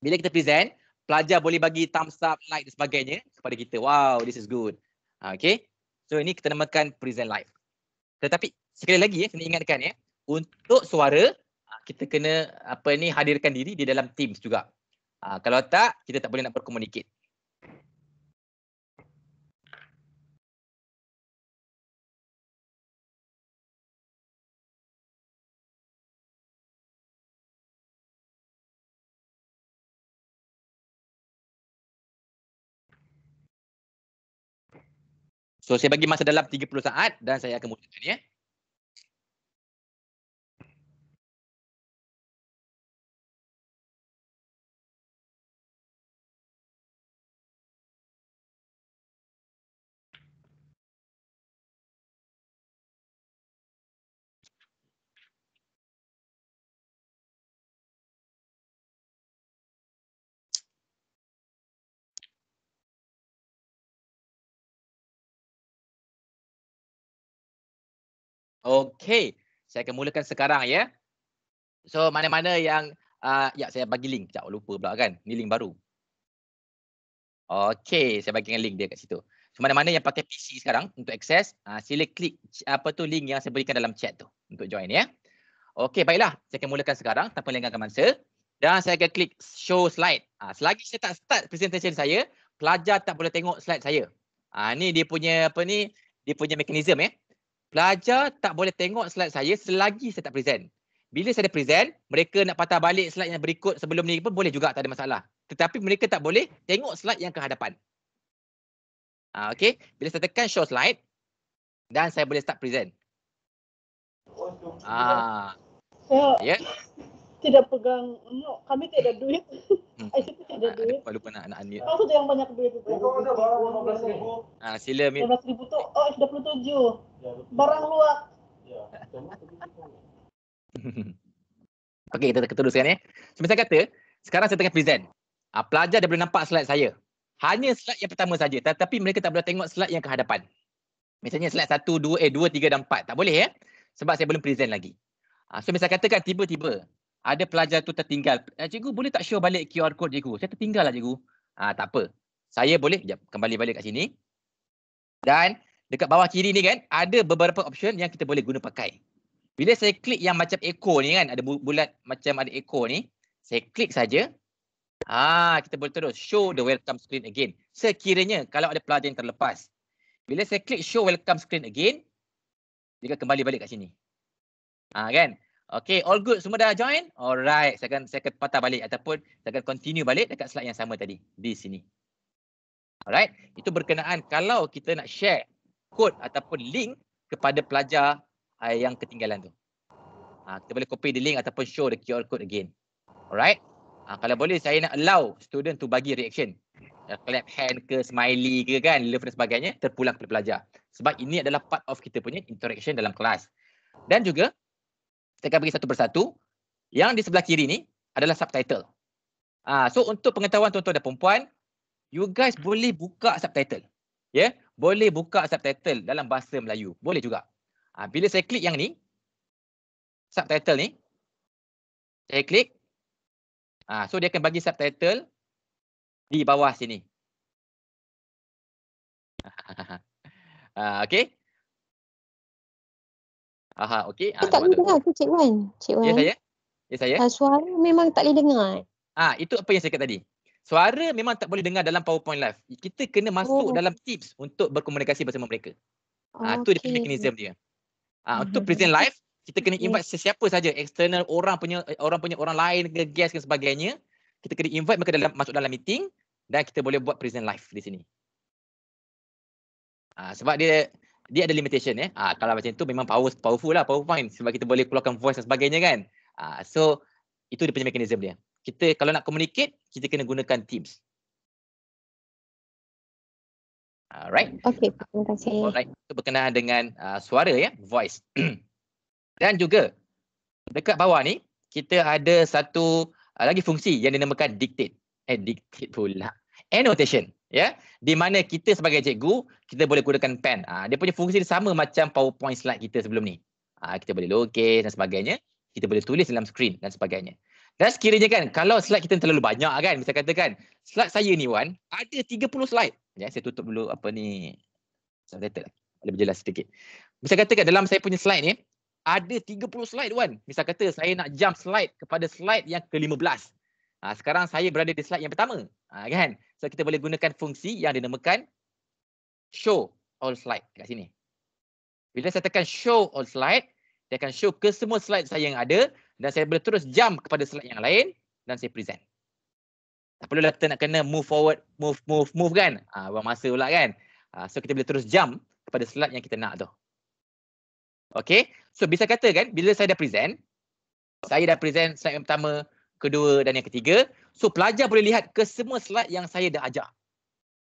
Bila kita present, pelajar boleh bagi thumbs up, like dan sebagainya kepada kita. Wow, this is good. Ha, ah, okay. So ini kita namakan present live. Tetapi sekali lagi ya, kena ingatkan ya. Untuk suara, kita kena apa ni hadirkan diri di dalam Teams juga. Ha, kalau tak, kita tak boleh nak berkomunikasi. So saya bagi masa dalam 30 saat dan saya akan mulakan ya. Yeah. Okey, saya akan mulakan sekarang ya. So mana-mana yang uh, ya saya bagi link. Jangan lupa pula kan. Ni link baru. Okey, saya bagi link dia kat situ. So mana-mana yang pakai PC sekarang untuk akses, uh, ah, sila klik apa tu link yang saya berikan dalam chat tu untuk join ya. Okey, baiklah. Saya akan mulakan sekarang tanpa lengahkan masa. Dan saya akan klik show slide. Uh, selagi saya tak start presentation saya, pelajar tak boleh tengok slide saya. Ah uh, ni dia punya apa ni? Dia punya mekanisme ya pelajar tak boleh tengok slide saya selagi saya tak present. Bila saya dah present, mereka nak patah balik slide yang berikut sebelum ni pun boleh juga tak ada masalah. Tetapi mereka tak boleh tengok slide yang ke hadapan. Ha, ah, okay. Bila saya tekan show slide dan saya boleh start present. Ah. Ya. Yeah tidak pegang no, kami tidak ada duit. Ayah hmm. tidak ada duit. Lupa nak anak unmute. Kalau sudah yang banyak duit itu. Kau sudah bawa 15 ribu. Ah, sila mi. 15 ribu tu oh 27. Ya, Barang luar. Ya. Okey, kita teruskan ya. Seperti saya kata, sekarang saya tengah present. Uh, pelajar dah boleh nampak slide saya. Hanya slide yang pertama saja. Tetapi mereka tak boleh tengok slide yang ke hadapan. Misalnya slide satu, dua, eh dua, tiga dan empat Tak boleh ya. Sebab saya belum present lagi. Uh, so misalnya katakan tiba-tiba ada pelajar tu tertinggal. Eh, cikgu boleh tak show balik QR code cikgu? Saya tertinggal lah cikgu. Ah tak apa. Saya boleh jap kembali balik kat sini. Dan dekat bawah kiri ni kan ada beberapa option yang kita boleh guna pakai. Bila saya klik yang macam echo ni kan ada bulat macam ada echo ni, saya klik saja. Ah kita boleh terus show the welcome screen again. Sekiranya kalau ada pelajar yang terlepas. Bila saya klik show welcome screen again, dia kembali balik kat sini. Ah kan? Okay, all good. Semua dah join? Alright, saya akan saya akan patah balik ataupun saya akan continue balik dekat slide yang sama tadi. Di sini. Alright, itu berkenaan kalau kita nak share kod ataupun link kepada pelajar ah, yang ketinggalan tu. Ha, kita boleh copy the link ataupun show the QR code again. Alright, ha, kalau boleh saya nak allow student tu bagi reaction. Ya, clap hand ke, smiley ke kan, love dan sebagainya, terpulang kepada pelajar. Sebab ini adalah part of kita punya interaction dalam kelas. Dan juga saya akan bagi satu persatu. Yang di sebelah kiri ni adalah subtitle. Ah, so untuk pengetahuan tuan-tuan dan perempuan, you guys boleh buka subtitle. Ya, yeah? boleh buka subtitle dalam bahasa Melayu. Boleh juga. Ah, bila saya klik yang ni, subtitle ni, saya klik. Ah, so dia akan bagi subtitle di bawah sini. ah, okay. Aha, okey. Ah, tak boleh dengar tu, Cik Wan? Cik ya, Wan. Ya saya. Ya saya. Ah, suara memang tak boleh dengar. Eh. Ah, itu apa yang saya kata tadi. Suara memang tak boleh dengar dalam PowerPoint live. Kita kena masuk oh. dalam tips untuk berkomunikasi bersama mereka. Ah, okay. tu dia mekanisme dia. Ah, uh-huh. untuk mhm. present live, kita kena invite sesiapa saja, external orang punya eh, orang punya orang lain ke guest ke sebagainya. Kita kena invite mereka dalam masuk dalam meeting dan kita boleh buat present live di sini. Ah, sebab dia dia ada limitation eh. Uh, kalau macam tu memang power powerful lah, powerful. point sebab kita boleh keluarkan voice dan sebagainya kan. Uh, so itu dia punya mekanisme dia. Kita kalau nak communicate, kita kena gunakan Teams. Alright. Okay, terima kasih. Alright, itu berkenaan dengan uh, suara ya, voice. dan juga dekat bawah ni, kita ada satu uh, lagi fungsi yang dinamakan dictate. Eh, dictate pula. Annotation ya di mana kita sebagai cikgu kita boleh gunakan pen ha, dia punya fungsi sama macam powerpoint slide kita sebelum ni ha, kita boleh lukis dan sebagainya kita boleh tulis dalam screen dan sebagainya dan sekiranya kan kalau slide kita terlalu banyak kan misalkan katakan slide saya ni Wan ada 30 slide ya saya tutup dulu apa ni subtitle lah. lebih jelas sedikit misalkan katakan dalam saya punya slide ni ada 30 slide Wan misalkan kata saya nak jump slide kepada slide yang ke-15 ha, ah, sekarang saya berada di slide yang pertama ha, kan So kita boleh gunakan fungsi yang dinamakan show all slide kat sini. Bila saya tekan show all slide, dia akan show ke semua slide saya yang ada dan saya boleh terus jump kepada slide yang lain dan saya present. Tak perlulah kita nak kena move forward, move, move, move kan? Ah, buang masa pula kan? Ah, so kita boleh terus jump kepada slide yang kita nak tu. Okay, so bisa kata kan bila saya dah present, saya dah present slide yang pertama, kedua dan yang ketiga. So pelajar boleh lihat ke semua slide yang saya dah ajar.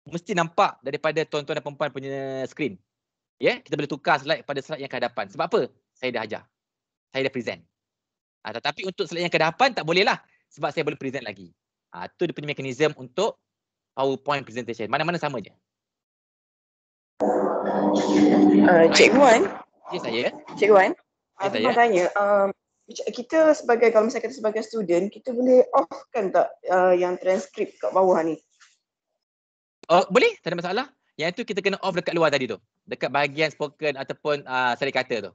Mesti nampak daripada tuan-tuan dan perempuan punya skrin. Yeah? Kita boleh tukar slide pada slide yang ke hadapan. Sebab apa? Saya dah ajar. Saya dah present. Ha, tetapi untuk slide yang ke hadapan tak bolehlah. Sebab saya boleh present lagi. Itu ah, ha, dia punya mekanisme untuk PowerPoint presentation. Mana-mana sama je. Uh, Cikgu Wan. Ya, saya. Cikgu Wan. Ya, saya. Saya tanya. Um... Eh, kita sebagai kalau misalnya kita sebagai student kita boleh off kan tak uh, yang transkrip kat bawah ni? Oh, boleh, tak ada masalah. Yang itu kita kena off dekat luar tadi tu. Dekat bahagian spoken ataupun uh, ah, sari kata tu.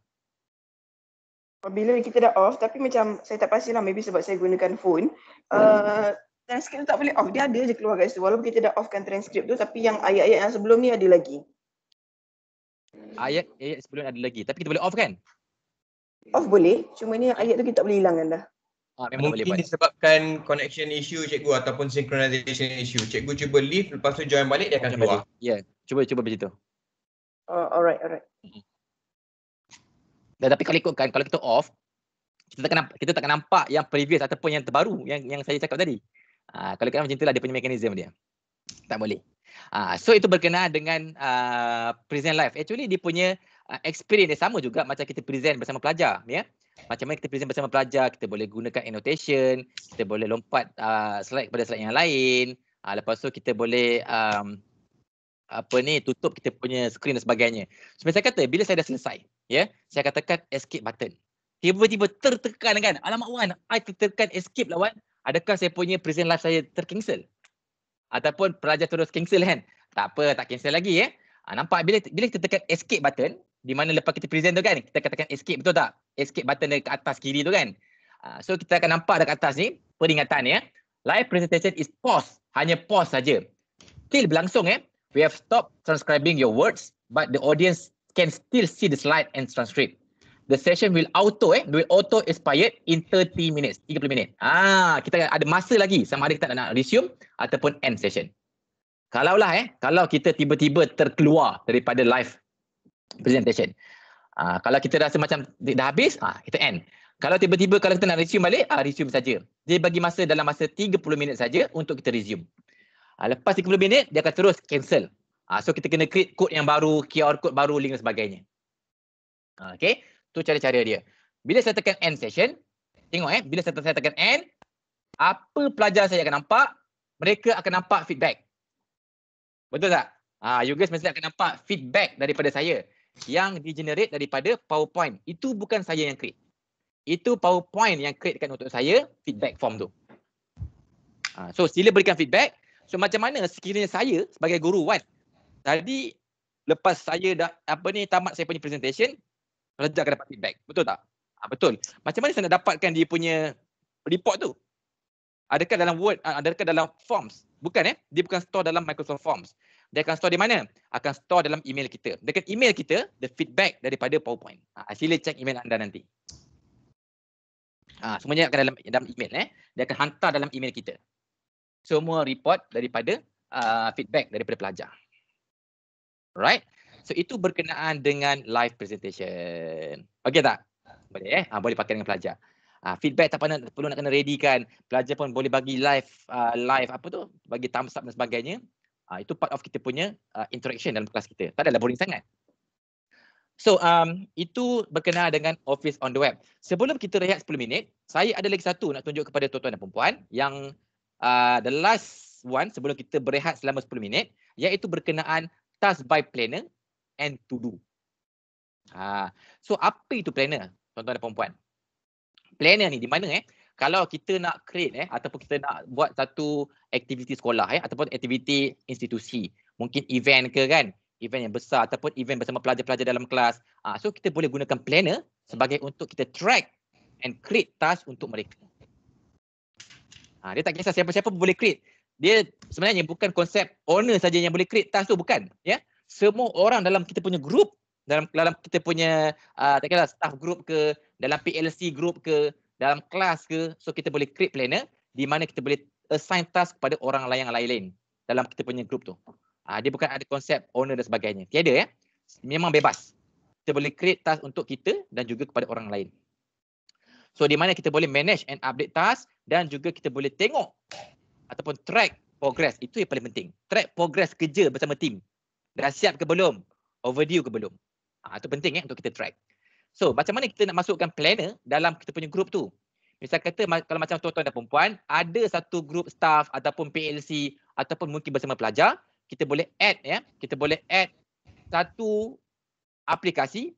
Bila kita dah off tapi macam saya tak pastilah maybe sebab saya gunakan phone uh, eh, transkrip tu tak boleh off. Dia ada je keluar guys. situ. Walaupun kita dah offkan transkrip tu tapi yang ayat-ayat yang sebelum ni ada lagi. Ayat-ayat sebelum ada lagi tapi kita boleh off kan? Off boleh, cuma ni ayat tu kita tak boleh hilangkan dah. Ha, Mungkin boleh disebabkan buat. connection issue cikgu ataupun synchronization issue. Cikgu cuba leave lepas tu join balik dia akan keluar. Ya, yeah. cuba cuba begitu. Uh, oh, alright, alright. Dan, tapi kalau ikutkan, kalau kita off, kita tak nampak, kita takkan nampak yang previous ataupun yang terbaru yang yang saya cakap tadi. Uh, kalau kita macam itulah dia punya mekanisme dia. Tak boleh. Uh, so itu berkenaan dengan uh, present life. Actually dia punya uh, experience sama juga macam kita present bersama pelajar ya yeah? macam mana kita present bersama pelajar kita boleh gunakan annotation kita boleh lompat uh, slide kepada slide yang lain uh, lepas tu kita boleh um, apa ni tutup kita punya screen dan sebagainya so, saya kata bila saya dah selesai ya yeah, saya katakan escape button tiba-tiba tertekan kan alamak wan i tertekan escape lawan adakah saya punya present live saya tercancel ataupun pelajar terus cancel kan tak apa tak cancel lagi ya eh? nampak bila bila kita tekan escape button di mana lepas kita present tu kan kita katakan escape betul tak escape button dia ke atas kiri tu kan uh, so kita akan nampak dekat atas ni peringatan ya live presentation is pause hanya pause saja still berlangsung eh we have stopped transcribing your words but the audience can still see the slide and transcript the session will auto eh will auto expire in 30 minutes 30 minit ah kita ada masa lagi sama ada kita nak resume ataupun end session kalaulah eh kalau kita tiba-tiba terkeluar daripada live presentation. Uh, kalau kita rasa macam dah habis, uh, kita end. Kalau tiba-tiba kalau kita nak resume balik, uh, resume saja. Dia bagi masa dalam masa 30 minit saja untuk kita resume. Uh, lepas 30 minit, dia akan terus cancel. Uh, so kita kena create code yang baru, QR code baru, link dan sebagainya. Uh, okay, tu cara-cara dia. Bila saya tekan end session, tengok eh, bila saya tekan end, apa pelajar saya akan nampak, mereka akan nampak feedback. Betul tak? Uh, you guys mesti akan nampak feedback daripada saya yang di-generate daripada PowerPoint. Itu bukan saya yang create. Itu PowerPoint yang createkan untuk saya feedback form tu. Ah, so sila berikan feedback. So macam mana sekiranya saya sebagai guru Wan, tadi lepas saya dah apa ni tamat saya punya presentation, rejak akan dapat feedback. Betul tak? Ha, betul. Macam mana saya nak dapatkan dia punya report tu? Adakah dalam Word, ah, adakah dalam Forms? Bukan eh. Dia bukan store dalam Microsoft Forms dia akan store di mana? Akan store dalam email kita. Dekat email kita, the feedback daripada PowerPoint. Ha, sila check email anda nanti. Ha, semuanya akan dalam, dalam email. Eh. Dia akan hantar dalam email kita. Semua report daripada uh, feedback daripada pelajar. Right? So itu berkenaan dengan live presentation. Okey tak? Boleh eh? Ha, boleh pakai dengan pelajar. Ha, feedback tak pernah, perlu nak kena ready kan. Pelajar pun boleh bagi live, uh, live apa tu? Bagi thumbs up dan sebagainya. Uh, itu part of kita punya uh, interaction dalam kelas kita. Tak adalah boring sangat. So, um, itu berkenaan dengan office on the web. Sebelum kita rehat 10 minit, saya ada lagi satu nak tunjuk kepada tuan-tuan dan perempuan yang uh, the last one sebelum kita berehat selama 10 minit iaitu berkenaan task by planner and to do. Ha. So, apa itu planner, tuan-tuan dan perempuan? Planner ni di mana eh? kalau kita nak create eh ataupun kita nak buat satu aktiviti sekolah eh ataupun aktiviti institusi mungkin event ke kan event yang besar ataupun event bersama pelajar-pelajar dalam kelas ah, so kita boleh gunakan planner sebagai untuk kita track and create task untuk mereka uh, dia tak kisah siapa-siapa boleh create dia sebenarnya bukan konsep owner saja yang boleh create task tu bukan ya yeah? semua orang dalam kita punya group dalam dalam kita punya uh, tak kira staff group ke dalam PLC group ke dalam kelas ke so kita boleh create planner di mana kita boleh assign task kepada orang lain yang lain-lain dalam kita punya group tu. Ha, dia bukan ada konsep owner dan sebagainya. Tiada ya. Memang bebas. Kita boleh create task untuk kita dan juga kepada orang lain. So di mana kita boleh manage and update task dan juga kita boleh tengok ataupun track progress. Itu yang paling penting. Track progress kerja bersama team. Dah siap ke belum? Overdue ke belum? Ha, itu penting ya untuk kita track. So macam mana kita nak masukkan planner dalam kita punya grup tu? Misal kata kalau macam tuan-tuan dan perempuan, ada satu grup staff ataupun PLC ataupun mungkin bersama pelajar, kita boleh add ya, kita boleh add satu aplikasi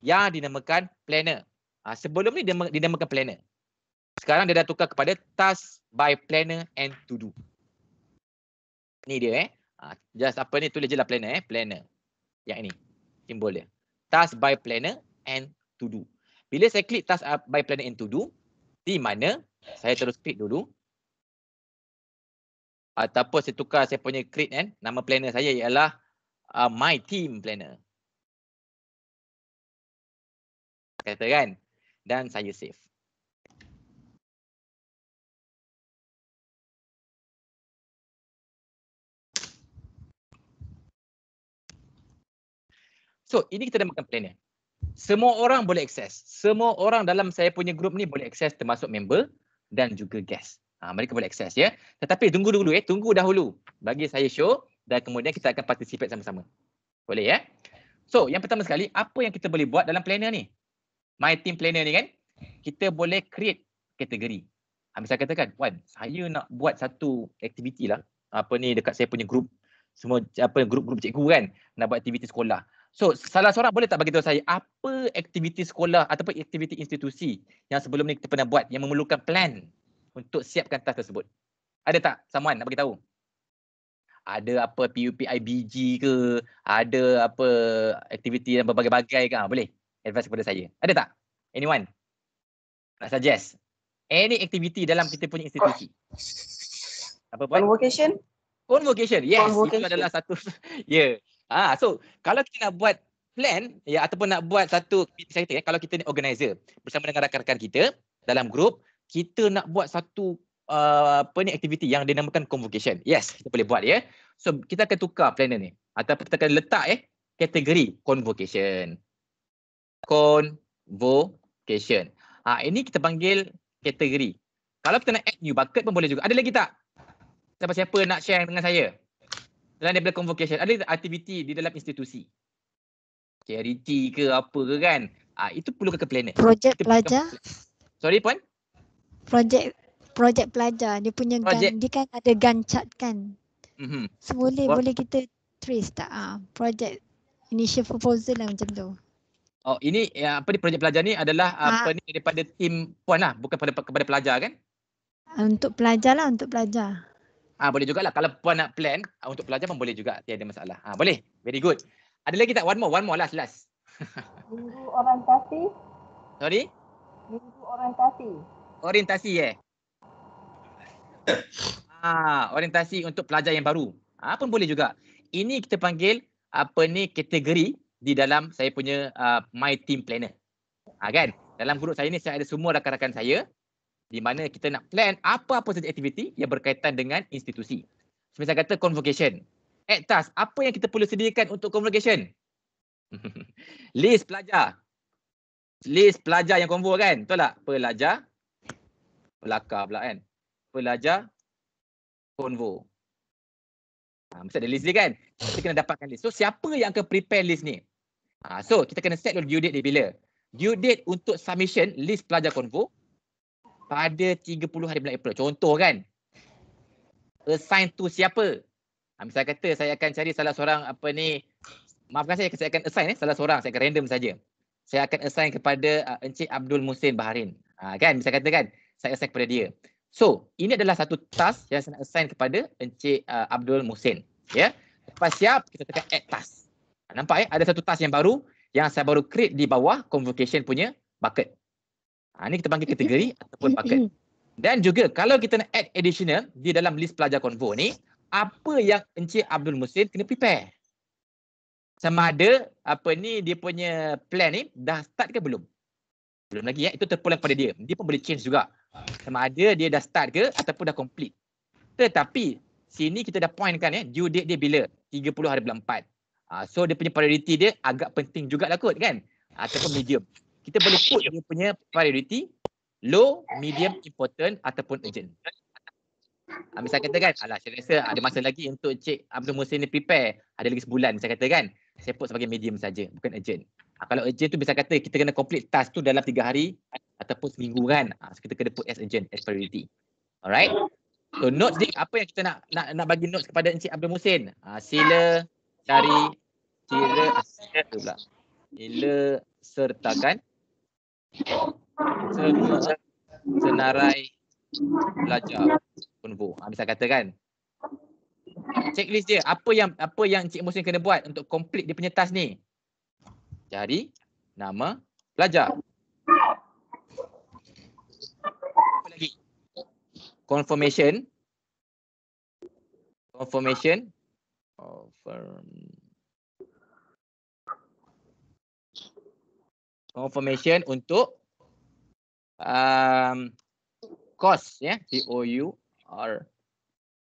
yang dinamakan planner. Ha, sebelum ni dinamakan planner. Sekarang dia dah tukar kepada task by planner and to do. Ni dia eh. Ha, just apa ni tulis je lah planner eh, planner. Yang ini simbol dia. Task by planner and to do. Bila saya klik task uh, by planner and to do, di mana saya terus klik dulu. Ataupun saya tukar saya punya create kan. Nama planner saya ialah uh, my team planner. Kata kan? Dan saya save. So ini kita dah makan planner semua orang boleh akses. Semua orang dalam saya punya grup ni boleh akses termasuk member dan juga guest. Ha, mereka boleh akses ya. Tetapi tunggu dulu ya, tunggu dahulu. Bagi saya show dan kemudian kita akan participate sama-sama. Boleh ya? So, yang pertama sekali, apa yang kita boleh buat dalam planner ni? My team planner ni kan? Kita boleh create kategori. Ha, misalkan katakan, Wan, saya nak buat satu aktiviti lah. Apa ni dekat saya punya grup. Semua apa grup-grup cikgu kan? Nak buat aktiviti sekolah. So salah seorang boleh tak bagi tahu saya apa aktiviti sekolah ataupun aktiviti institusi yang sebelum ni kita pernah buat yang memerlukan plan untuk siapkan task tersebut? Ada tak someone nak bagi tahu? Ada apa PUPIBG ke? Ada apa aktiviti yang berbagai-bagai ke? Ha, boleh advice kepada saya. Ada tak? Anyone? Nak suggest? Any aktiviti dalam kita punya institusi? Apa buat? Convocation? Convocation. Yes. Convocation. Itu adalah satu. Yeah. Ah, so kalau kita nak buat plan ya ataupun nak buat satu saya kata ya, kalau kita ni organizer bersama dengan rakan-rakan kita dalam group, kita nak buat satu uh, apa ni aktiviti yang dinamakan convocation. Yes, kita boleh buat ya. So kita akan tukar planner ni ataupun kita akan letak eh kategori convocation. Convocation. Ha, ini kita panggil kategori. Kalau kita nak add new bucket pun boleh juga. Ada lagi tak? Siapa-siapa nak share dengan saya? dalam daripada convocation ada aktiviti di dalam institusi charity ke apa ke kan ah itu perlu ke planet projek pelajar perlukan... sorry puan projek projek pelajar dia punya project. gun dia kan ada gun chart kan mm-hmm. so, boleh kita trace tak ah projek initial proposal lah macam tu Oh ini eh, apa ni projek pelajar ni adalah ha. apa ni daripada tim puan lah bukan pada kepada pelajar kan? Ah, untuk pelajar lah untuk pelajar. Ah ha, boleh lah kalau puan nak plan ah, untuk pelajar pun boleh juga tiada masalah. Ah ha, boleh. Very good. Ada lagi tak one more one more last last. Minggu orientasi. Sorry? Minggu orientasi. Orientasi eh. Ah ha, orientasi untuk pelajar yang baru. Ah ha, pun boleh juga. Ini kita panggil apa ni kategori di dalam saya punya uh, my team planner. Ah ha, kan? Dalam grup saya ni saya ada semua rakan-rakan saya di mana kita nak plan apa-apa saja aktiviti yang berkaitan dengan institusi. Seperti saya kata convocation. At task, apa yang kita perlu sediakan untuk convocation? list pelajar. List pelajar yang convo kan? Betul tak? Pelajar. Pelakar pula kan? Pelajar. Convo. Ha, mesti ada list dia kan? Kita kena dapatkan list. So siapa yang akan prepare list ni? Ha, so kita kena set dulu due date dia bila? Due date untuk submission list pelajar convo pada 30 hari bulan April. Contoh kan, assign to siapa? Ha, misalnya kata saya akan cari salah seorang apa ni, maafkan saya, saya akan assign eh, salah seorang, saya akan random saja. Saya akan assign kepada uh, Encik Abdul Musin Baharin. Ha, kan, misalnya kata kan, saya assign kepada dia. So, ini adalah satu task yang saya nak assign kepada Encik uh, Abdul Musin. Ya, yeah? lepas siap, kita tekan add task. Ha, nampak eh, ada satu task yang baru yang saya baru create di bawah convocation punya bucket. Ha, ini kita panggil kategori ataupun paket. Dan juga kalau kita nak add additional di dalam list pelajar konvo ni, apa yang Encik Abdul Musin kena prepare? Sama ada apa ni dia punya plan ni dah start ke belum? Belum lagi ya, itu terpulang pada dia. Dia pun boleh change juga. Sama ada dia dah start ke ataupun dah complete. Tetapi sini kita dah pointkan ya, due date dia bila? 30 hari bulan 4. Uh, ha, so dia punya priority dia agak penting jugalah kot kan? Ha, ataupun medium kita boleh put dia punya priority low, medium, important ataupun urgent. Ha, saya kata kan, alah saya rasa ada masa lagi untuk cik Abdul Musin ni prepare. Ada lagi sebulan Saya kata kan. Saya put sebagai medium saja, bukan urgent. Ha, kalau urgent tu misal kata kita kena complete task tu dalam tiga hari ataupun seminggu kan. Ha, so kita kena put as urgent, as priority. Alright. So notes ni apa yang kita nak nak nak bagi notes kepada Encik Abdul Musin? Ha, sila cari kira sila sertakan senarai belajar kunbu. Ha, bisa kata kan? Checklist dia, apa yang apa yang Cik Musin kena buat untuk complete dia punya task ni? Cari nama pelajar. Apa lagi? Confirmation. Confirmation. Confirmation. confirmation untuk um, course ya yeah? COU or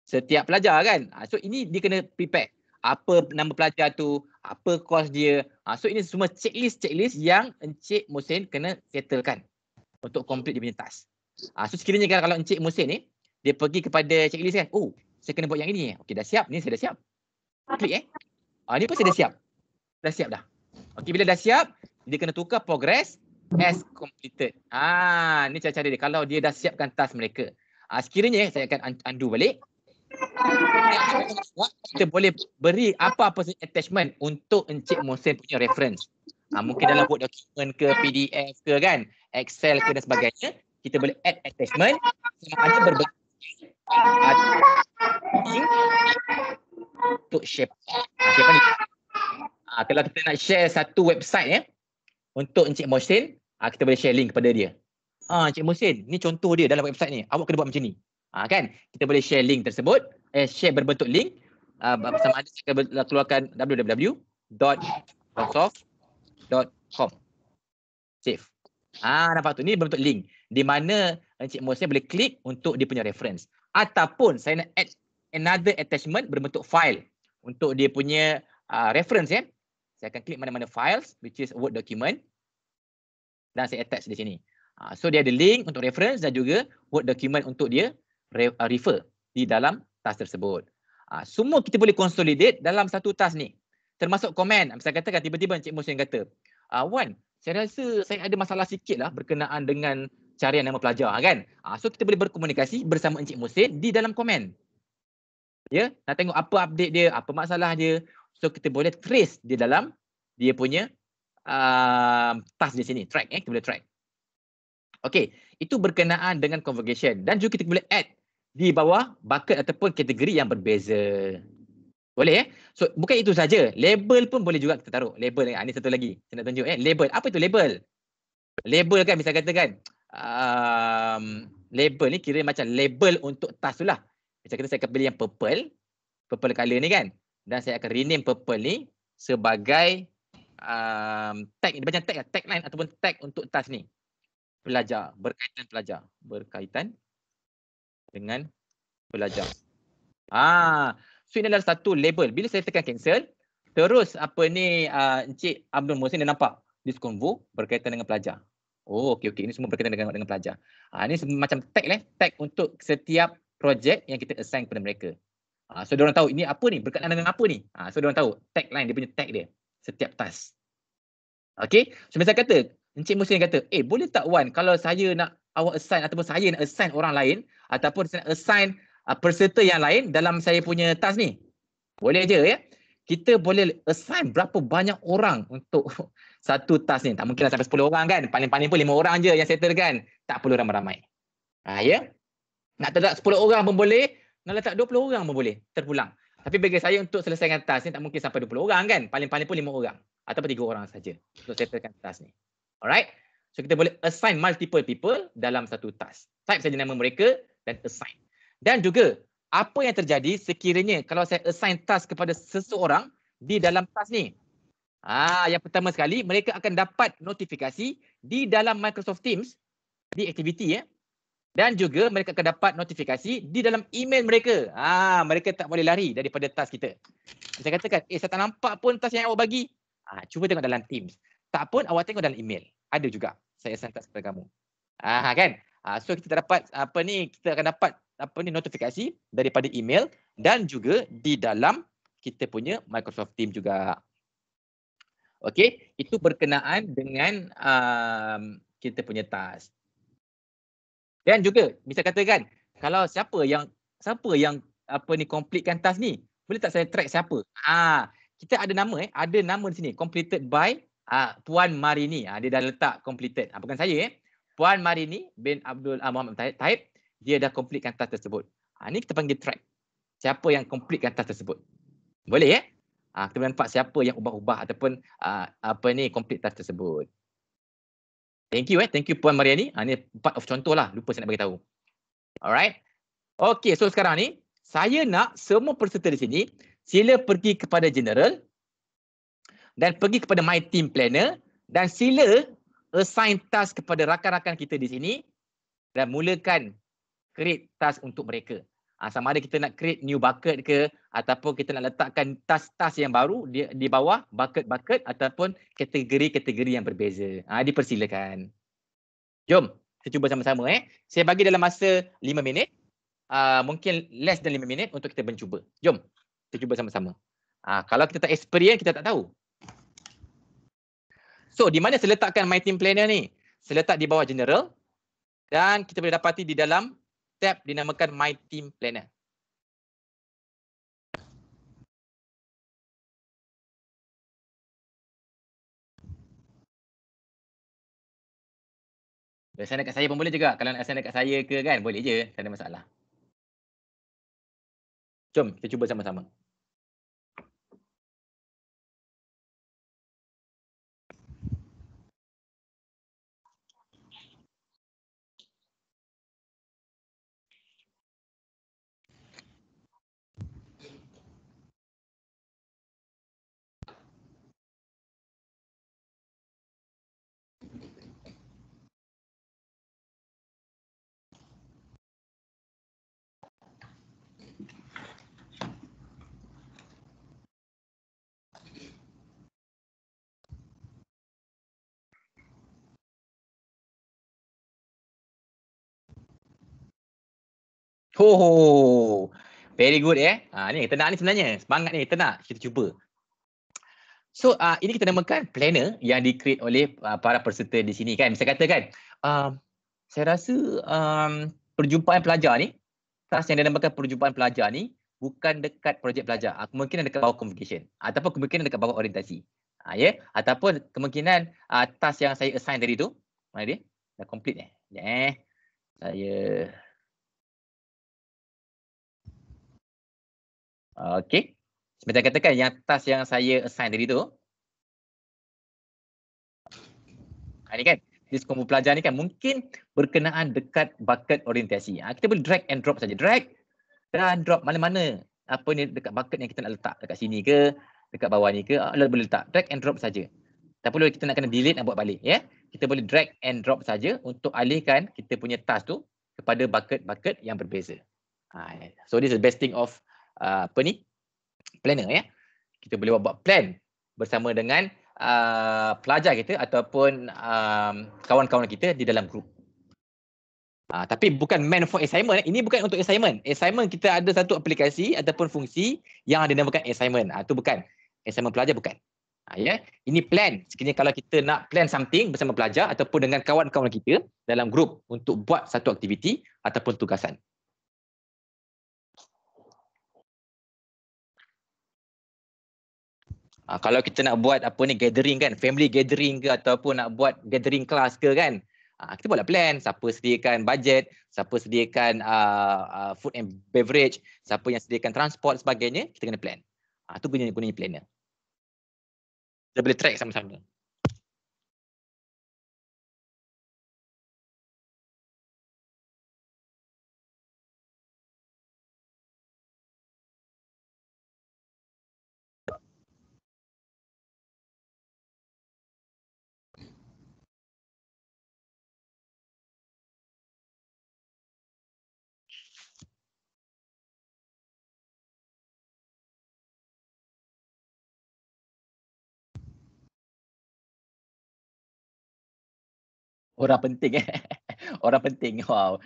setiap pelajar kan ah, so ini dia kena prepare apa nama pelajar tu apa course dia ah, so ini semua checklist checklist yang encik Musin kena settlekan untuk complete dia punya task ah, so sekiranya kan kalau encik Musin ni dia pergi kepada checklist kan oh saya kena buat yang ini okey dah siap ni saya dah siap klik eh ah ni pun saya dah siap dah siap dah okey bila dah siap dia kena tukar progress as completed. Ah, ni cara-cara dia kalau dia dah siapkan task mereka. Ah, sekiranya saya akan undo balik. Kita boleh beri apa-apa attachment untuk Encik Mohsen punya reference. Ah, mungkin dalam Word document ke PDF ke kan, Excel ke dan sebagainya. Kita boleh add attachment sama ada berbagai untuk share. Ah, kalau kita nak share satu website ya, eh? untuk Encik Mohsin, uh, kita boleh share link kepada dia. Ah, uh, Encik Mohsin, ni contoh dia dalam website ni. Awak kena buat macam ni. Ah, uh, kan? Kita boleh share link tersebut. Eh, share berbentuk link. Uh, ah, sama ada kita keluarkan www.microsoft.com. Save. Ah, uh, nampak tu? Ni berbentuk link. Di mana Encik Mohsin boleh klik untuk dia punya reference. Ataupun saya nak add another attachment berbentuk file untuk dia punya uh, reference ya. Eh? saya akan klik mana-mana files which is word document dan saya attach di sini. Uh, so dia ada link untuk reference dan juga word document untuk dia uh, refer di dalam task tersebut. Uh, semua kita boleh consolidate dalam satu task ni. Termasuk komen. Saya katakan tiba-tiba Encik Mus yang kata, uh, Wan, saya rasa saya ada masalah sikit lah berkenaan dengan carian nama pelajar ha, kan. Uh, so kita boleh berkomunikasi bersama Encik Musin di dalam komen. Ya, nak tengok apa update dia, apa masalah dia. So kita boleh trace di dalam dia punya um, task di sini, track. Eh? Kita boleh track. Okay, itu berkenaan dengan convocation. Dan juga kita boleh add di bawah bucket ataupun kategori yang berbeza. Boleh eh? So bukan itu saja, label pun boleh juga kita taruh. Label, ha, Ini satu lagi. Saya nak tunjuk eh, label. Apa itu label? Label kan, misalnya katakan. Um, label ni kira macam label untuk task tu lah. Macam kita saya akan pilih yang purple. Purple colour ni kan dan saya akan rename purple ni sebagai um, tag ini macam tag lah. tagline ataupun tag untuk task ni pelajar berkaitan pelajar berkaitan dengan pelajar ah so ini adalah satu label bila saya tekan cancel terus apa ni uh, encik Abdul Mohsin dia nampak this convo berkaitan dengan pelajar oh okey okey ini semua berkaitan dengan dengan pelajar ah ini macam tag lah tag untuk setiap projek yang kita assign kepada mereka Ha, so dia orang tahu ini apa ni berkaitan dengan apa ni. Ha, so dia orang tahu tag line dia punya tag dia setiap task. Okay, So misalnya kata Encik Musin kata, "Eh, boleh tak Wan kalau saya nak awak assign ataupun saya nak assign orang lain ataupun saya nak assign uh, peserta yang lain dalam saya punya task ni?" Boleh aje ya. Kita boleh assign berapa banyak orang untuk satu task ni. Tak mungkinlah sampai 10 orang kan. Paling-paling pun 5 orang je yang settle kan. Tak perlu ramai-ramai. Ha, ya. Nak tak 10 orang pun boleh nak letak 20 orang pun boleh terpulang. Tapi bagi saya untuk selesaikan task ni tak mungkin sampai 20 orang kan. Paling-paling pun 5 orang ataupun 3 orang saja untuk selesaikan task ni. Alright. So kita boleh assign multiple people dalam satu task. Type saja nama mereka dan assign. Dan juga apa yang terjadi sekiranya kalau saya assign task kepada seseorang di dalam task ni. Ah, yang pertama sekali mereka akan dapat notifikasi di dalam Microsoft Teams di activity ya dan juga mereka akan dapat notifikasi di dalam email mereka. Ha, mereka tak boleh lari daripada task kita. Saya katakan, eh saya tak nampak pun task yang awak bagi. Ha, cuba tengok dalam Teams. Tak pun awak tengok dalam email. Ada juga. Saya send task kepada kamu. Ha, ha, kan? Ha, so kita dapat apa ni? Kita akan dapat apa ni notifikasi daripada email dan juga di dalam kita punya Microsoft Teams juga. Okey, itu berkenaan dengan um, kita punya task. Dan juga bisa katakan kalau siapa yang siapa yang apa ni completekan task ni, boleh tak saya track siapa? Ah, kita ada nama eh, ada nama di sini completed by ah, Puan Marini. Ah, dia dah letak completed. Ah, bukan saya eh. Puan Marini bin Abdul ah, Muhammad Taib, dia dah completekan task tersebut. Ah, ini kita panggil track. Siapa yang completekan task tersebut? Boleh eh? Ah, kita nampak siapa yang ubah-ubah ataupun ah, apa ni complete task tersebut. Thank you eh. Thank you Puan Mariani. Ha, ini part of contoh lah. Lupa saya nak bagi tahu. Alright. Okay. So sekarang ni. Saya nak semua peserta di sini. Sila pergi kepada general. Dan pergi kepada my team planner. Dan sila assign task kepada rakan-rakan kita di sini. Dan mulakan create task untuk mereka. Uh, sama ada kita nak create new bucket ke ataupun kita nak letakkan tas-tas yang baru di, di bawah bucket-bucket ataupun kategori-kategori yang berbeza. Uh, dipersilakan. Jom, kita cuba sama-sama. Eh. Saya bagi dalam masa 5 minit. Uh, mungkin less than 5 minit untuk kita mencuba. Jom, kita cuba sama-sama. Uh, kalau kita tak experience, kita tak tahu. So, di mana saya letakkan My Team Planner ni? Saya letak di bawah General dan kita boleh dapati di dalam tab dinamakan My Team Planner. Boleh send dekat saya pun boleh juga. Kalau nak send dekat saya ke kan, boleh je. Tak ada masalah. Jom, kita cuba sama-sama. Oh, very good eh. Ha, ni kita nak ni sebenarnya. Semangat ni kita nak. Kita cuba. So uh, ini kita namakan planner yang di-create oleh uh, para peserta di sini kan. Bisa kata kan, um, saya rasa um, perjumpaan pelajar ni, task yang namakan perjumpaan pelajar ni bukan dekat projek pelajar. Uh, kemungkinan dekat bawah convocation ataupun kemungkinan dekat bawah orientasi. Uh, yeah? Ataupun kemungkinan uh, task yang saya assign tadi tu, mana dia? Dah complete eh? Yeah. Ya, saya... Okey. Seperti katakan yang task yang saya assign tadi tu. Ini ah, kan, this combo pelajar ni kan mungkin berkenaan dekat bucket orientasi. Ha, kita boleh drag and drop saja. Drag dan drop mana-mana. Apa ni dekat bucket yang kita nak letak. Dekat sini ke, dekat bawah ni ke. Ha, boleh letak. Drag and drop saja. Tak perlu kita nak kena delete nak buat balik. Ya, Kita boleh drag and drop saja untuk alihkan kita punya task tu kepada bucket-bucket yang berbeza. Ha, so this is the best thing of Ah, apa ni planner ya kita boleh buat, buat plan bersama dengan uh, pelajar kita ataupun um, kawan-kawan kita di dalam grup uh, tapi bukan man for assignment ini bukan untuk assignment assignment kita ada satu aplikasi ataupun fungsi yang ada namakan assignment itu uh, bukan assignment pelajar bukan ya yeah. ini plan sekiranya kalau kita nak plan something bersama pelajar ataupun dengan kawan-kawan kita dalam grup untuk buat satu aktiviti ataupun tugasan Ha, kalau kita nak buat apa ni gathering kan, family gathering ke ataupun nak buat gathering class ke kan, ha, kita boleh plan siapa sediakan budget, siapa sediakan uh, uh, food and beverage, siapa yang sediakan transport sebagainya, kita kena plan. Ha, tu gunanya, gunanya planner. Kita boleh track sama-sama. orang penting eh. orang penting. Wow.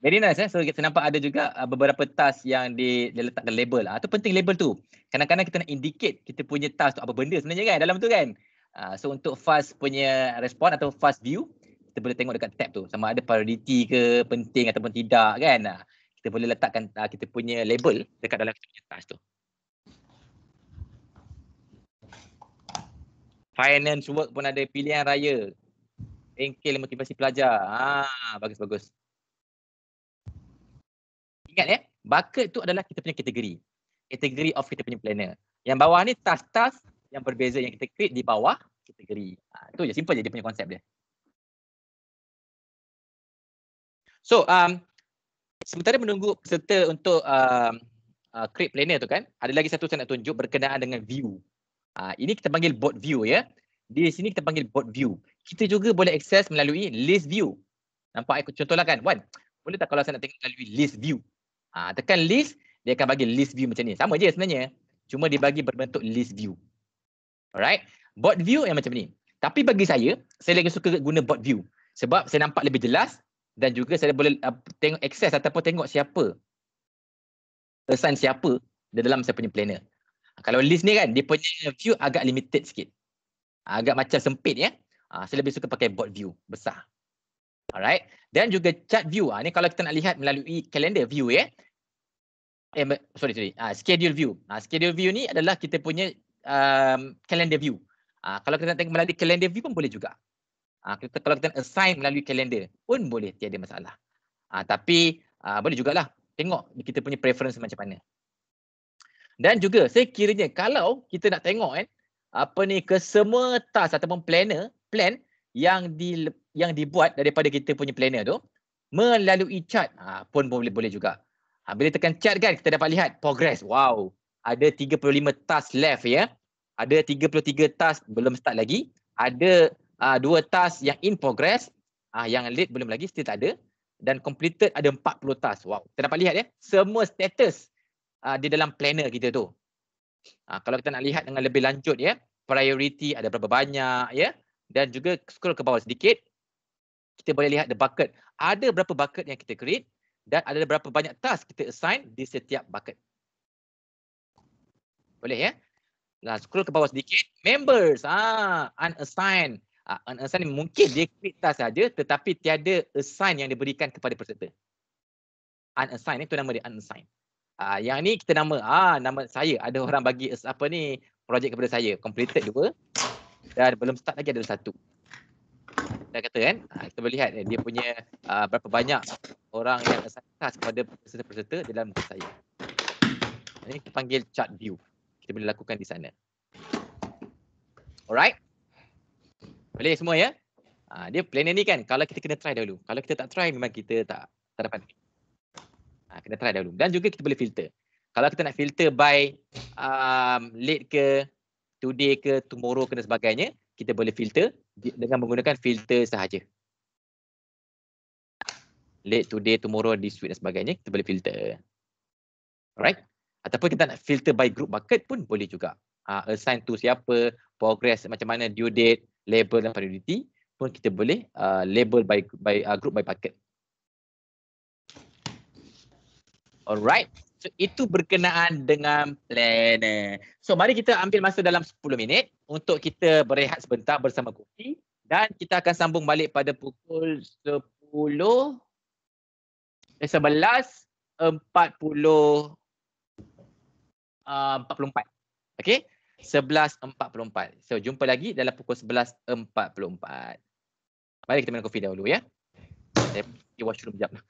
Very nice eh. So kita nampak ada juga uh, beberapa task yang di, diletakkan label. Itu ah, uh, penting label tu. Kadang-kadang kita nak indicate kita punya task tu apa benda sebenarnya kan dalam tu kan. Uh, so untuk fast punya respon atau fast view, kita boleh tengok dekat tab tu sama ada priority ke penting ataupun tidak kan. Uh, kita boleh letakkan uh, kita punya label dekat dalam kita punya task tu. Finance work pun ada pilihan raya bengkel motivasi pelajar. Ha, bagus bagus. Ingat ya, bucket tu adalah kita punya kategori. Kategori of kita punya planner. Yang bawah ni task-task yang berbeza yang kita create di bawah kategori. Ha, tu je simple je dia punya konsep dia. So, um, sementara menunggu peserta untuk um, uh, create planner tu kan, ada lagi satu saya nak tunjuk berkenaan dengan view. Uh, ini kita panggil board view ya. Di sini kita panggil board view kita juga boleh akses melalui list view. Nampak Ikut contohlah kan, Wan. Boleh tak kalau saya nak tengok melalui list view? Ha, tekan list, dia akan bagi list view macam ni. Sama je sebenarnya. Cuma dia bagi berbentuk list view. Alright. Board view yang macam ni. Tapi bagi saya, saya lagi suka guna board view. Sebab saya nampak lebih jelas dan juga saya boleh uh, tengok access ataupun tengok siapa. Assign siapa di dalam saya punya planner. Ha, kalau list ni kan, dia punya view agak limited sikit. Ha, agak macam sempit ya. Uh, saya lebih suka pakai board view besar. Alright. Dan juga chart view. Uh, ni kalau kita nak lihat melalui calendar view ya. Yeah. Eh, sorry, sorry. Uh, schedule view. Uh, schedule view ni adalah kita punya um, calendar view. Uh, kalau kita nak tengok melalui calendar view pun boleh juga. Uh, kita, kalau kita assign melalui calendar pun boleh. Tiada masalah. Uh, tapi uh, boleh lah Tengok kita punya preference macam mana. Dan juga saya sekiranya kalau kita nak tengok kan. apa ni kesemua task ataupun planner plan yang di yang dibuat daripada kita punya planner tu melalui chart ha, pun boleh boleh juga. Ha, bila tekan chart kan kita dapat lihat progress. Wow, ada 35 task left ya. Ada 33 task belum start lagi. Ada uh, dua task yang in progress, ah uh, yang late belum lagi still tak ada dan completed ada 40 task. Wow, kita dapat lihat ya semua status uh, di dalam planner kita tu. Uh, kalau kita nak lihat dengan lebih lanjut ya, priority ada berapa banyak ya dan juga scroll ke bawah sedikit kita boleh lihat the bucket ada berapa bucket yang kita create dan ada berapa banyak task kita assign di setiap bucket boleh ya nah scroll ke bawah sedikit members ah unassigned ah, unassigned mungkin dia create task saja tetapi tiada assign yang diberikan kepada peserta unassigned itu nama dia unassigned ah yang ni kita nama ah nama saya ada orang bagi apa ni projek kepada saya completed juga Dah belum start lagi ada satu. Kita kata kan, ha, kita boleh lihat eh, dia punya uh, berapa banyak orang yang asas kepada peserta-peserta dalam buku saya. Ini kita panggil chart view. Kita boleh lakukan di sana. Alright. Boleh semua ya? Ha, dia plan ni kan kalau kita kena try dulu. Kalau kita tak try memang kita tak tak dapat. Ha, kena try dulu. Dan juga kita boleh filter. Kalau kita nak filter by um, late ke today ke tomorrow ke dan sebagainya, kita boleh filter dengan menggunakan filter sahaja. Late today, tomorrow, this week dan sebagainya, kita boleh filter. Alright? Ataupun kita nak filter by group bucket pun boleh juga. Uh, assign to siapa, progress macam mana, due date, label dan priority pun kita boleh uh, label by by uh, group by bucket. Alright. So, itu berkenaan dengan planner. Eh. So mari kita ambil masa dalam 10 minit untuk kita berehat sebentar bersama Kofi dan kita akan sambung balik pada pukul 10 eh, 11.40 uh, 44. Okay. 11.44. So jumpa lagi dalam pukul 11.44. Mari kita minum kopi dahulu ya. Saya pergi washroom sekejap.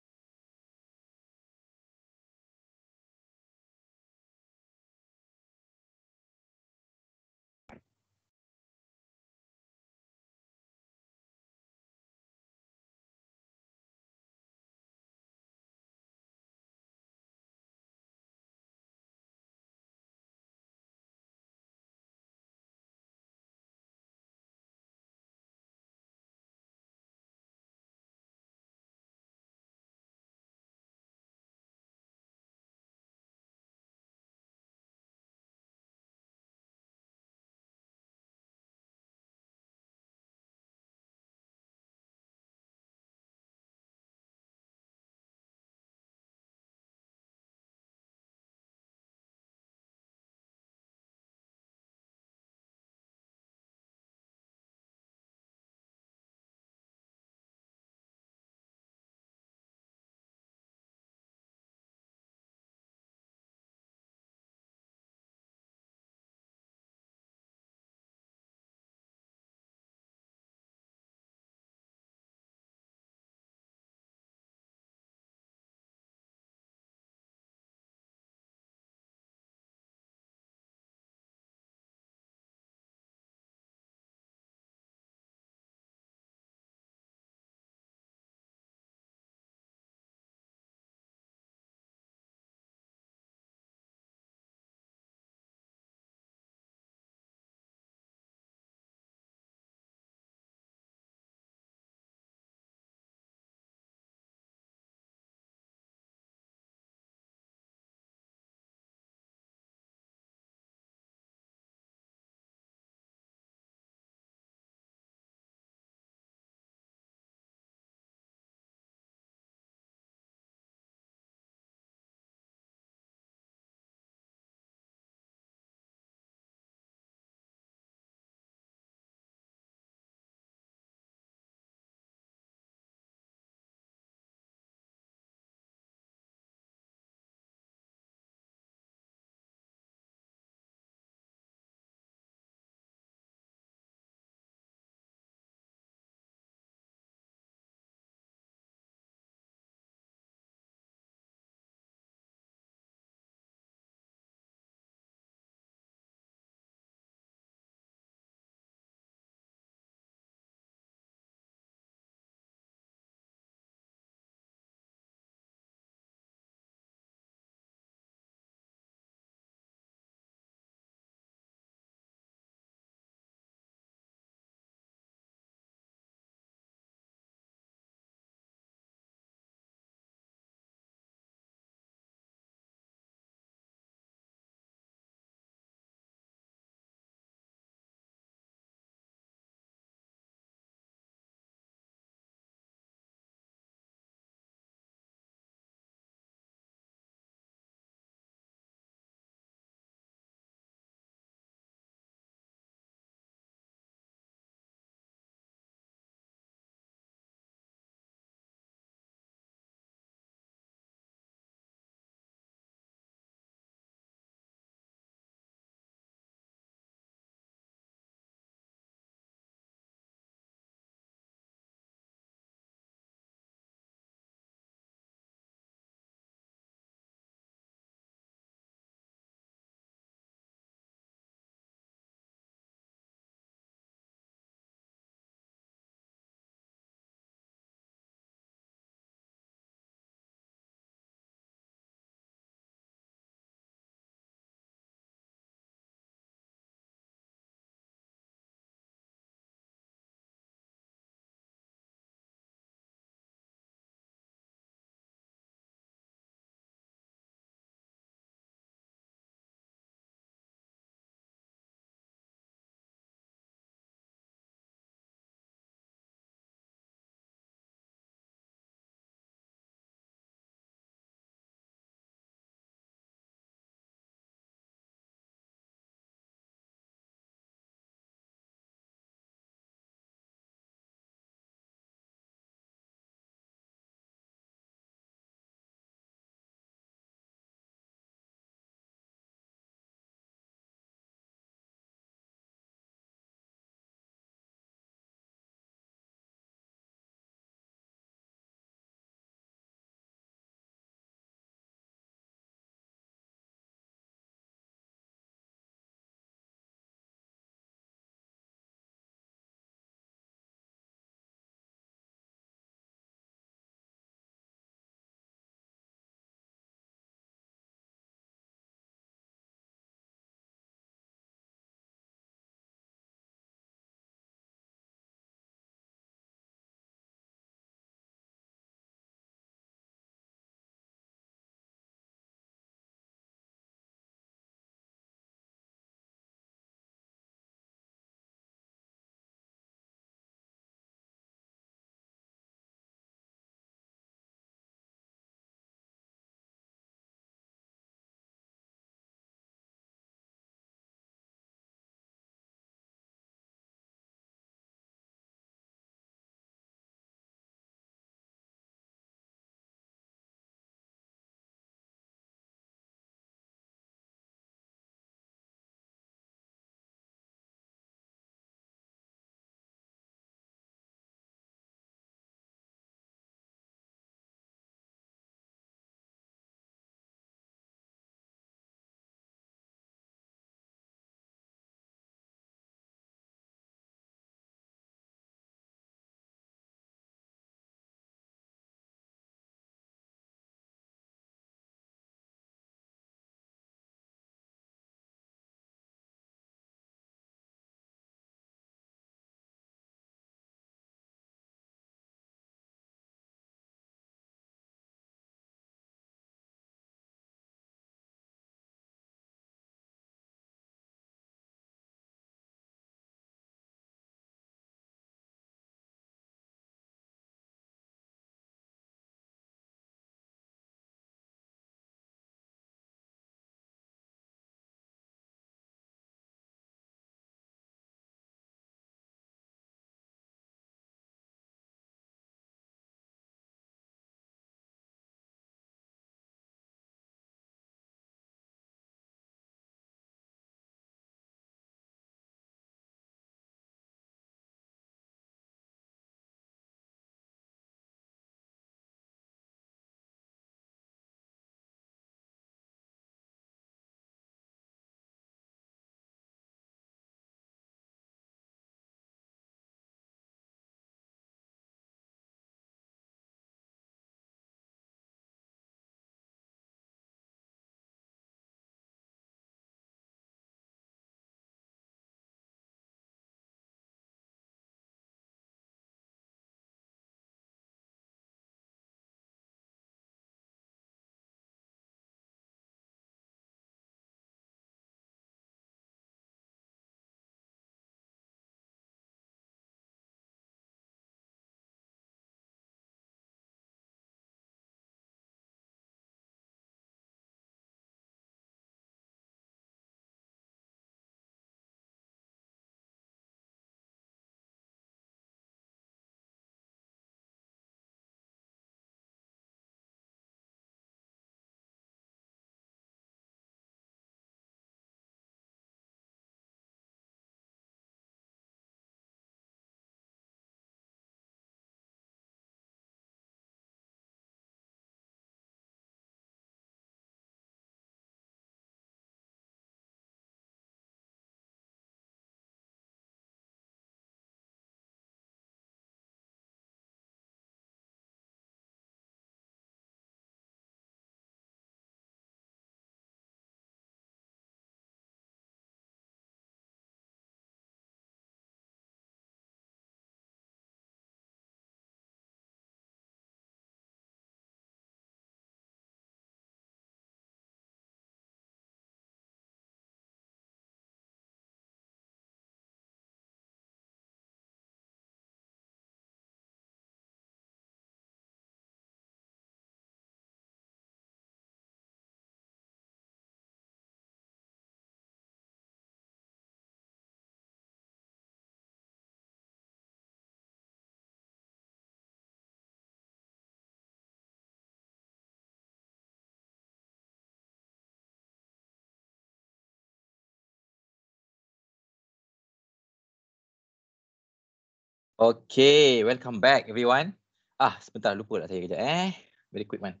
Okay, welcome back everyone. Ah, sebentar lupa lah saya kerja. eh. Very quick man.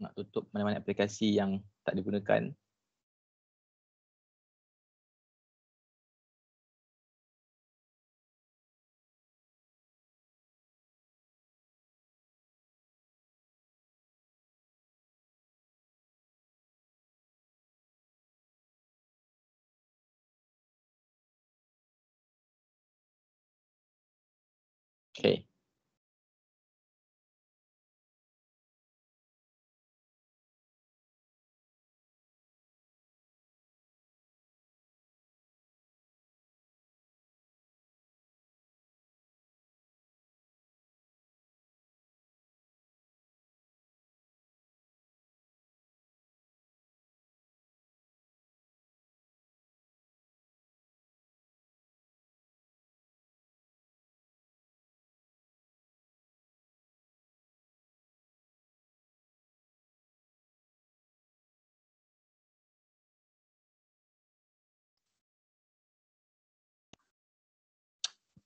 Nak tutup mana-mana aplikasi yang tak digunakan.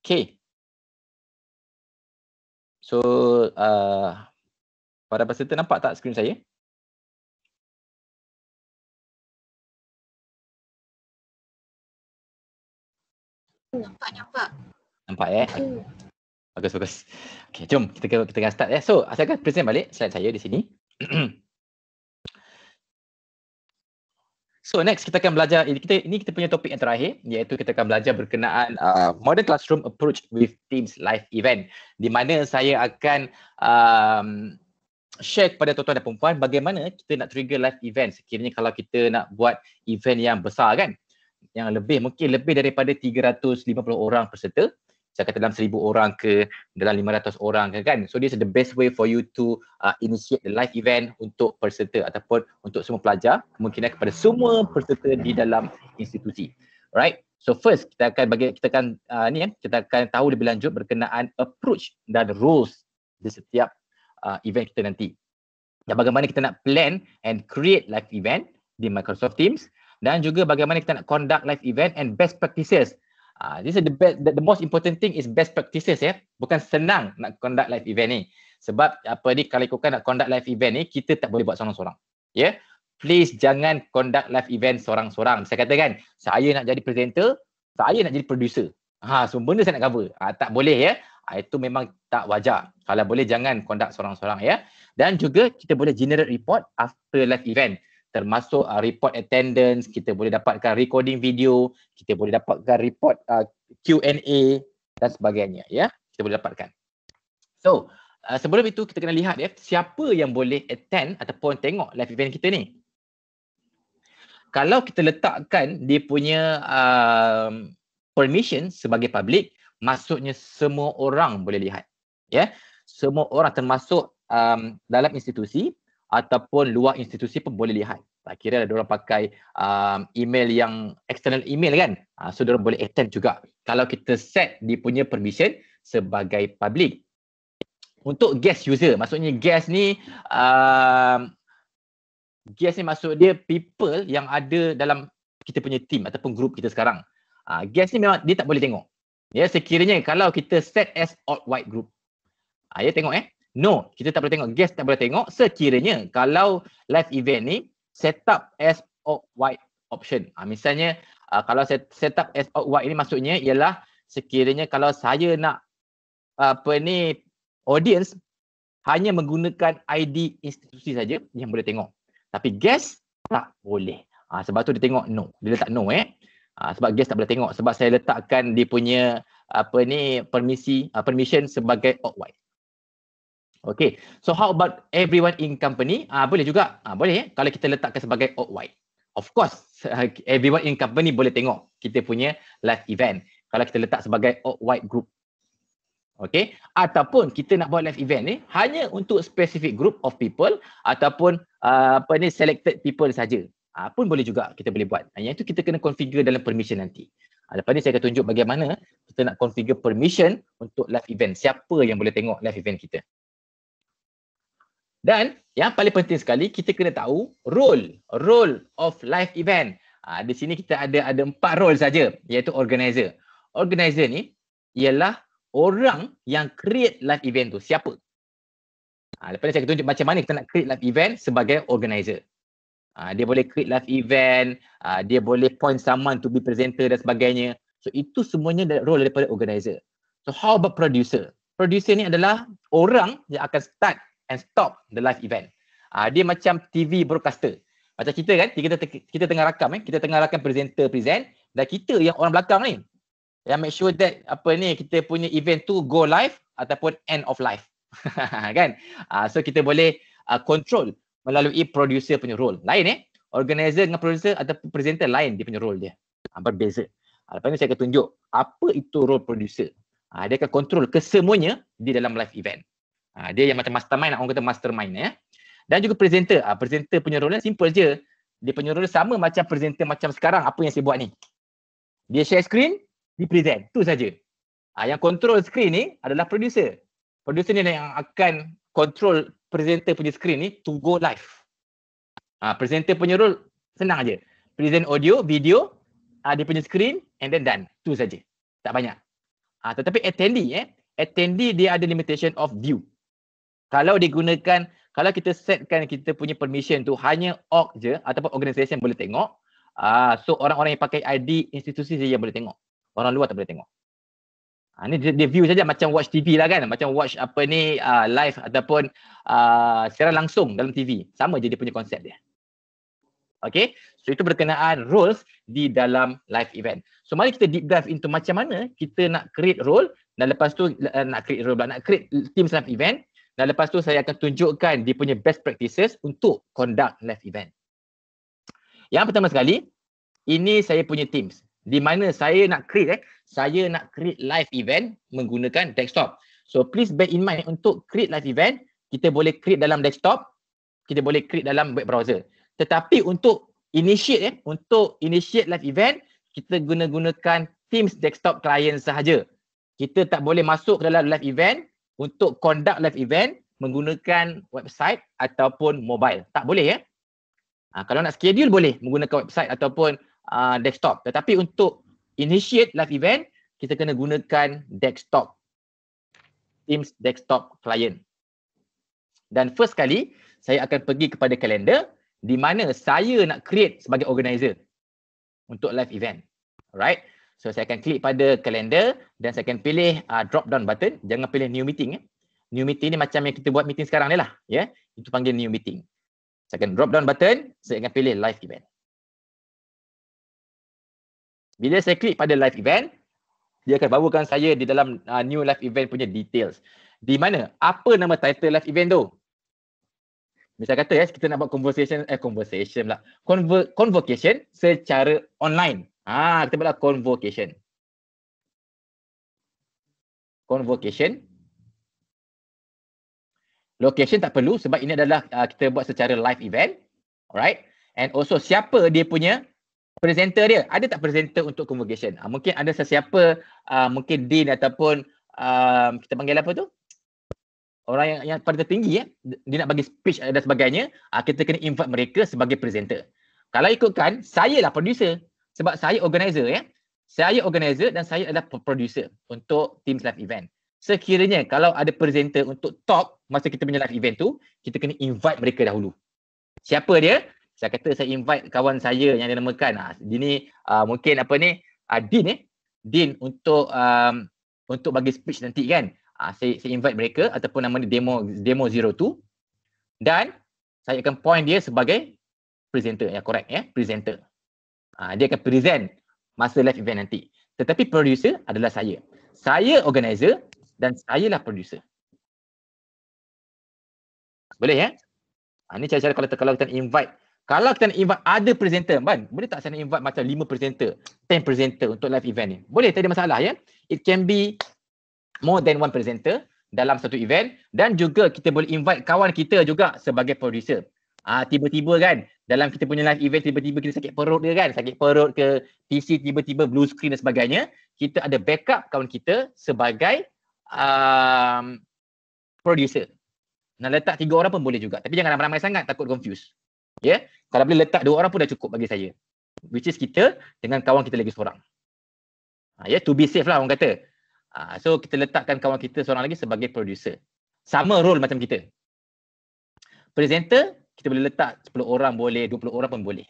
Okay. So, uh, para peserta nampak tak skrin saya? Nampak, nampak. Nampak Eh? Hmm. Bagus, bagus. Okay, jom kita kita akan start ya. Eh. So, saya akan present balik slide saya di sini. So next kita akan belajar ini kita ini kita punya topik yang terakhir iaitu kita akan belajar berkenaan uh, modern classroom approach with Teams live event di mana saya akan um, share kepada tuan-tuan dan puan bagaimana kita nak trigger live event sekiranya kalau kita nak buat event yang besar kan yang lebih mungkin lebih daripada 350 orang peserta saya kata dalam seribu orang ke dalam lima ratus orang ke kan so this is the best way for you to uh, initiate the live event untuk peserta ataupun untuk semua pelajar kemungkinan kepada semua peserta di dalam institusi right so first kita akan bagi kita akan uh, ni ya kita akan tahu lebih lanjut berkenaan approach dan rules di setiap uh, event kita nanti dan bagaimana kita nak plan and create live event di Microsoft Teams dan juga bagaimana kita nak conduct live event and best practices Uh, this is the best, the, the most important thing is best practices ya. Yeah? Bukan senang nak conduct live event ni. Sebab apa ni kalau ikutkan nak conduct live event ni, kita tak boleh buat seorang-seorang. Ya. Yeah? Please jangan conduct live event seorang-seorang. Saya katakan, saya nak jadi presenter, saya nak jadi producer. Ha, semua benda saya nak cover. Ha, tak boleh ya. Ha, itu memang tak wajar. Kalau boleh jangan conduct seorang-seorang ya. Dan juga kita boleh generate report after live event termasuk uh, report attendance, kita boleh dapatkan recording video, kita boleh dapatkan report uh, Q&A dan sebagainya ya. Yeah? Kita boleh dapatkan. So, uh, sebelum itu kita kena lihat ya siapa yang boleh attend ataupun tengok live event kita ni. Kalau kita letakkan dia punya uh, permission sebagai public, maksudnya semua orang boleh lihat. Ya. Yeah? Semua orang termasuk um, dalam institusi ataupun luar institusi pun boleh lihat. Tak kira ada orang pakai um, email yang external email kan. Uh, so diorang boleh attend juga kalau kita set dia punya permission sebagai public. Untuk guest user, maksudnya guest ni um, guest ni maksud dia people yang ada dalam kita punya team ataupun group kita sekarang. Uh, guest ni memang dia tak boleh tengok. Ya, sekiranya kalau kita set as all white group. Uh, ya, tengok eh. No, kita tak boleh tengok. Guest tak boleh tengok sekiranya kalau live event ni set up as white option. Ha, misalnya uh, kalau set, set up as white ni maksudnya ialah sekiranya kalau saya nak uh, apa ni audience hanya menggunakan ID institusi saja yang boleh tengok. Tapi guest tak boleh. Ha, sebab tu dia tengok no. Dia letak no eh. Ha, sebab guest tak boleh tengok. Sebab saya letakkan dia punya apa ni permisi uh, permission sebagai white. Okay. So how about everyone in company? Ah uh, boleh juga. Ah uh, boleh eh? kalau kita letakkan sebagai OY. Of course, uh, everyone in company boleh tengok kita punya live event. Kalau kita letak sebagai OY group. Okay. Ataupun kita nak buat live event ni eh, hanya untuk specific group of people ataupun uh, apa ni selected people saja. Ah uh, pun boleh juga kita boleh buat. Ah, yang itu kita kena configure dalam permission nanti. Uh, lepas ni saya akan tunjuk bagaimana kita nak configure permission untuk live event. Siapa yang boleh tengok live event kita. Dan yang paling penting sekali kita kena tahu role, role of live event. Ha, di sini kita ada ada empat role saja iaitu organizer. Organizer ni ialah orang yang create live event tu. Siapa? Ha, lepas ni saya tunjuk macam mana kita nak create live event sebagai organizer. Ha, dia boleh create live event, ha, dia boleh point someone to be presenter dan sebagainya. So itu semuanya role daripada organizer. So how about producer? Producer ni adalah orang yang akan start and stop the live event. Uh, dia macam TV broadcaster. Macam kita kan, kita, kita tengah rakam, eh? kita tengah rakam presenter present dan kita yang orang belakang ni yang make sure that apa ni kita punya event tu go live ataupun end of live. kan? Uh, so kita boleh uh, control melalui producer punya role. Lain eh. Organizer dengan producer ataupun presenter lain dia punya role dia. Uh, berbeza. Uh, lepas ni saya akan tunjuk apa itu role producer. Uh, dia akan control kesemuanya di dalam live event. Ha, dia yang macam mastermind, orang kata mastermind. Eh. Dan juga presenter. Ha, presenter punya role simple je. Dia punya role sama macam presenter macam sekarang apa yang saya buat ni. Dia share screen, dia present. Tu saja. Ha, yang control screen ni adalah producer. Producer ni yang akan control presenter punya screen ni to go live. Ha, presenter punya role senang aja. Present audio, video, ha, dia punya screen and then done. Tu saja. Tak banyak. Ha, tetapi attendee eh. Attendee dia ada limitation of view kalau digunakan kalau kita setkan kita punya permission tu hanya org je ataupun yang boleh tengok uh, so orang-orang yang pakai ID institusi saja yang boleh tengok orang luar tak boleh tengok ah uh, ni dia, view saja macam watch TV lah kan macam watch apa ni uh, live ataupun uh, secara langsung dalam TV sama je dia punya konsep dia Okay, so itu berkenaan roles di dalam live event. So mari kita deep dive into macam mana kita nak create role dan lepas tu uh, nak create role pula, nak create teams live event dan lepas tu saya akan tunjukkan dia punya best practices untuk conduct live event. Yang pertama sekali, ini saya punya teams. Di mana saya nak create eh, saya nak create live event menggunakan desktop. So please bear in mind untuk create live event, kita boleh create dalam desktop, kita boleh create dalam web browser. Tetapi untuk initiate eh, untuk initiate live event, kita guna-gunakan Teams desktop client sahaja. Kita tak boleh masuk ke dalam live event untuk conduct live event menggunakan website ataupun mobile. Tak boleh ya. Ha, kalau nak schedule boleh menggunakan website ataupun uh, desktop. Tetapi untuk initiate live event, kita kena gunakan desktop. Teams desktop client. Dan first kali, saya akan pergi kepada kalender di mana saya nak create sebagai organizer untuk live event. Alright. So saya akan klik pada kalender dan saya akan pilih uh, drop down button. Jangan pilih new meeting. Eh. New meeting ni macam yang kita buat meeting sekarang ni lah. Yeah. Itu panggil new meeting. Saya akan drop down button. Saya akan pilih live event. Bila saya klik pada live event, dia akan bawakan saya di dalam uh, new live event punya details. Di mana? Apa nama title live event tu? Misal kata ya, kita nak buat conversation, eh conversation lah. Conver- convocation secara online. Ah, kita bela convocation. Convocation. Location tak perlu sebab ini adalah uh, kita buat secara live event. Alright. And also siapa dia punya presenter dia. Ada tak presenter untuk convocation? Uh, mungkin ada sesiapa, uh, mungkin Dean ataupun uh, kita panggil apa tu? Orang yang, yang pada tertinggi ya. Dia nak bagi speech dan sebagainya. Uh, kita kena invite mereka sebagai presenter. Kalau ikutkan, saya lah producer sebab saya organizer ya. Saya organizer dan saya adalah producer untuk Teams Live Event. Sekiranya kalau ada presenter untuk talk masa kita punya live event tu, kita kena invite mereka dahulu. Siapa dia? Saya kata saya invite kawan saya yang dinamakan. Ah, dia ni uh, ah, mungkin apa ni? Uh, eh. Din untuk um, untuk bagi speech nanti kan. Uh, saya, saya invite mereka ataupun nama dia demo demo 02 dan saya akan point dia sebagai presenter ya correct ya presenter Uh, dia akan present masa live event nanti. Tetapi producer adalah saya. Saya organizer dan sayalah producer. Boleh ya? Ha, ah, ini cara-cara kalau, kalau kita invite. Kalau kita invite ada presenter, kan? boleh tak saya invite macam 5 presenter, 10 presenter untuk live event ni? Boleh, tak ada masalah ya. It can be more than one presenter dalam satu event dan juga kita boleh invite kawan kita juga sebagai producer. Ah ha, tiba-tiba kan, dalam kita punya live event tiba-tiba kita sakit perut dia kan sakit perut ke PC tiba-tiba blue screen dan sebagainya kita ada backup kawan kita sebagai um, producer nak letak tiga orang pun boleh juga tapi jangan ramai-ramai sangat takut confuse ya yeah? kalau boleh letak dua orang pun dah cukup bagi saya which is kita dengan kawan kita lagi seorang ha, ya yeah? to be safe lah orang kata uh, so kita letakkan kawan kita seorang lagi sebagai producer sama role macam kita presenter kita boleh letak 10 orang boleh, 20 orang pun boleh.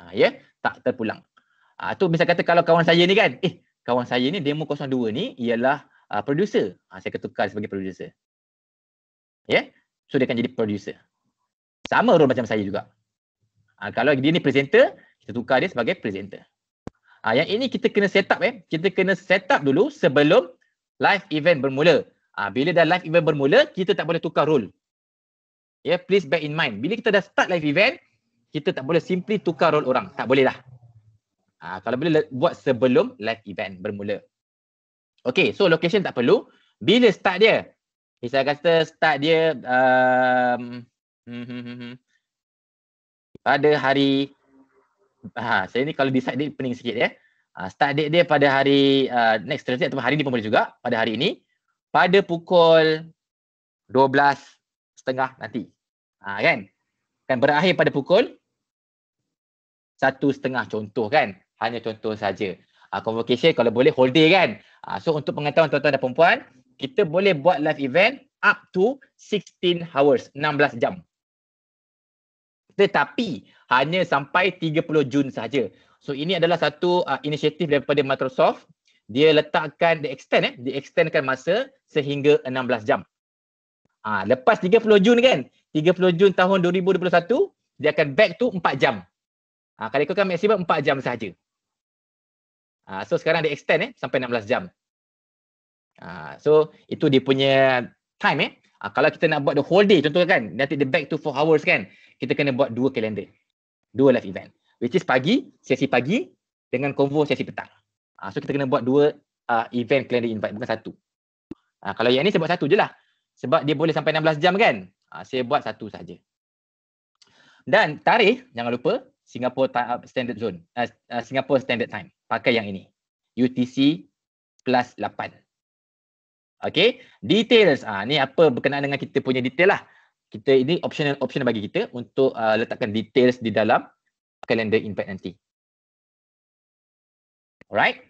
Ha, ya, yeah? tak terpulang. Ha, tu misal kata kalau kawan saya ni kan, eh kawan saya ni demo 02 ni ialah uh, producer. Ha, saya ketukar sebagai producer. Ya, yeah? so dia akan jadi producer. Sama role macam saya juga. Ha, kalau dia ni presenter, kita tukar dia sebagai presenter. Ha, yang ini kita kena set up eh. Kita kena set up dulu sebelum live event bermula. Ha, bila dah live event bermula, kita tak boleh tukar role yeah, please bear in mind bila kita dah start live event kita tak boleh simply tukar role orang tak boleh lah uh, kalau boleh buat sebelum live event bermula okay so location tak perlu bila start dia saya kata start dia um, hmm, hmm, hmm, pada hari ha, saya ni kalau decide date pening sikit ya uh, start date dia pada hari uh, next Thursday atau hari ni pun boleh juga pada hari ini pada pukul 12 setengah nanti. Ha, kan? Kan berakhir pada pukul satu setengah contoh kan? Hanya contoh saja. Ha, convocation kalau boleh whole day kan? Ha, so untuk pengetahuan tuan-tuan dan perempuan, kita boleh buat live event up to 16 hours, 16 jam. Tetapi hanya sampai 30 Jun saja. So ini adalah satu uh, inisiatif daripada Microsoft. Dia letakkan, dia extend eh, dia extendkan masa sehingga 16 jam. Ha, lepas 30 Jun kan, 30 Jun tahun 2021, dia akan back tu 4 jam. Ha, kalau ikutkan maksimum 4 jam sahaja. Ha, so sekarang dia extend eh, sampai 16 jam. Ha, so itu dia punya time eh. Ha, kalau kita nak buat the whole day contohnya kan, nanti dia back to 4 hours kan, kita kena buat dua kalender. Dua live event. Which is pagi, sesi pagi dengan konvo sesi petang. Ha, so kita kena buat dua uh, event kalender invite, bukan satu. Ha, kalau yang ni saya buat satu je lah sebab dia boleh sampai 16 jam kan uh, saya buat satu saja dan tarikh jangan lupa Singapore uh, standard zone uh, uh, Singapore standard time pakai yang ini UTC plus 8 Okay? details ah ni apa berkenaan dengan kita punya detail lah kita ini optional optional bagi kita untuk uh, letakkan details di dalam kalender impact nanti Alright.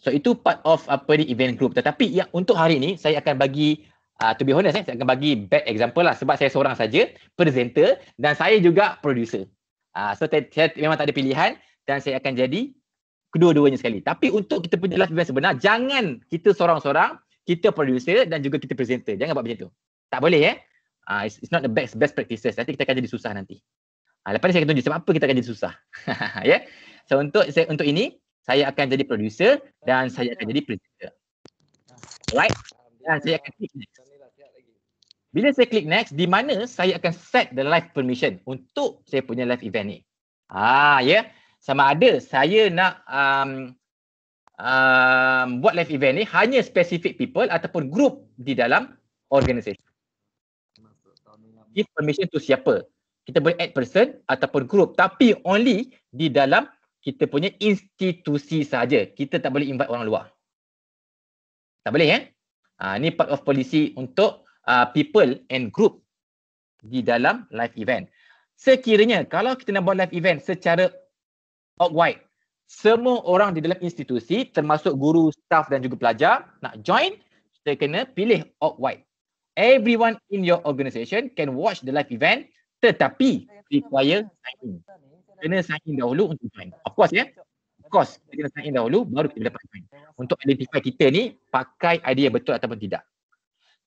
So itu part of apa ni event group. Tetapi yang untuk hari ni saya akan bagi uh, to be honest eh, saya akan bagi bad example lah sebab saya seorang saja presenter dan saya juga producer. Uh, so saya memang tak ada pilihan dan saya akan jadi kedua-duanya sekali. Tapi untuk kita punya live event sebenar jangan kita seorang-seorang kita producer dan juga kita presenter. Jangan buat macam tu. Tak boleh eh. Uh, it's, it's not the best best practices. Nanti kita akan jadi susah nanti. Uh, lepas ni saya akan tunjuk sebab apa kita akan jadi susah. ya. Yeah? So untuk saya, untuk ini saya akan jadi producer dan saya akan jadi presenter. Alright? Dan saya akan klik next. Bila saya klik next, di mana saya akan set the live permission untuk saya punya live event ni. Ah, ya. Yeah. Sama ada saya nak um, um, buat live event ni hanya specific people ataupun group di dalam organisasi. Give permission to siapa. Kita boleh add person ataupun group tapi only di dalam kita punya institusi saja. Kita tak boleh invite orang luar. Tak boleh kan? Eh? Ha, ni part of policy untuk uh, people and group di dalam live event. Sekiranya kalau kita nak buat live event secara out wide, semua orang di dalam institusi termasuk guru, staff dan juga pelajar nak join, kita kena pilih wide. Everyone in your organisation can watch the live event tetapi require signing kena sign in dahulu untuk join. Of course ya. Of course kita kena sign in dahulu baru kita dapat join. Untuk identify kita ni pakai idea betul ataupun tidak.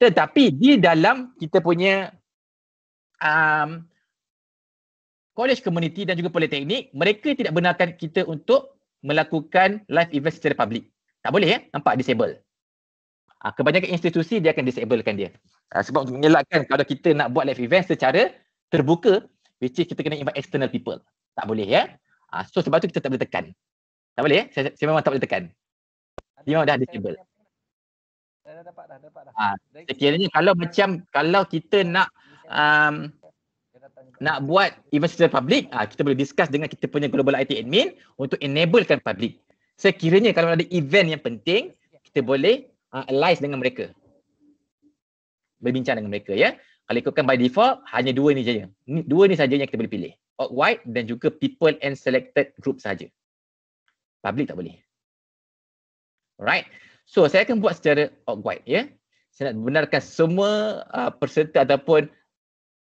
Tetapi di dalam kita punya um, college community dan juga politeknik, mereka tidak benarkan kita untuk melakukan live event secara public. Tak boleh ya, nampak disable. Ah, kebanyakan institusi dia akan disablekan dia. Ah, sebab untuk mengelakkan kalau kita nak buat live event secara terbuka, which is kita kena invite external people. Tak boleh ya. Ha, so sebab tu kita tak boleh tekan. Tak boleh ya? Saya, saya memang tak boleh tekan. Dia memang dah disable. Dah, dapat dah, dapat dah. Ha, ah, sekiranya kalau macam kalau kita nak um, nak buat event secara public, ha, kita boleh discuss dengan kita punya global IT admin untuk enablekan public. Sekiranya kalau ada event yang penting, kita ya. boleh uh, analyze dengan mereka. Berbincang dengan mereka ya. Kalau ikutkan by default, hanya dua ni saja. Dua ni saja yang kita boleh pilih. Uh, worldwide dan juga people and selected group saja. Public tak boleh. Alright. So saya akan buat secara uh, worldwide ya. Yeah? Saya nak benarkan semua uh, peserta ataupun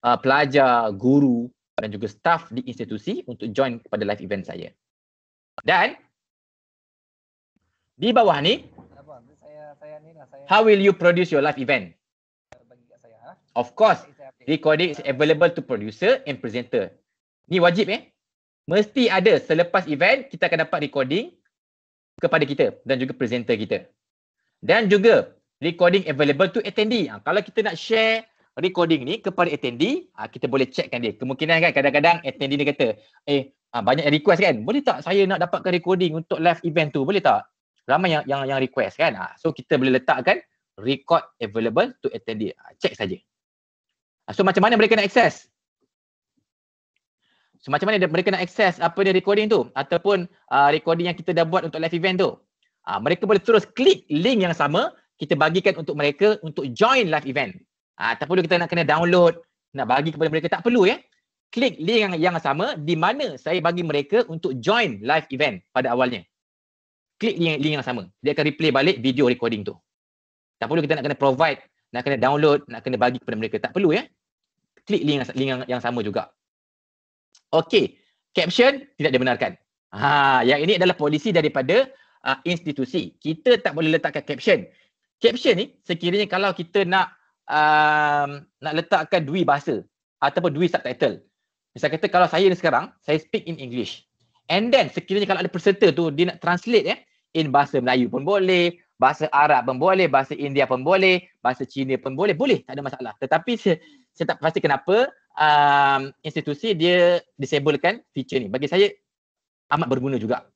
uh, pelajar, guru dan juga staff di institusi untuk join kepada live event saya. Dan di bawah ni How will you produce your live event? Ha? Of course, recording is available to producer and presenter ni wajib eh mesti ada selepas event kita akan dapat recording kepada kita dan juga presenter kita dan juga recording available to attendee ha, kalau kita nak share recording ni kepada attendee ha, kita boleh checkkan dia kemungkinan kan kadang-kadang attendee ni kata eh ha, banyak request kan boleh tak saya nak dapatkan recording untuk live event tu boleh tak ramai yang yang, yang request kan ha, so kita boleh letakkan record available to attendee ha, check saja ha, so macam mana mereka nak access So macam mana mereka nak access apa dia recording tu ataupun uh, recording yang kita dah buat untuk live event tu. Uh, mereka boleh terus klik link yang sama kita bagikan untuk mereka untuk join live event. Uh, tak perlu kita nak kena download, nak bagi kepada mereka. Tak perlu ya. Klik link yang, yang sama di mana saya bagi mereka untuk join live event pada awalnya. Klik link, link yang sama. Dia akan replay balik video recording tu. Tak perlu kita nak kena provide, nak kena download, nak kena bagi kepada mereka. Tak perlu ya. Klik link, link yang, yang sama juga. Okey, caption tidak dibenarkan. Ha, yang ini adalah polisi daripada uh, institusi. Kita tak boleh letakkan caption. Caption ni sekiranya kalau kita nak um, nak letakkan dui bahasa ataupun dui subtitle. Misal kata kalau saya ni sekarang, saya speak in English. And then sekiranya kalau ada presenter tu dia nak translate eh, in bahasa Melayu pun boleh, bahasa Arab pun boleh, bahasa India pun boleh, bahasa Cina pun boleh. Boleh, tak ada masalah. Tetapi saya, saya tak pasti kenapa um, institusi dia disablekan feature ni. Bagi saya amat berguna juga.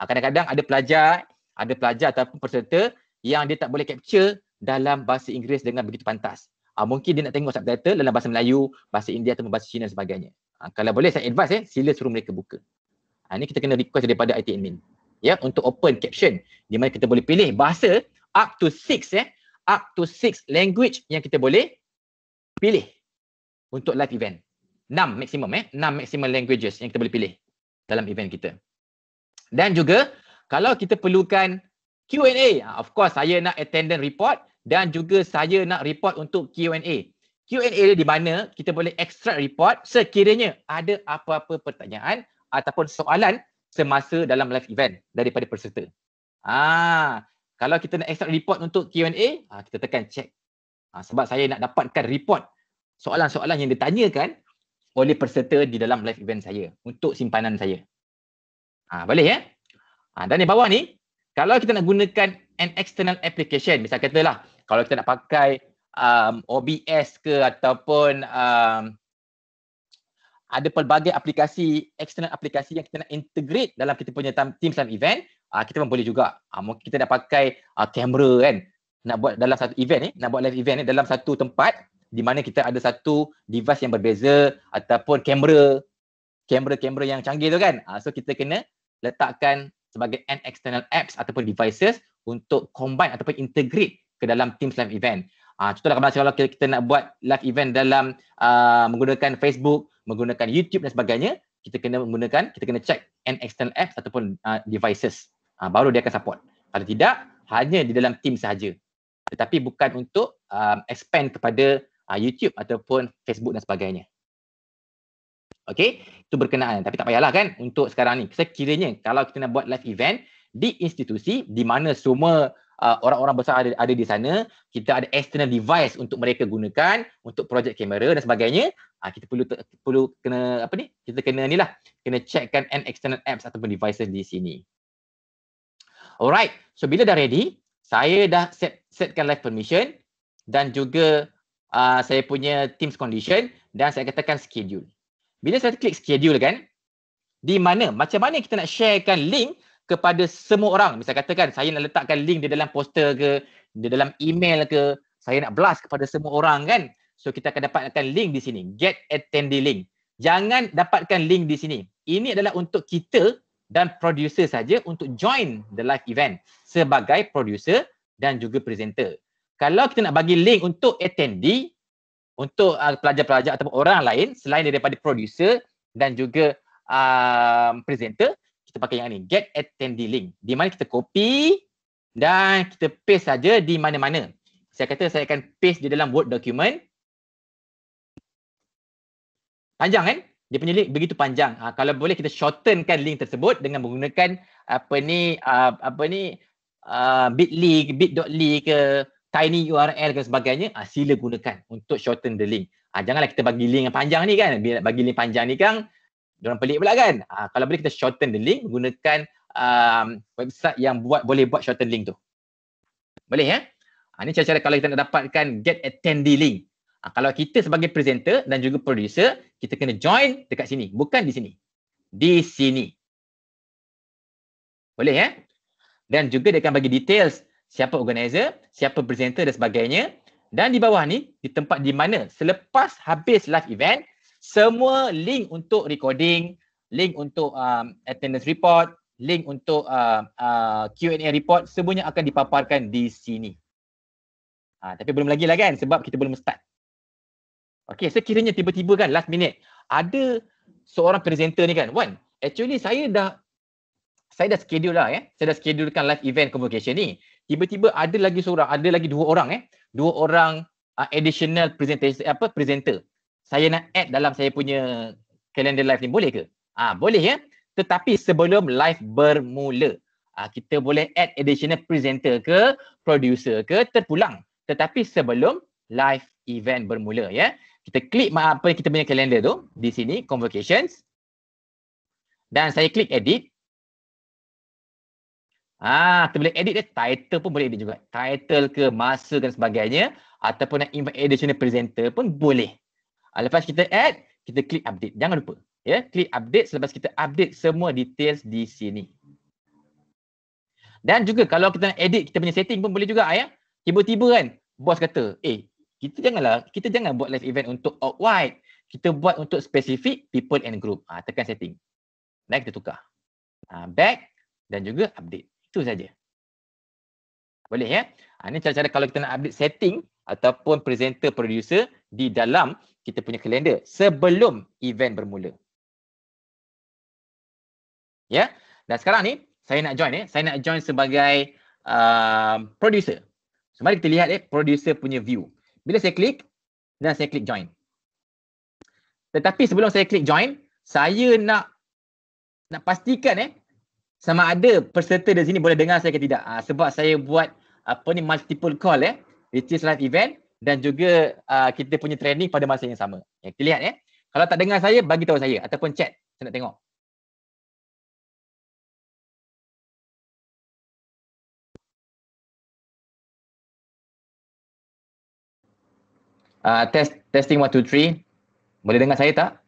Ah, kadang-kadang ada pelajar, ada pelajar ataupun peserta yang dia tak boleh capture dalam bahasa Inggeris dengan begitu pantas. Uh, mungkin dia nak tengok subtitle dalam bahasa Melayu, bahasa India atau bahasa Cina dan sebagainya. Uh, kalau boleh saya advise, eh, sila suruh mereka buka. Uh, ini kita kena request daripada IT admin. Ya, yeah, untuk open caption di mana kita boleh pilih bahasa up to six eh, up to six language yang kita boleh pilih untuk live event. 6 maximum eh, 6 maximum languages yang kita boleh pilih dalam event kita. Dan juga kalau kita perlukan Q&A, ah, of course saya nak attendant report dan juga saya nak report untuk Q&A. Q&A di mana kita boleh extract report sekiranya ada apa-apa pertanyaan ataupun soalan semasa dalam live event daripada peserta. Ah, kalau kita nak extract report untuk Q&A, ah, kita tekan check. Ah, sebab saya nak dapatkan report soalan-soalan yang ditanyakan oleh peserta di dalam live event saya untuk simpanan saya. Ha, boleh ya? Ha, dan di bawah ni, kalau kita nak gunakan an external application, misal katalah kalau kita nak pakai um, OBS ke ataupun um, ada pelbagai aplikasi, external aplikasi yang kita nak integrate dalam kita punya Teams Live event, uh, kita pun boleh juga. Uh, kita nak pakai ah, kamera uh, kan, nak buat dalam satu event ni, nak buat live event ni dalam satu tempat, di mana kita ada satu device yang berbeza ataupun kamera kamera-kamera yang canggih tu kan uh, so kita kena letakkan sebagai an external apps ataupun devices untuk combine ataupun integrate ke dalam Teams live event uh, contohlah kalau kita nak buat live event dalam uh, menggunakan Facebook menggunakan YouTube dan sebagainya kita kena menggunakan kita kena check an external apps ataupun uh, devices uh, baru dia akan support kalau tidak hanya di dalam team sahaja tetapi bukan untuk um, expand kepada uh, YouTube ataupun Facebook dan sebagainya. Okey, itu berkenaan tapi tak payahlah kan untuk sekarang ni. Sekiranya kalau kita nak buat live event di institusi di mana semua uh, orang-orang besar ada ada di sana, kita ada external device untuk mereka gunakan untuk projek kamera dan sebagainya, uh, kita perlu perlu kena apa ni? Kita kena ni lah, kena checkkan an external apps ataupun devices di sini. Alright, so bila dah ready, saya dah set setkan live permission dan juga uh, saya punya team's condition dan saya katakan schedule. Bila saya klik schedule kan, di mana, macam mana kita nak sharekan link kepada semua orang. Misal katakan saya nak letakkan link di dalam poster ke, di dalam email ke, saya nak blast kepada semua orang kan. So kita akan dapatkan link di sini, get attendee link. Jangan dapatkan link di sini. Ini adalah untuk kita dan producer saja untuk join the live event sebagai producer dan juga presenter kalau kita nak bagi link untuk attendee untuk uh, pelajar-pelajar ataupun orang lain selain daripada producer dan juga um, presenter kita pakai yang ni get attendee link di mana kita copy dan kita paste saja di mana-mana saya kata saya akan paste di dalam word document panjang kan dia punya link begitu panjang ha, kalau boleh kita shortenkan link tersebut dengan menggunakan apa ni uh, apa ni uh, bit.ly bit.ly ke tiny URL dan sebagainya, uh, sila gunakan untuk shorten the link. Uh, janganlah kita bagi link yang panjang ni kan. Bila bagi link panjang ni kan, diorang pelik pula kan. Uh, kalau boleh kita shorten the link, gunakan um, website yang buat boleh buat shorten link tu. Boleh ya? Ha? Uh, eh? ini cara-cara kalau kita nak dapatkan get attendee link. Uh, kalau kita sebagai presenter dan juga producer, kita kena join dekat sini. Bukan di sini. Di sini. Boleh ya? Ha? Dan juga dia akan bagi details siapa organizer, siapa presenter dan sebagainya. Dan di bawah ni, di tempat di mana selepas habis live event, semua link untuk recording, link untuk um, attendance report, link untuk uh, uh, Q&A report, semuanya akan dipaparkan di sini. Ha, tapi belum lagi lah kan sebab kita belum start. Okay, sekiranya so tiba-tiba kan last minute, ada seorang presenter ni kan, Wan, actually saya dah saya dah schedule lah ya. Eh? Saya dah schedulekan live event convocation ni tiba-tiba ada lagi seorang ada lagi dua orang eh dua orang uh, additional presentation eh, apa presenter saya nak add dalam saya punya calendar live ni boleh ke ah ha, boleh ya tetapi sebelum live bermula ha, kita boleh add additional presenter ke producer ke terpulang tetapi sebelum live event bermula ya kita klik apa kita punya calendar tu di sini convocations dan saya klik edit Ah, kita boleh edit dia. Title pun boleh edit juga. Title ke masa dan sebagainya. Ataupun nak invite additional presenter pun boleh. Ah, lepas kita add, kita klik update. Jangan lupa. Ya, yeah, klik update selepas kita update semua details di sini. Dan juga kalau kita nak edit kita punya setting pun boleh juga ya. Tiba-tiba kan bos kata, "Eh, kita janganlah, kita jangan buat live event untuk out wide. Kita buat untuk specific people and group." Ah, ha, tekan setting. Dan kita tukar. ha, back dan juga update itu saja. Boleh ya? Ha, ini cara-cara kalau kita nak update setting ataupun presenter producer di dalam kita punya kalender sebelum event bermula. Ya? Dan sekarang ni saya nak join ya. Eh. Saya nak join sebagai uh, producer. So mari kita lihat eh producer punya view. Bila saya klik dan saya klik join. Tetapi sebelum saya klik join, saya nak nak pastikan eh sama ada peserta di sini boleh dengar saya ke tidak. Uh, sebab saya buat apa ni multiple call eh, which is live event dan juga uh, kita punya training pada masa yang sama. Ya, kita lihat ya. Eh. Kalau tak dengar saya, bagi tahu saya ataupun chat. Saya nak tengok. Uh, test testing 1 2 3 boleh dengar saya tak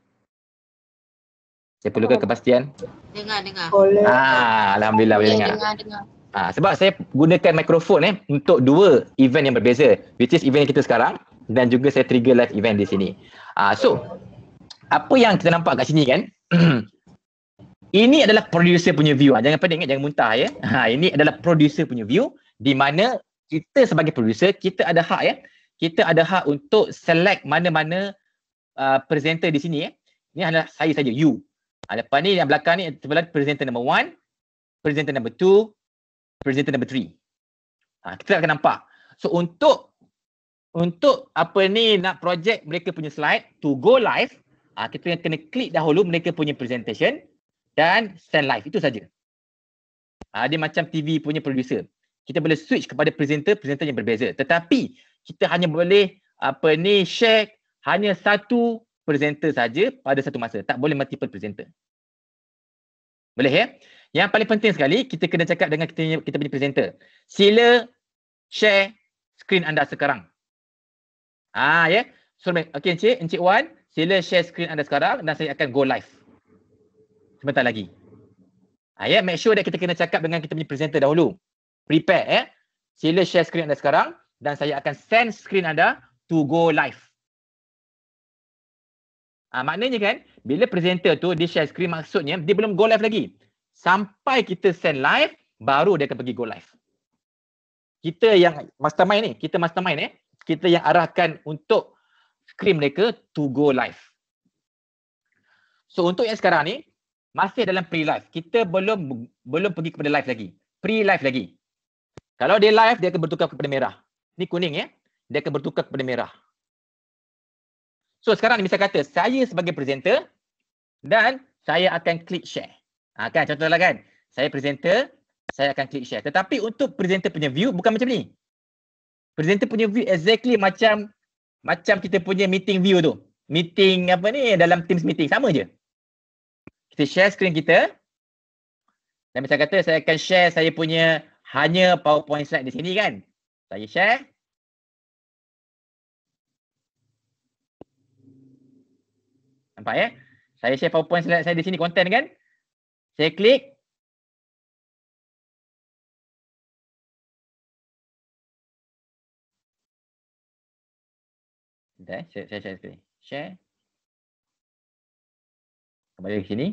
saya perlukan oh. kepastian. Dengar, dengar. Boleh. Ah, alhamdulillah boleh, boleh dengar. dengar. dengar. Ah, sebab saya gunakan mikrofon eh untuk dua event yang berbeza, which is event kita sekarang dan juga saya trigger live event di sini. Ah, so apa yang kita nampak kat sini kan? ini adalah producer punya view. Ah. Jangan pening, eh, jangan muntah ya. Ha, ini adalah producer punya view di mana kita sebagai producer, kita ada hak ya. Kita ada hak untuk select mana-mana uh, presenter di sini ya. Ini adalah saya saja, you. Uh, lepas ni yang belakang ni adalah presenter number one, presenter number two, presenter number three. Uh, kita akan nampak. So untuk untuk apa ni nak project mereka punya slide to go live, uh, kita kena klik dahulu mereka punya presentation dan send live. Itu sahaja. Uh, dia macam TV punya producer. Kita boleh switch kepada presenter-presenter yang berbeza. Tetapi kita hanya boleh apa ni share hanya satu presenter saja pada satu masa. Tak boleh multiple presenter. Boleh ya? Yang paling penting sekali kita kena cakap dengan kita, kita punya presenter. Sila share screen anda sekarang. Ah ya. So, okay Encik, Encik Wan, sila share screen anda sekarang dan saya akan go live. Sebentar lagi. Ah ya, make sure that kita kena cakap dengan kita punya presenter dahulu. Prepare ya. Sila share screen anda sekarang dan saya akan send screen anda to go live. Ha, maknanya kan, bila presenter tu dia share screen maksudnya dia belum go live lagi. Sampai kita send live, baru dia akan pergi go live. Kita yang mastermind ni, kita mastermind eh. Kita yang arahkan untuk screen mereka to go live. So untuk yang sekarang ni, masih dalam pre-live. Kita belum belum pergi kepada live lagi. Pre-live lagi. Kalau dia live, dia akan bertukar kepada merah. Ni kuning ya. Eh? Dia akan bertukar kepada merah. So sekarang ni misal kata saya sebagai presenter dan saya akan klik share. Ha, kan contohlah kan. Saya presenter, saya akan klik share. Tetapi untuk presenter punya view bukan macam ni. Presenter punya view exactly macam macam kita punya meeting view tu. Meeting apa ni dalam Teams meeting sama je. Kita share screen kita. Dan misal kata saya akan share saya punya hanya PowerPoint slide di sini kan. Saya share. nampak eh. Saya share PowerPoint slide saya di sini konten kan. Saya klik. dah? Saya, saya share sekali. Share. Kembali ke sini.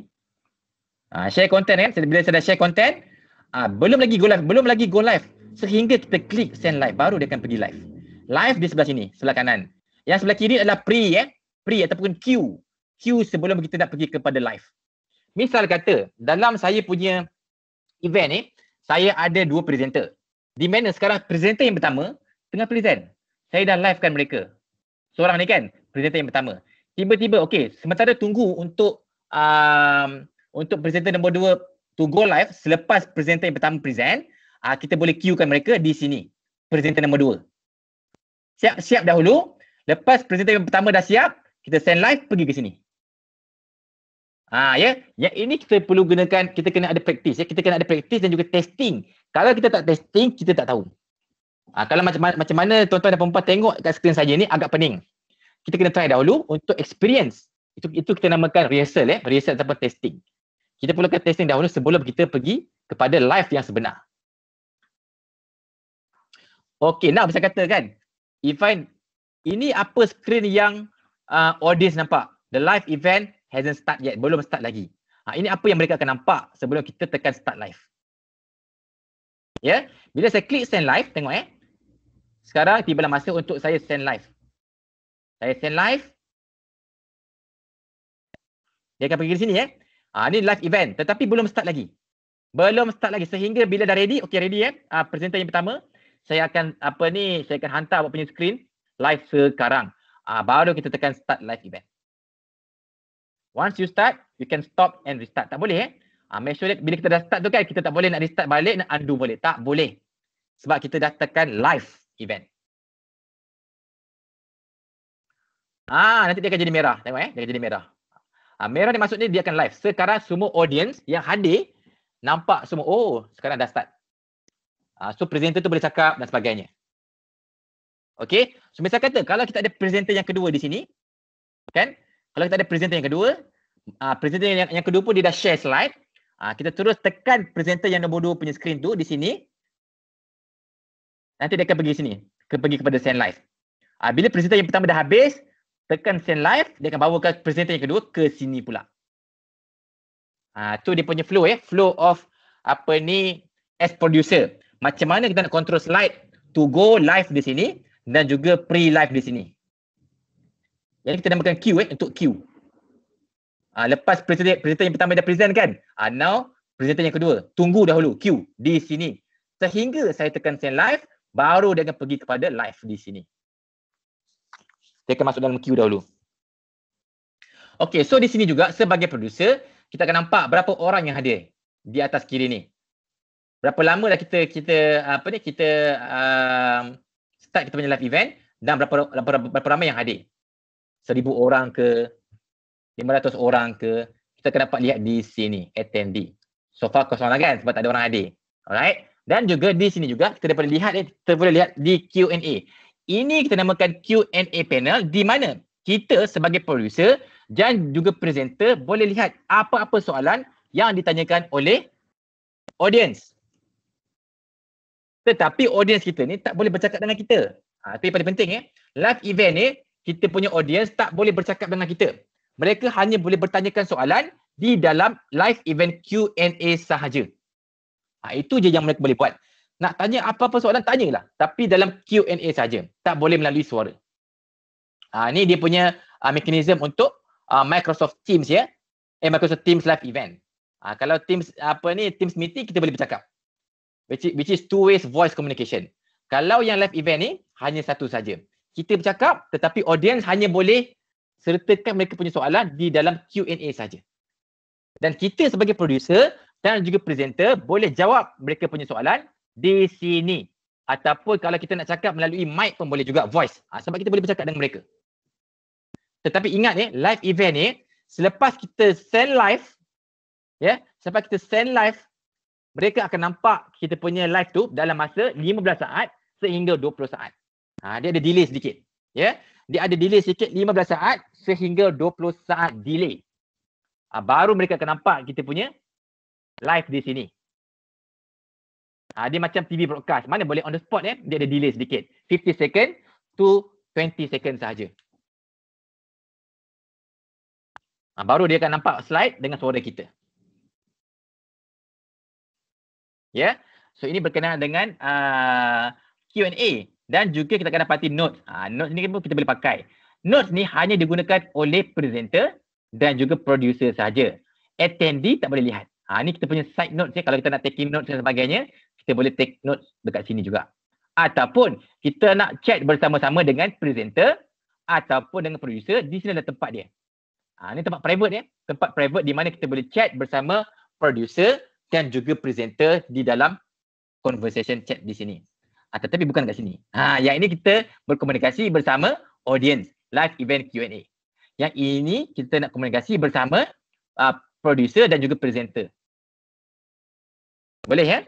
Ha, share konten kan. Bila saya dah share konten. Ha, ah, belum lagi go live. Belum lagi go live. Sehingga kita klik send live. Baru dia akan pergi live. Live di sebelah sini. Sebelah kanan. Yang sebelah kiri adalah pre eh. Pre ataupun queue cue sebelum kita nak pergi kepada live. Misal kata dalam saya punya event ni, saya ada dua presenter. Di mana sekarang presenter yang pertama tengah present. Saya dah live kan mereka. Seorang ni kan presenter yang pertama. Tiba-tiba okay, sementara tunggu untuk um, untuk presenter nombor dua to go live selepas presenter yang pertama present, uh, kita boleh cue kan mereka di sini. Presenter nombor dua. Siap-siap dahulu. Lepas presenter yang pertama dah siap, kita send live pergi ke sini. Ha, ya. Yang ini kita perlu gunakan, kita kena ada praktis. Ya. Kita kena ada praktis dan juga testing. Kalau kita tak testing, kita tak tahu. Ha, kalau macam, macam mana tuan-tuan dan perempuan tengok kat skrin saya ni agak pening. Kita kena try dahulu untuk experience. Itu itu kita namakan rehearsal. Ya. Rehearsal ataupun testing. Kita perlukan testing dahulu sebelum kita pergi kepada live yang sebenar. Okay, nak bisa kata kan? Ivan, ini apa skrin yang uh, audience nampak? The live event hasn't start yet, belum start lagi. Ha, ini apa yang mereka akan nampak sebelum kita tekan start live. Ya, yeah? bila saya klik send live, tengok eh. Sekarang tiba lah masa untuk saya send live. Saya send live. Dia akan pergi ke sini eh. Ha, ini live event tetapi belum start lagi. Belum start lagi sehingga bila dah ready, okay ready eh. Ha, presenter yang pertama, saya akan apa ni, saya akan hantar buat punya screen live sekarang. Ha, baru kita tekan start live event. Once you start, you can stop and restart. Tak boleh eh. Ha, make sure that bila kita dah start tu kan, kita tak boleh nak restart balik, nak undo boleh. Tak boleh. Sebab kita dah tekan live event. Ah, nanti dia akan jadi merah. Tengok eh, dia akan jadi merah. Ah, merah ni maksudnya dia akan live. Sekarang semua audience yang hadir, nampak semua, oh sekarang dah start. Ah, so presenter tu boleh cakap dan sebagainya. Okay, so misalkan kata kalau kita ada presenter yang kedua di sini, kan, kalau kita ada presenter yang kedua, uh, presenter yang, yang kedua pun dia dah share slide. Uh, kita terus tekan presenter yang nombor dua punya screen tu di sini. Nanti dia akan pergi sini, ke, pergi kepada send live. Uh, bila presenter yang pertama dah habis, tekan send live, dia akan bawa ke presenter yang kedua ke sini pula. uh, tu dia punya flow ya, eh? flow of apa ni as producer. Macam mana kita nak control slide to go live di sini dan juga pre live di sini. Yang kita namakan Q eh, untuk Q. Uh, ah, lepas presenter, presenter yang pertama dah present kan? Uh, now, presenter yang kedua. Tunggu dahulu Q di sini. Sehingga saya tekan send live, baru dia akan pergi kepada live di sini. Dia akan masuk dalam Q dahulu. Okay, so di sini juga sebagai producer, kita akan nampak berapa orang yang hadir di atas kiri ni. Berapa lama dah kita kita apa ni kita uh, start kita punya live event dan berapa, berapa berapa ramai yang hadir seribu orang ke, lima ratus orang ke, kita akan dapat lihat di sini, attendee. So far kosong lah kan sebab tak ada orang hadir. Alright. Dan juga di sini juga kita dapat lihat, eh, kita boleh lihat di Q&A. Ini kita namakan Q&A panel di mana kita sebagai producer dan juga presenter boleh lihat apa-apa soalan yang ditanyakan oleh audience. Tetapi audience kita ni tak boleh bercakap dengan kita. Ha, tapi paling penting eh, live event ni kita punya audience tak boleh bercakap dengan kita. Mereka hanya boleh bertanyakan soalan di dalam live event Q&A sahaja. Ha, itu je yang mereka boleh buat. Nak tanya apa-apa soalan, tanyalah. Tapi dalam Q&A sahaja. Tak boleh melalui suara. Ha, ni dia punya uh, mekanisme untuk uh, Microsoft Teams ya. Eh, Microsoft Teams live event. Ha, kalau Teams apa ni, Teams meeting, kita boleh bercakap. Which, which is two ways voice communication. Kalau yang live event ni, hanya satu sahaja kita bercakap tetapi audience hanya boleh sertakan mereka punya soalan di dalam Q&A saja. Dan kita sebagai producer dan juga presenter boleh jawab mereka punya soalan di sini. Ataupun kalau kita nak cakap melalui mic pun boleh juga voice. Ha, sebab kita boleh bercakap dengan mereka. Tetapi ingat ni, live event ni, selepas kita send live, ya, yeah, selepas kita send live, mereka akan nampak kita punya live tu dalam masa 15 saat sehingga 20 saat. Ha, dia ada delay sedikit. Ya. Yeah? Dia ada delay sedikit 15 saat sehingga 20 saat delay. Ha, baru mereka akan nampak kita punya live di sini. Ha, dia macam TV broadcast. Mana boleh on the spot eh? Dia ada delay sedikit. 50 second to 20 second sahaja. Ha, baru dia akan nampak slide dengan suara kita. Ya. Yeah? So ini berkenaan dengan uh, Q&A dan juga kita akan dapati notes. Ha, notes ni pun kita boleh pakai. Notes ni hanya digunakan oleh presenter dan juga producer saja. Attendee tak boleh lihat. Ha, ni kita punya side notes ni. Kalau kita nak taking notes dan sebagainya, kita boleh take notes dekat sini juga. Ataupun kita nak chat bersama-sama dengan presenter ataupun dengan producer, di sini adalah tempat dia. Ha, ni tempat private ya. Tempat private di mana kita boleh chat bersama producer dan juga presenter di dalam conversation chat di sini. Ah, tetapi bukan kat sini. Ha, yang ini kita berkomunikasi bersama audience live event Q&A. Yang ini kita nak komunikasi bersama uh, producer dan juga presenter. Boleh ya?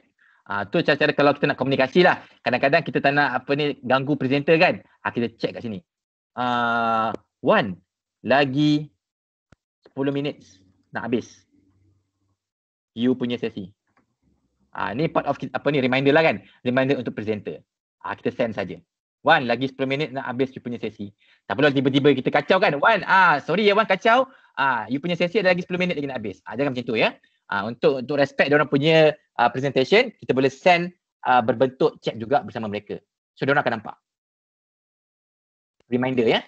Ah, tu cara-cara kalau kita nak komunikasi lah. Kadang-kadang kita tak nak apa ni ganggu presenter kan. Ah, kita check kat sini. Uh, ah, one lagi 10 minit nak habis. You punya sesi. Ah ni part of apa ni reminder lah kan. Reminder untuk presenter. Ah kita send saja. Wan lagi 10 minit nak habis you punya sesi. Tak perlu tiba-tiba kita kacau kan. Wan ah sorry ya Wan kacau. Ah you punya sesi ada lagi 10 minit lagi nak habis. Ah jangan macam tu ya. Ah untuk untuk respect dia orang punya uh, presentation, kita boleh send uh, berbentuk chat juga bersama mereka. So dia orang akan nampak. Reminder ya.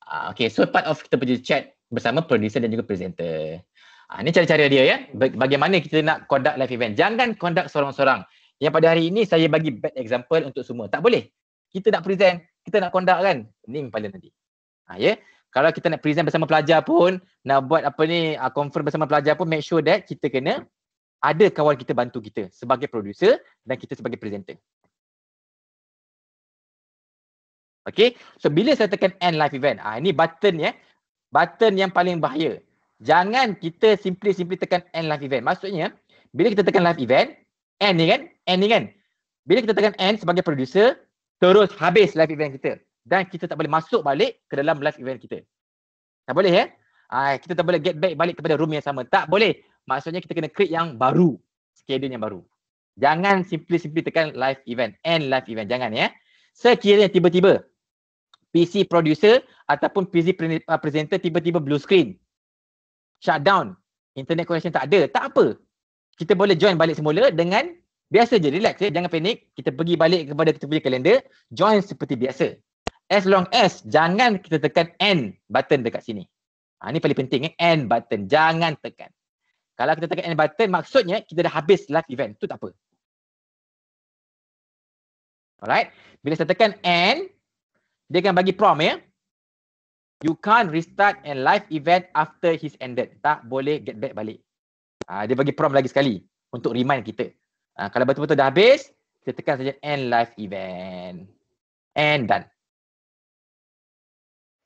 Ah okay. so part of kita punya chat bersama producer dan juga presenter. Ha, ini cara-cara dia ya. Bagaimana kita nak conduct live event. Jangan conduct seorang-seorang. Yang pada hari ini saya bagi bad example untuk semua. Tak boleh. Kita nak present, kita nak conduct kan. Ini paling nanti. Ha, ya. Kalau kita nak present bersama pelajar pun, nak buat apa ni, uh, ah, confirm bersama pelajar pun, make sure that kita kena ada kawan kita bantu kita sebagai producer dan kita sebagai presenter. Okay, so bila saya tekan end live event, ah ini button ya, button yang paling bahaya. Jangan kita simply-simply tekan end live event. Maksudnya, bila kita tekan live event, end ni kan, end ni kan. Bila kita tekan end sebagai producer, terus habis live event kita. Dan kita tak boleh masuk balik ke dalam live event kita. Tak boleh ya? Ah, kita tak boleh get back balik kepada room yang sama. Tak boleh. Maksudnya kita kena create yang baru. Schedule yang baru. Jangan simply-simply tekan live event. End live event. Jangan ya. Sekiranya tiba-tiba PC producer ataupun PC uh, presenter tiba-tiba blue screen shut down internet connection tak ada tak apa kita boleh join balik semula dengan biasa je relax ya jangan panik kita pergi balik kepada kita punya kalender join seperti biasa as long as jangan kita tekan end button dekat sini ha, ni paling penting ya eh. end button jangan tekan kalau kita tekan end button maksudnya kita dah habis live event tu tak apa alright bila saya tekan end dia akan bagi prompt ya you can't restart a live event after he's ended. Tak boleh get back balik. Uh, dia bagi prompt lagi sekali untuk remind kita. Uh, kalau betul-betul dah habis, kita tekan saja end live event. And done.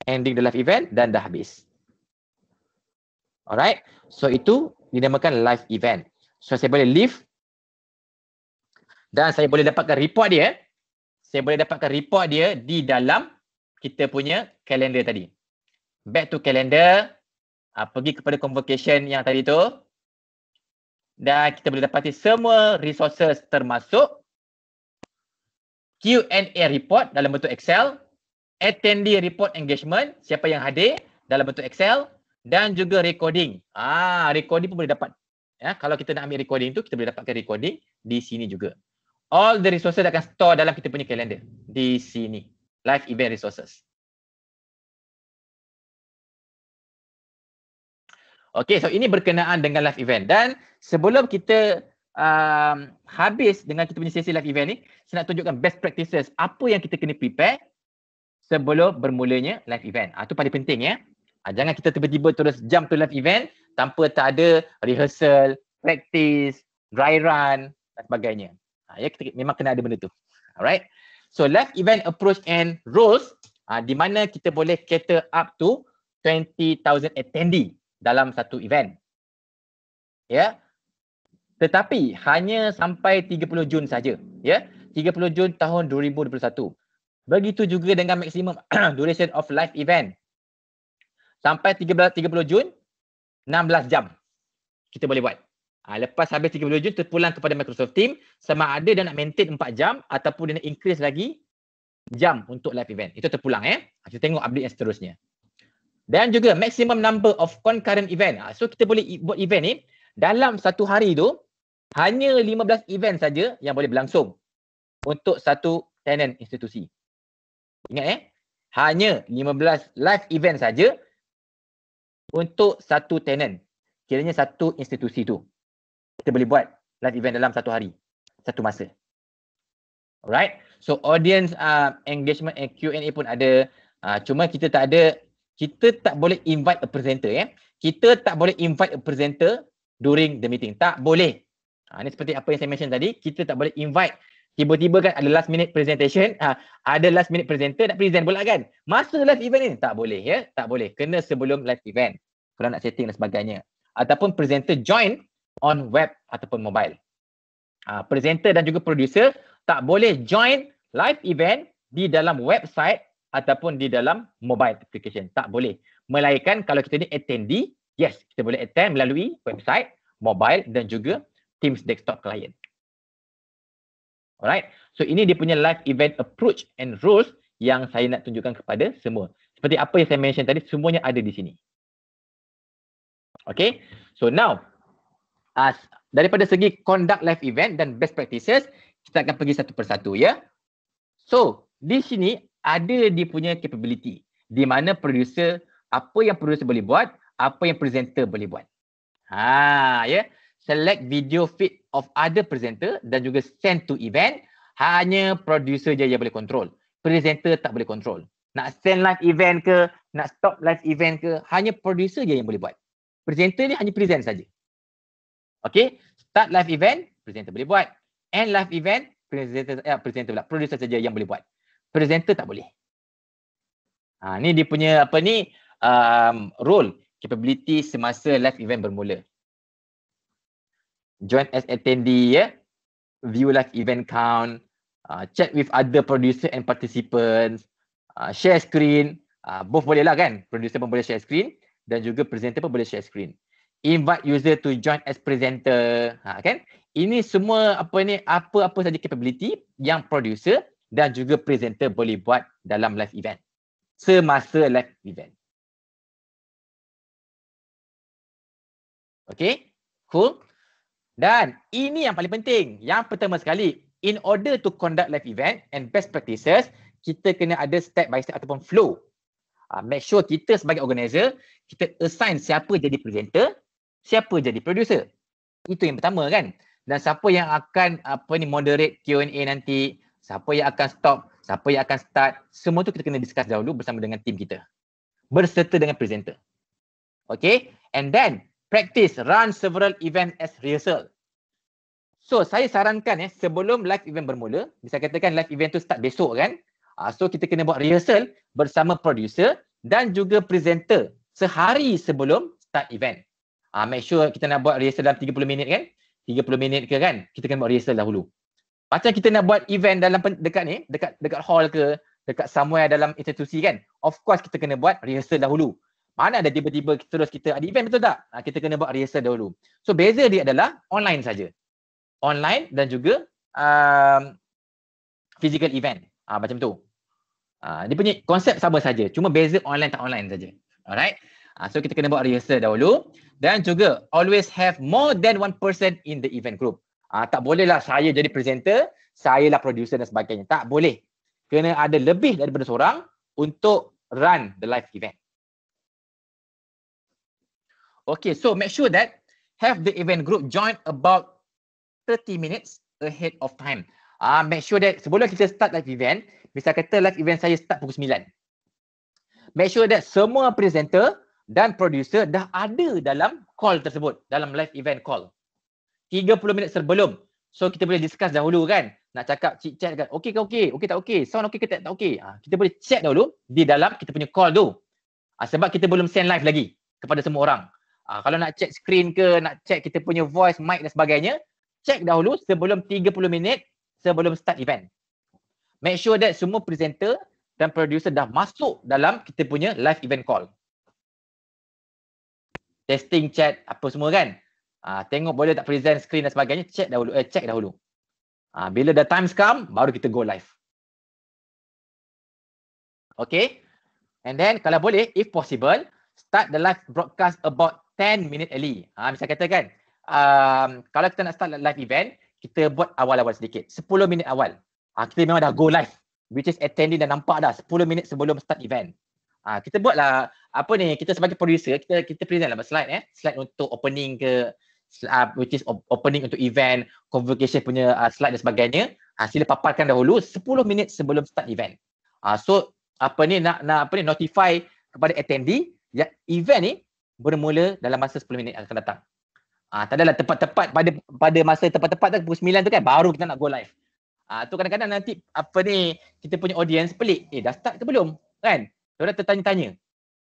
Ending the live event dan dah habis. Alright. So itu dinamakan live event. So saya boleh leave dan saya boleh dapatkan report dia. Saya boleh dapatkan report dia di dalam kita punya kalender tadi back to calendar uh, pergi kepada convocation yang tadi tu dan kita boleh dapati semua resources termasuk Q&A report dalam bentuk Excel, attendee report engagement, siapa yang hadir dalam bentuk Excel dan juga recording. Ah, recording pun boleh dapat. Ya, kalau kita nak ambil recording tu, kita boleh dapatkan recording di sini juga. All the resources akan store dalam kita punya calendar di sini. Live event resources. Okay, so ini berkenaan dengan live event. Dan sebelum kita um, habis dengan kita punya sesi live event ni, saya nak tunjukkan best practices. Apa yang kita kena prepare sebelum bermulanya live event. Itu ah, ha, paling penting ya. Ha, jangan kita tiba-tiba terus jump to live event tanpa tak ada rehearsal, practice, dry run dan sebagainya. Ha, ya, kita memang kena ada benda tu. Alright. So live event approach and rules ha, di mana kita boleh cater up to 20,000 attendee dalam satu event. Ya. Tetapi hanya sampai 30 Jun saja, ya. 30 Jun tahun 2021. Begitu juga dengan maksimum duration of live event. Sampai 13 30 Jun 16 jam kita boleh buat. Ha, lepas habis 30 Jun terpulang kepada Microsoft Team sama ada dia nak maintain 4 jam ataupun dia nak increase lagi jam untuk live event. Itu terpulang eh. Ha, kita tengok update yang seterusnya dan juga maximum number of concurrent event. Ah, so kita boleh buat event ni dalam satu hari tu hanya 15 event saja yang boleh berlangsung untuk satu tenant institusi. Ingat eh? Hanya 15 live event saja untuk satu tenant. Kiranya satu institusi tu. Kita boleh buat live event dalam satu hari. Satu masa. Alright. So audience uh, engagement eh, and Q&A pun ada. Uh, cuma kita tak ada kita tak boleh invite a presenter ya. Kita tak boleh invite a presenter during the meeting. Tak boleh. Ha, ini seperti apa yang saya mention tadi, kita tak boleh invite tiba-tiba kan ada last minute presentation, ha, ada last minute presenter nak present pula kan. Masa last event ni tak boleh ya, tak boleh. Kena sebelum last event. Kalau nak setting dan sebagainya. Ataupun presenter join on web ataupun mobile. Ha, presenter dan juga producer tak boleh join live event di dalam website ataupun di dalam mobile application. Tak boleh. Melainkan kalau kita ni attendee, yes, kita boleh attend melalui website, mobile dan juga Teams desktop client. Alright. So ini dia punya live event approach and rules yang saya nak tunjukkan kepada semua. Seperti apa yang saya mention tadi, semuanya ada di sini. Okay. So now, as daripada segi conduct live event dan best practices, kita akan pergi satu persatu ya. So, di sini ada dia punya capability di mana producer apa yang producer boleh buat apa yang presenter boleh buat ha ya yeah. select video feed of other presenter dan juga send to event hanya producer je yang boleh control presenter tak boleh control nak send live event ke nak stop live event ke hanya producer je yang boleh buat presenter ni hanya present saja okey start live event presenter boleh buat end live event presenter ya eh, presenter pula producer saja yang boleh buat presenter tak boleh. Ha, ni dia punya apa ni um, role capability semasa live event bermula. Join as attendee ya. View live event count. Uh, chat with other producer and participants. Uh, share screen. Uh, both boleh lah kan. Producer pun boleh share screen. Dan juga presenter pun boleh share screen. Invite user to join as presenter. Ha, kan? Ini semua apa ni apa-apa saja capability yang producer dan juga presenter boleh buat dalam live event semasa live event. Okay, cool. Dan ini yang paling penting, yang pertama sekali, in order to conduct live event and best practices, kita kena ada step by step ataupun flow. Uh, make sure kita sebagai organizer, kita assign siapa jadi presenter, siapa jadi producer. Itu yang pertama kan? Dan siapa yang akan apa ni moderate Q&A nanti, siapa yang akan stop, siapa yang akan start, semua tu kita kena discuss dahulu bersama dengan tim kita. Berserta dengan presenter. Okay, and then practice run several event as rehearsal. So saya sarankan ya, sebelum live event bermula, bisa katakan live event tu start besok kan, ah, so kita kena buat rehearsal bersama producer dan juga presenter sehari sebelum start event. Uh, make sure kita nak buat rehearsal dalam 30 minit kan 30 minit ke kan Kita kena buat rehearsal dahulu macam kita nak buat event dalam dekat ni dekat dekat hall ke dekat somewhere dalam institusi kan of course kita kena buat rehearsal dahulu mana ada tiba-tiba terus kita ada event betul tak ha, kita kena buat rehearsal dahulu so beza dia adalah online saja online dan juga um, physical event ah ha, macam tu ah dia punya konsep sama saja cuma beza online tak online saja alright ha, so kita kena buat rehearsal dahulu dan juga always have more than one person in the event group Ah tak bolehlah saya jadi presenter, sayalah producer dan sebagainya. Tak boleh. Kena ada lebih daripada seorang untuk run the live event. Okay, so make sure that have the event group join about 30 minutes ahead of time. Ah uh, make sure that sebelum kita start live event, misal kata live event saya start pukul 9. Make sure that semua presenter dan producer dah ada dalam call tersebut, dalam live event call. 30 minit sebelum. So kita boleh discuss dahulu kan. Nak cakap chit chat kan. Okey ke okey? Okey tak okey? Sound okey ke tak, tak okey? Ha, ah, kita boleh chat dahulu di dalam kita punya call tu. Ha, sebab kita belum send live lagi kepada semua orang. Ha, kalau nak check screen ke, nak check kita punya voice, mic dan sebagainya, check dahulu sebelum 30 minit sebelum start event. Make sure that semua presenter dan producer dah masuk dalam kita punya live event call. Testing chat apa semua kan? Uh, tengok boleh tak present screen dan sebagainya, check dahulu. Eh, check dahulu. Uh, bila the times come, baru kita go live. Okay. And then kalau boleh, if possible, start the live broadcast about 10 minit early. Ha, uh, misalnya katakan, um, kalau kita nak start live event, kita buat awal-awal sedikit. 10 minit awal. Ha, kita memang dah go live. Which is attending dan nampak dah 10 minit sebelum start event. Ha, uh, kita buatlah apa ni, kita sebagai producer, kita kita present lah slide eh. Slide untuk opening ke uh, which is opening untuk event, convocation punya uh, slide dan sebagainya, uh, sila paparkan dahulu 10 minit sebelum start event. Uh, so apa ni nak nak apa ni notify kepada attendee ya event ni bermula dalam masa 10 minit akan datang. Ah uh, tak adalah tepat-tepat pada pada masa tepat-tepat tu pukul 9 tu kan baru kita nak go live. Ah uh, tu kadang-kadang nanti apa ni kita punya audience pelik. Eh dah start ke belum? Kan? Dia orang tertanya-tanya.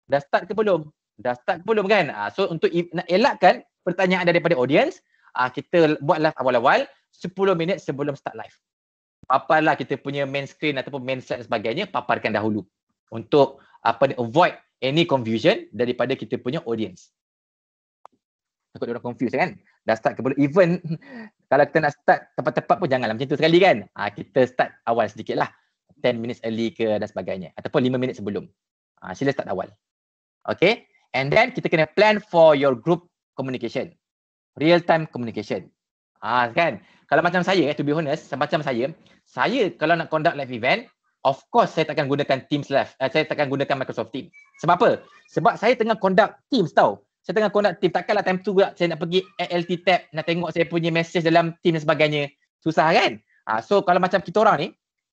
Dah start ke belum? Dah start ke belum kan? Ah uh, so untuk e- nak elakkan pertanyaan daripada audience uh, kita buat live awal-awal 10 minit sebelum start live paparlah kita punya main screen ataupun main slide sebagainya paparkan dahulu untuk apa ni avoid any confusion daripada kita punya audience takut dia orang confuse kan dah start ke belum even kalau kita nak start tepat-tepat pun janganlah macam tu sekali kan uh, kita start awal sedikit lah, 10 minutes early ke dan sebagainya ataupun 5 minit sebelum uh, sila start awal okay and then kita kena plan for your group communication. Real time communication. Ah ha, kan? Kalau macam saya eh, to be honest, macam saya, saya kalau nak conduct live event, of course saya takkan gunakan Teams live. Uh, saya takkan gunakan Microsoft Teams. Sebab apa? Sebab saya tengah conduct Teams tau. Saya tengah conduct Teams. Takkanlah time tu saya nak pergi ALT tab nak tengok saya punya message dalam Teams dan sebagainya. Susah kan? Ah ha, so kalau macam kita orang ni,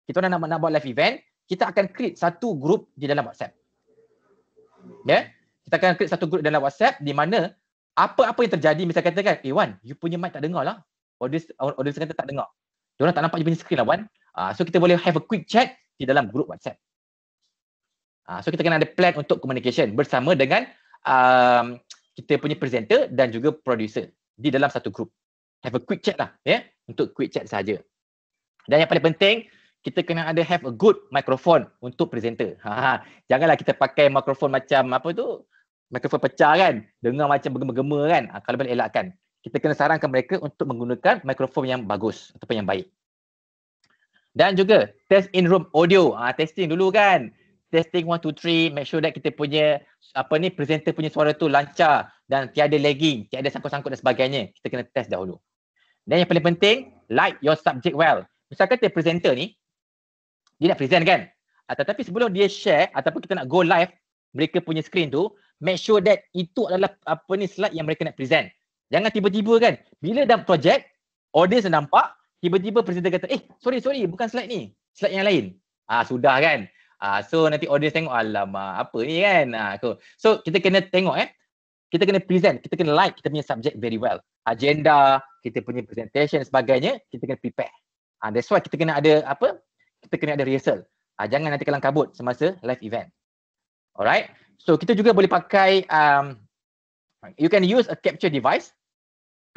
kita orang nak nak buat live event, kita akan create satu group di dalam WhatsApp. Ya? Yeah? Kita akan create satu group dalam WhatsApp di mana apa-apa yang terjadi misal katakan eh Wan you punya mic tak dengar lah audience audience kata tak dengar dia orang tak nampak you punya screen lah Wan uh, so kita boleh have a quick chat di dalam group WhatsApp uh, so kita kena ada plan untuk communication bersama dengan um, kita punya presenter dan juga producer di dalam satu group have a quick chat lah ya yeah? untuk quick chat saja dan yang paling penting kita kena ada have a good microphone untuk presenter. Ha, ha, ha. janganlah kita pakai microphone macam apa tu? mikrofon pecah kan dengar macam bergema-gema kan ha, kalau boleh elakkan kita kena sarankan mereka untuk menggunakan mikrofon yang bagus ataupun yang baik dan juga test in room audio ha, testing dulu kan testing 1 2 3 make sure that kita punya apa ni presenter punya suara tu lancar dan tiada lagging tiada sangkut-sangkut dan sebagainya kita kena test dahulu dan yang paling penting like your subject well misalkan dia presenter ni dia nak present kan ah, tetapi sebelum dia share ataupun kita nak go live mereka punya screen tu make sure that itu adalah apa ni slide yang mereka nak present. Jangan tiba-tiba kan bila dah project audience nampak tiba-tiba presenter kata eh sorry sorry bukan slide ni slide yang lain. Ah sudah kan. Ah so nanti audience tengok alamak apa ni kan. Ah aku. So kita kena tengok eh kita kena present, kita kena like kita punya subject very well. Agenda, kita punya presentation sebagainya, kita kena prepare. Ah that's why kita kena ada apa? Kita kena ada rehearsal. Ah jangan nanti kelang kabut semasa live event. Alright. So kita juga boleh pakai um, you can use a capture device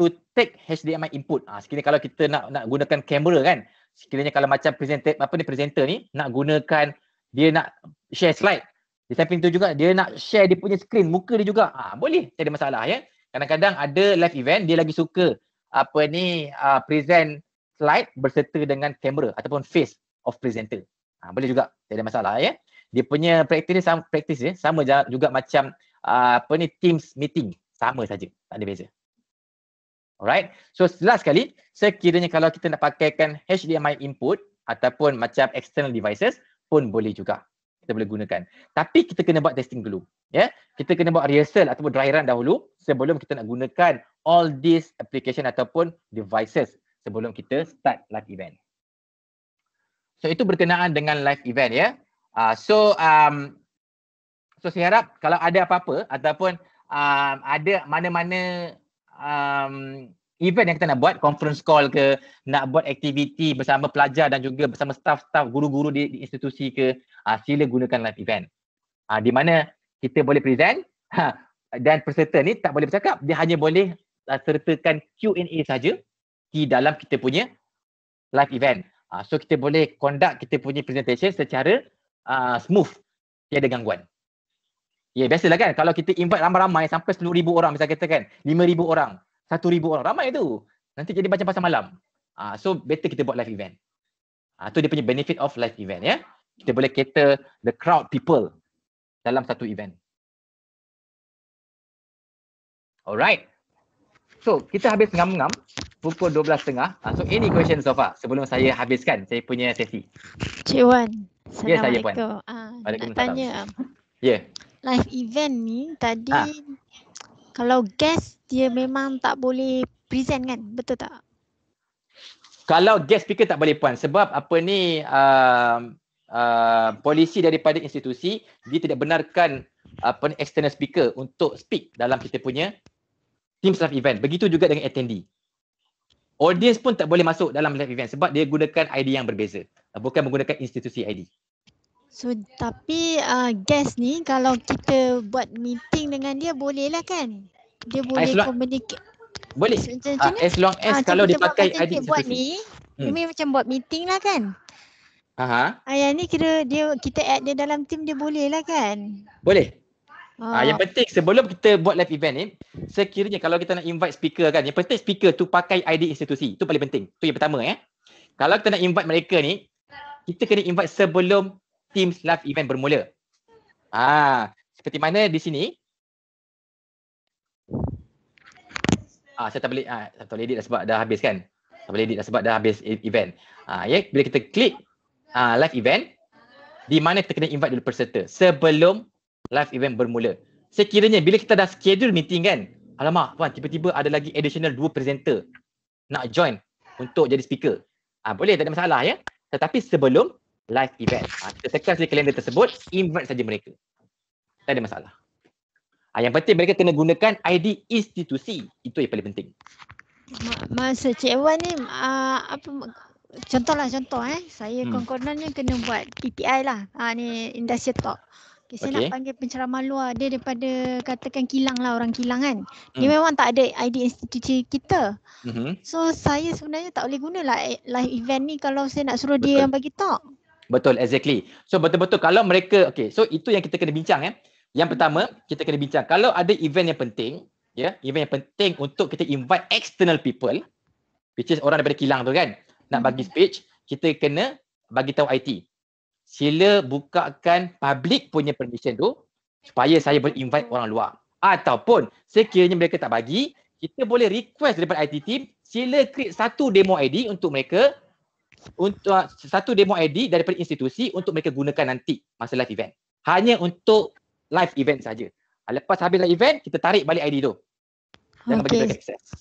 to take HDMI input. Ah sekiranya kalau kita nak nak gunakan kamera kan. Sekiranya kalau macam presenter apa ni presenter ni nak gunakan dia nak share slide. Di samping tu juga dia nak share dia punya screen muka dia juga. Ah boleh, tak ada masalah ya. Kadang-kadang ada live event dia lagi suka apa ni uh, present slide berserta dengan kamera ataupun face of presenter. Ah boleh juga, tak ada masalah ya dia punya praktis ni sama praktis ya, sama juga macam uh, apa ni teams meeting sama saja tak ada beza alright so last sekali sekiranya kalau kita nak pakaikan HDMI input ataupun macam external devices pun boleh juga kita boleh gunakan tapi kita kena buat testing dulu ya yeah? kita kena buat rehearsal ataupun dry run dahulu sebelum kita nak gunakan all these application ataupun devices sebelum kita start live event so itu berkenaan dengan live event ya yeah? Uh, so um, so saya harap kalau ada apa-apa ataupun um, ada mana-mana um, event yang kita nak buat, conference call ke, nak buat aktiviti bersama pelajar dan juga bersama staff-staff, guru-guru di, di institusi ke, uh, sila gunakan live event. Uh, di mana kita boleh present ha, dan peserta ni tak boleh bercakap, dia hanya boleh uh, sertakan Q&A saja di dalam kita punya live event. Uh, so kita boleh conduct kita punya presentation secara Ah, smooth tiada gangguan ya yeah, biasalah kan kalau kita invite ramai-ramai sampai ribu orang misalnya kita kan ribu orang ribu orang ramai tu nanti jadi macam pasal malam uh, so better kita buat live event uh, tu dia punya benefit of live event ya yeah? kita boleh cater the crowd people dalam satu event alright so kita habis ngam-ngam pukul 12.30. Uh, so any question so far sebelum saya habiskan saya punya sesi. Cik Wan, Ya, saya puan. Ah, nak tanya. Um, ya. Live event ni tadi ah. kalau guest dia memang tak boleh present kan? Betul tak? Kalau guest speaker tak boleh puan sebab apa ni uh, uh, polisi daripada institusi dia tidak benarkan apa ni external speaker untuk speak dalam kita punya team staff event. Begitu juga dengan attendee. Audience pun tak boleh masuk dalam live event sebab dia gunakan ID yang berbeza. Ah, bukan menggunakan institusi ID. So tapi uh, guest ni kalau kita buat meeting dengan dia boleh lah kan? Dia boleh long, communicate. Boleh. Macam, uh, as long as uh, kalau dia pakai ID institusi. Buat ni, hmm. Ini macam buat meeting lah kan? Aha. Ayah uh, ni kira dia kita add dia dalam team dia boleh lah kan? Boleh. Ah. Uh, yang penting sebelum kita buat live event ni, sekiranya kalau kita nak invite speaker kan, yang penting speaker tu pakai ID institusi. Tu paling penting. Tu yang pertama eh. Kalau kita nak invite mereka ni, kita kena invite sebelum Teams live event bermula. Ah, seperti mana di sini? Ah, saya tak boleh ah, tak boleh edit dah sebab dah habis kan. Tak boleh edit dah sebab dah habis e- event. Ah, ya, bila kita klik ah, live event di mana kita kena invite dulu peserta sebelum live event bermula. Sekiranya bila kita dah schedule meeting kan, alamak puan tiba-tiba ada lagi additional dua presenter nak join untuk jadi speaker. Ah, boleh tak ada masalah ya. Tetapi sebelum live event, ha, kita tekan di kalender tersebut, invite saja mereka. Tak ada masalah. Ha, yang penting mereka kena gunakan ID institusi. Itu yang paling penting. Masa Cik Wan ni, uh, apa, contohlah contoh eh. Saya hmm. konkonannya kena buat EPI lah. Ha, ni industrial talk. Okay, saya okay. nak panggil penceramah luar. Dia daripada katakan kilang lah orang kilang kan. Dia hmm. memang tak ada ID institusi kita. Hmm. So saya sebenarnya tak boleh guna lah e-, live event ni kalau saya nak suruh Betul. dia yang bagi talk. Betul, exactly. So betul-betul kalau mereka, okay, so itu yang kita kena bincang. Eh. Yang hmm. pertama, kita kena bincang. Kalau ada event yang penting, ya, yeah, event yang penting untuk kita invite external people, which is orang daripada kilang tu kan, nak hmm. bagi speech, kita kena bagi tahu IT sila bukakan public punya permission tu supaya saya boleh invite orang luar. Ataupun sekiranya mereka tak bagi, kita boleh request daripada IT team sila create satu demo ID untuk mereka untuk ah, satu demo ID daripada institusi untuk mereka gunakan nanti masa live event. Hanya untuk live event saja. Lepas habis live event, kita tarik balik ID tu. Dan okay.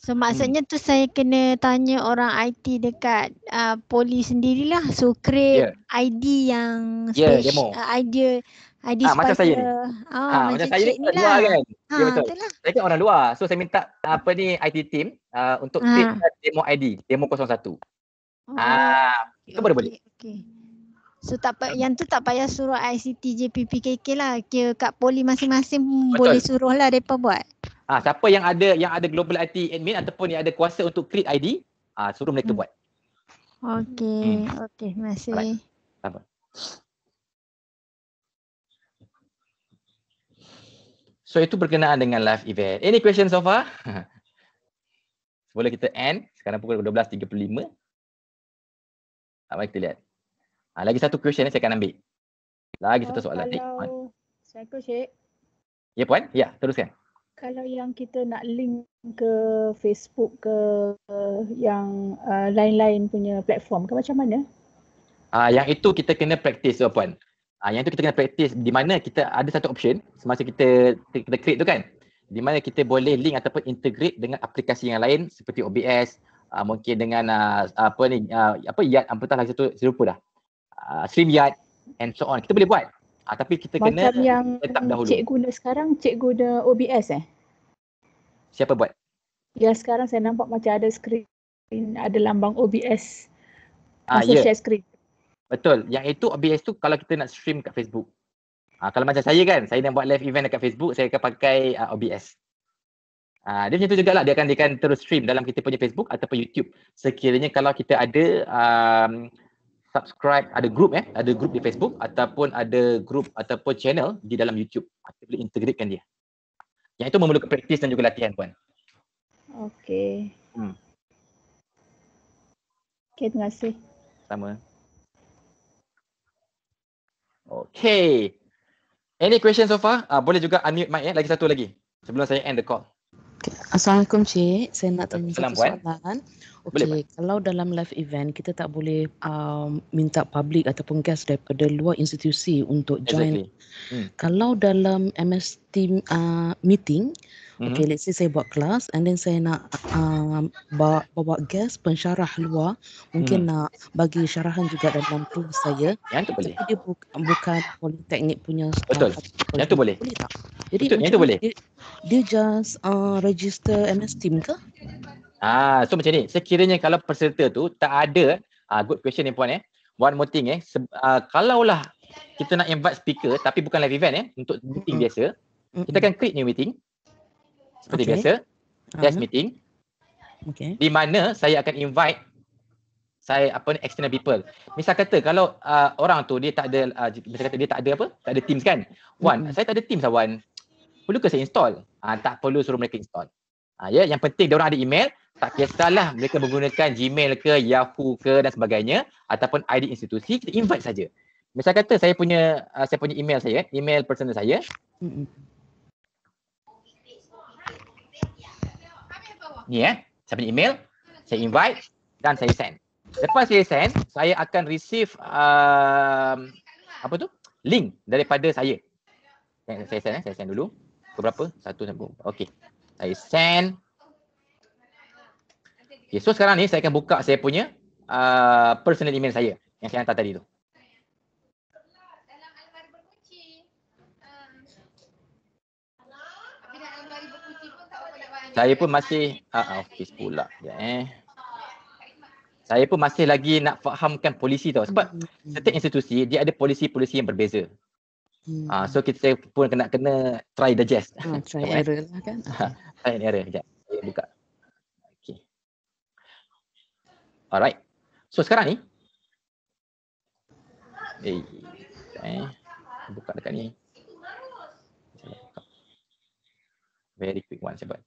So maksudnya hmm. tu saya kena tanya orang IT dekat uh, poli sendirilah So create yeah. ID yang yeah, ya, demo uh, idea, ID ha, ah, macam saya ni oh, ha, macam, macam saya ni kan luar kan ha, yeah, ya, betul. Itulah. Saya kan orang luar So saya minta apa ni IT team uh, Untuk ha. demo ID Demo 01 oh, ha, Itu okay, boleh boleh okay. So tak pa- yang tu tak payah suruh ICT JPPKK lah Kira kat poli masing-masing boleh suruh lah mereka buat Ha, siapa yang ada yang ada global IT admin ataupun yang ada kuasa untuk create ID, ha, ah, suruh mereka hmm. buat. Okey, hmm. okey, terima kasih. Right. Sama. So itu berkenaan dengan live event. Any question so far? Boleh kita end. Sekarang pukul 12.35. Tak baik kita lihat. Ha, lagi satu question ni saya akan ambil. Lagi oh, satu soalan. Kalau... Hey, Assalamualaikum Syed. Ya Puan, ya teruskan kalau yang kita nak link ke Facebook ke yang uh, lain-lain punya platform ke macam mana? Ah uh, yang itu kita kena praktis tu puan. Ah uh, yang itu kita kena praktis di mana kita ada satu option semasa kita kita create tu kan. Di mana kita boleh link ataupun integrate dengan aplikasi yang lain seperti OBS, uh, ah, mungkin dengan uh, apa ni uh, apa yat apa tak lagi satu serupa dah. Uh, StreamYard and so on. Kita boleh buat. Ah tapi kita macam kena macam yang letak dahulu. Cik guna sekarang cik guna OBS eh? Siapa buat? Ya sekarang saya nampak macam ada screen ada lambang OBS. Ah ya. Yeah. screen. Betul. Yang itu OBS tu kalau kita nak stream kat Facebook. Ah kalau macam saya kan, saya nak buat live event dekat Facebook, saya akan pakai uh, ah, OBS. Uh, ah, dia macam tu lah dia akan dia akan terus stream dalam kita punya Facebook ataupun YouTube sekiranya kalau kita ada uh, subscribe ada group eh ada group di Facebook ataupun ada group ataupun channel di dalam YouTube kita boleh integratekan dia yang itu memerlukan praktis dan juga latihan puan okey hmm. okey terima kasih sama okey any question so far uh, boleh juga unmute mic eh lagi satu lagi sebelum saya end the call Okay. Assalamualaikum Cik, saya nak tanya satu soalan. Okay. Boleh, kalau dalam live event, kita tak boleh um, minta public ataupun guest daripada luar institusi untuk join. Exactly. Hmm. Kalau dalam MS team uh, meeting, Mm-hmm. Okay, let's say saya buat kelas and then saya nak uh, bawa, bawa guest pensyarah luar mungkin mm-hmm. nak bagi syarahan juga dalam tu saya. Yang tu boleh. Tapi dia bu- bukan politeknik punya. Betul. Uh, politeknik. Yang tu boleh. Boleh tak? Jadi Betul. Yang tu boleh. Dia, dia just uh, register MS Team ke? Ah, so macam ni. Sekiranya kalau peserta tu tak ada, uh, good question ni puan eh. One more thing eh. Se- uh, kalaulah kita nak invite speaker tapi bukan live event eh untuk meeting mm-hmm. biasa. Mm-hmm. Kita akan create new meeting seperti okay. biasa uh-huh. meeting okay. di mana saya akan invite saya apa ni external people misal kata kalau uh, orang tu dia tak ada uh, misal kata dia tak ada apa tak ada teams kan wan hmm saya tak ada teams lah wan perlu ke saya install uh, tak perlu suruh mereka install uh, ya yeah. yang penting dia orang ada email tak kisahlah mereka menggunakan Gmail ke Yahoo ke dan sebagainya ataupun ID institusi kita invite saja misal kata saya punya uh, saya punya email saya email personal saya ni eh. Saya punya email, saya invite dan saya send. Lepas saya send, saya akan receive um, apa tu? Link daripada saya. Eh, saya send eh, saya send dulu. Ke berapa? Satu sampai Okey. Saya send. Okay, so sekarang ni saya akan buka saya punya uh, personal email saya yang saya hantar tadi tu. saya pun masih uh, ah, ah, office pula ya eh saya pun masih lagi nak fahamkan polisi tau sebab hmm setiap institusi dia ada polisi-polisi yang berbeza mm. uh, so kita pun kena kena try digest oh, try error lah kan try and error kejap buka okey alright so sekarang ni eh eh buka dekat ni very quick one sebab.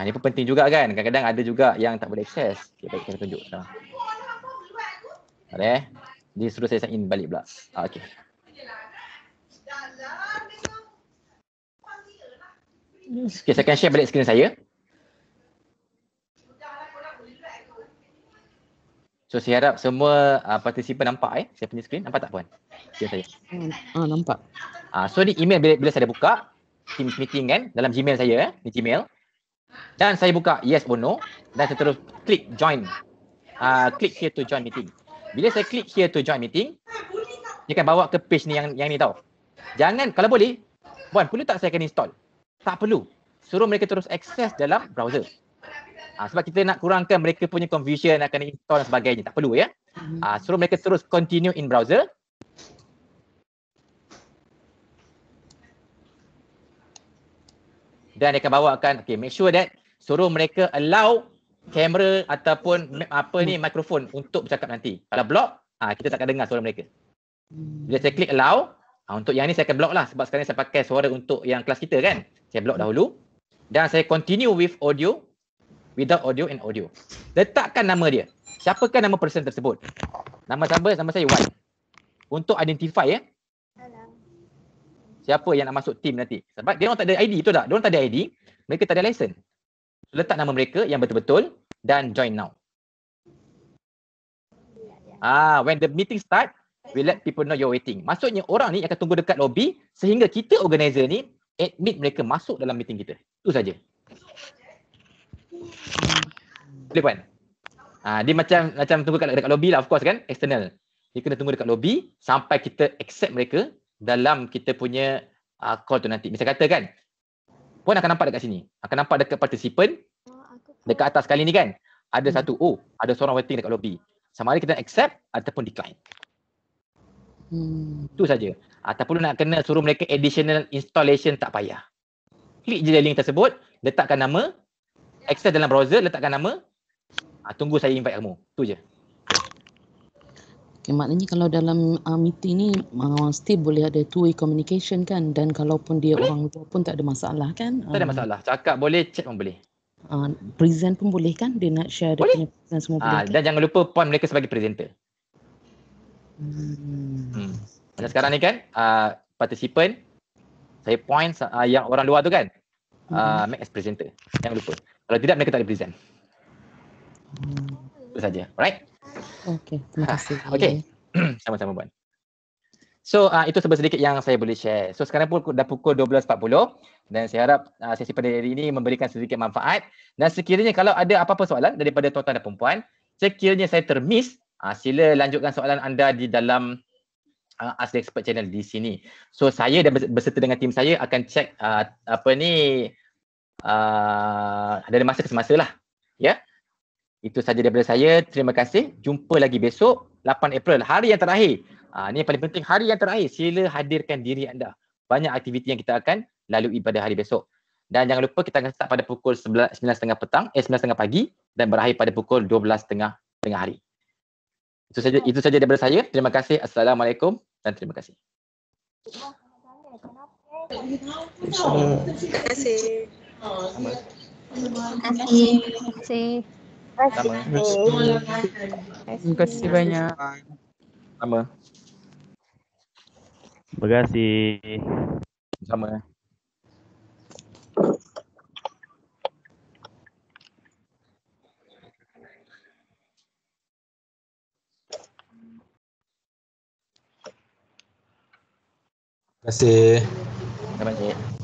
Ha, ini pun penting juga kan. Kadang-kadang ada juga yang tak boleh akses. Okay, baik, kita tunjuk. Ha. Boleh? Jadi suruh saya sign in balik pula. Ha, ah, okay. Okay, saya akan share balik screen saya. So saya harap semua uh, ah, partisipan nampak eh. Saya punya screen. Nampak tak puan? Okay, saya. Ah, nampak. Ah, so ni email bila, bila saya dah buka. team meeting kan dalam Gmail saya eh. Ni Gmail. Dan saya buka yes or no dan saya terus klik join. uh, klik here to join meeting. Bila saya klik here to join meeting, dia akan bawa ke page ni yang yang ni tau. Jangan kalau boleh, puan perlu tak saya akan install? Tak perlu. Suruh mereka terus akses dalam browser. Uh, sebab kita nak kurangkan mereka punya confusion nak kena install dan sebagainya. Tak perlu ya. uh, suruh mereka terus continue in browser. dan dia akan bawakan okay make sure that suruh mereka allow kamera ataupun apa ni mikrofon untuk bercakap nanti kalau block ah kita takkan dengar suara mereka bila saya klik allow ah untuk yang ni saya akan block lah sebab sekarang saya pakai suara untuk yang kelas kita kan saya block dahulu dan saya continue with audio without audio and audio letakkan nama dia siapakah nama person tersebut nama siapa nama saya Wan untuk identify ya eh? siapa yang nak masuk team nanti. Sebab dia orang tak ada ID betul tak? Dia orang tak ada ID, mereka tak ada lesen. Letak nama mereka yang betul-betul dan join now. Ah, when the meeting start, we let people know you're waiting. Maksudnya orang ni akan tunggu dekat lobby sehingga kita organizer ni admit mereka masuk dalam meeting kita. Itu saja. Boleh puan? Ah, dia macam macam tunggu dekat, dekat lobby lah of course kan, external. Dia kena tunggu dekat lobby sampai kita accept mereka dalam kita punya uh, call tu nanti. Misal kata kan, pun akan nampak dekat sini. Akan nampak dekat participant, oh, dekat atas kali ni kan. Ada hmm. satu, oh ada seorang waiting dekat lobby. Sama ada kita accept ataupun decline. Hmm. Itu saja. Ataupun nak kena suruh mereka additional installation tak payah. Klik je link tersebut, letakkan nama, access dalam browser, letakkan nama, ah, tunggu saya invite kamu. Tu je. Okay, maknanya kalau dalam uh, meeting ni uh, still boleh ada two way communication kan dan kalau pun dia boleh. orang luar pun tak ada masalah kan? Tak ada um, masalah. Cakap boleh, chat pun boleh. Uh, present pun boleh kan? Dia nak share dia punya present semua uh, boleh. Ah, kan? Dan kan? jangan lupa point mereka sebagai presenter. Hmm. Macam sekarang ni kan, uh, participant, saya point uh, yang orang luar tu kan, uh, hmm. make as presenter. Jangan lupa. Kalau tidak mereka tak boleh present. Hmm. Itu saja. Alright? Okay, terima ah, kasih. Ha, Okey. Sama-sama Puan. So uh, itu sebesar sedikit yang saya boleh share. So sekarang pun dah pukul 12.40 dan saya harap uh, sesi pada hari ini memberikan sedikit manfaat. Dan sekiranya kalau ada apa-apa soalan daripada tuan-tuan dan perempuan, sekiranya saya termiss, uh, sila lanjutkan soalan anda di dalam uh, Ask Expert channel di sini. So saya dan berserta dengan tim saya akan cek uh, apa ni uh, dari masa ke semasa lah. Ya. Yeah? Itu sahaja daripada saya. Terima kasih. Jumpa lagi besok 8 April. Hari yang terakhir. Ha, ini yang paling penting. Hari yang terakhir. Sila hadirkan diri anda. Banyak aktiviti yang kita akan lalui pada hari besok. Dan jangan lupa kita akan start pada pukul 9.30 petang, eh 9.30 pagi dan berakhir pada pukul 12.30 tengah hari. Itu saja itu saja daripada saya. Terima kasih. Assalamualaikum dan Terima kasih. Terima kasih. Terima kasih. Terima kasih banyak. Sama. Terima kasih. Sama. Terima kasih. Terima kasih.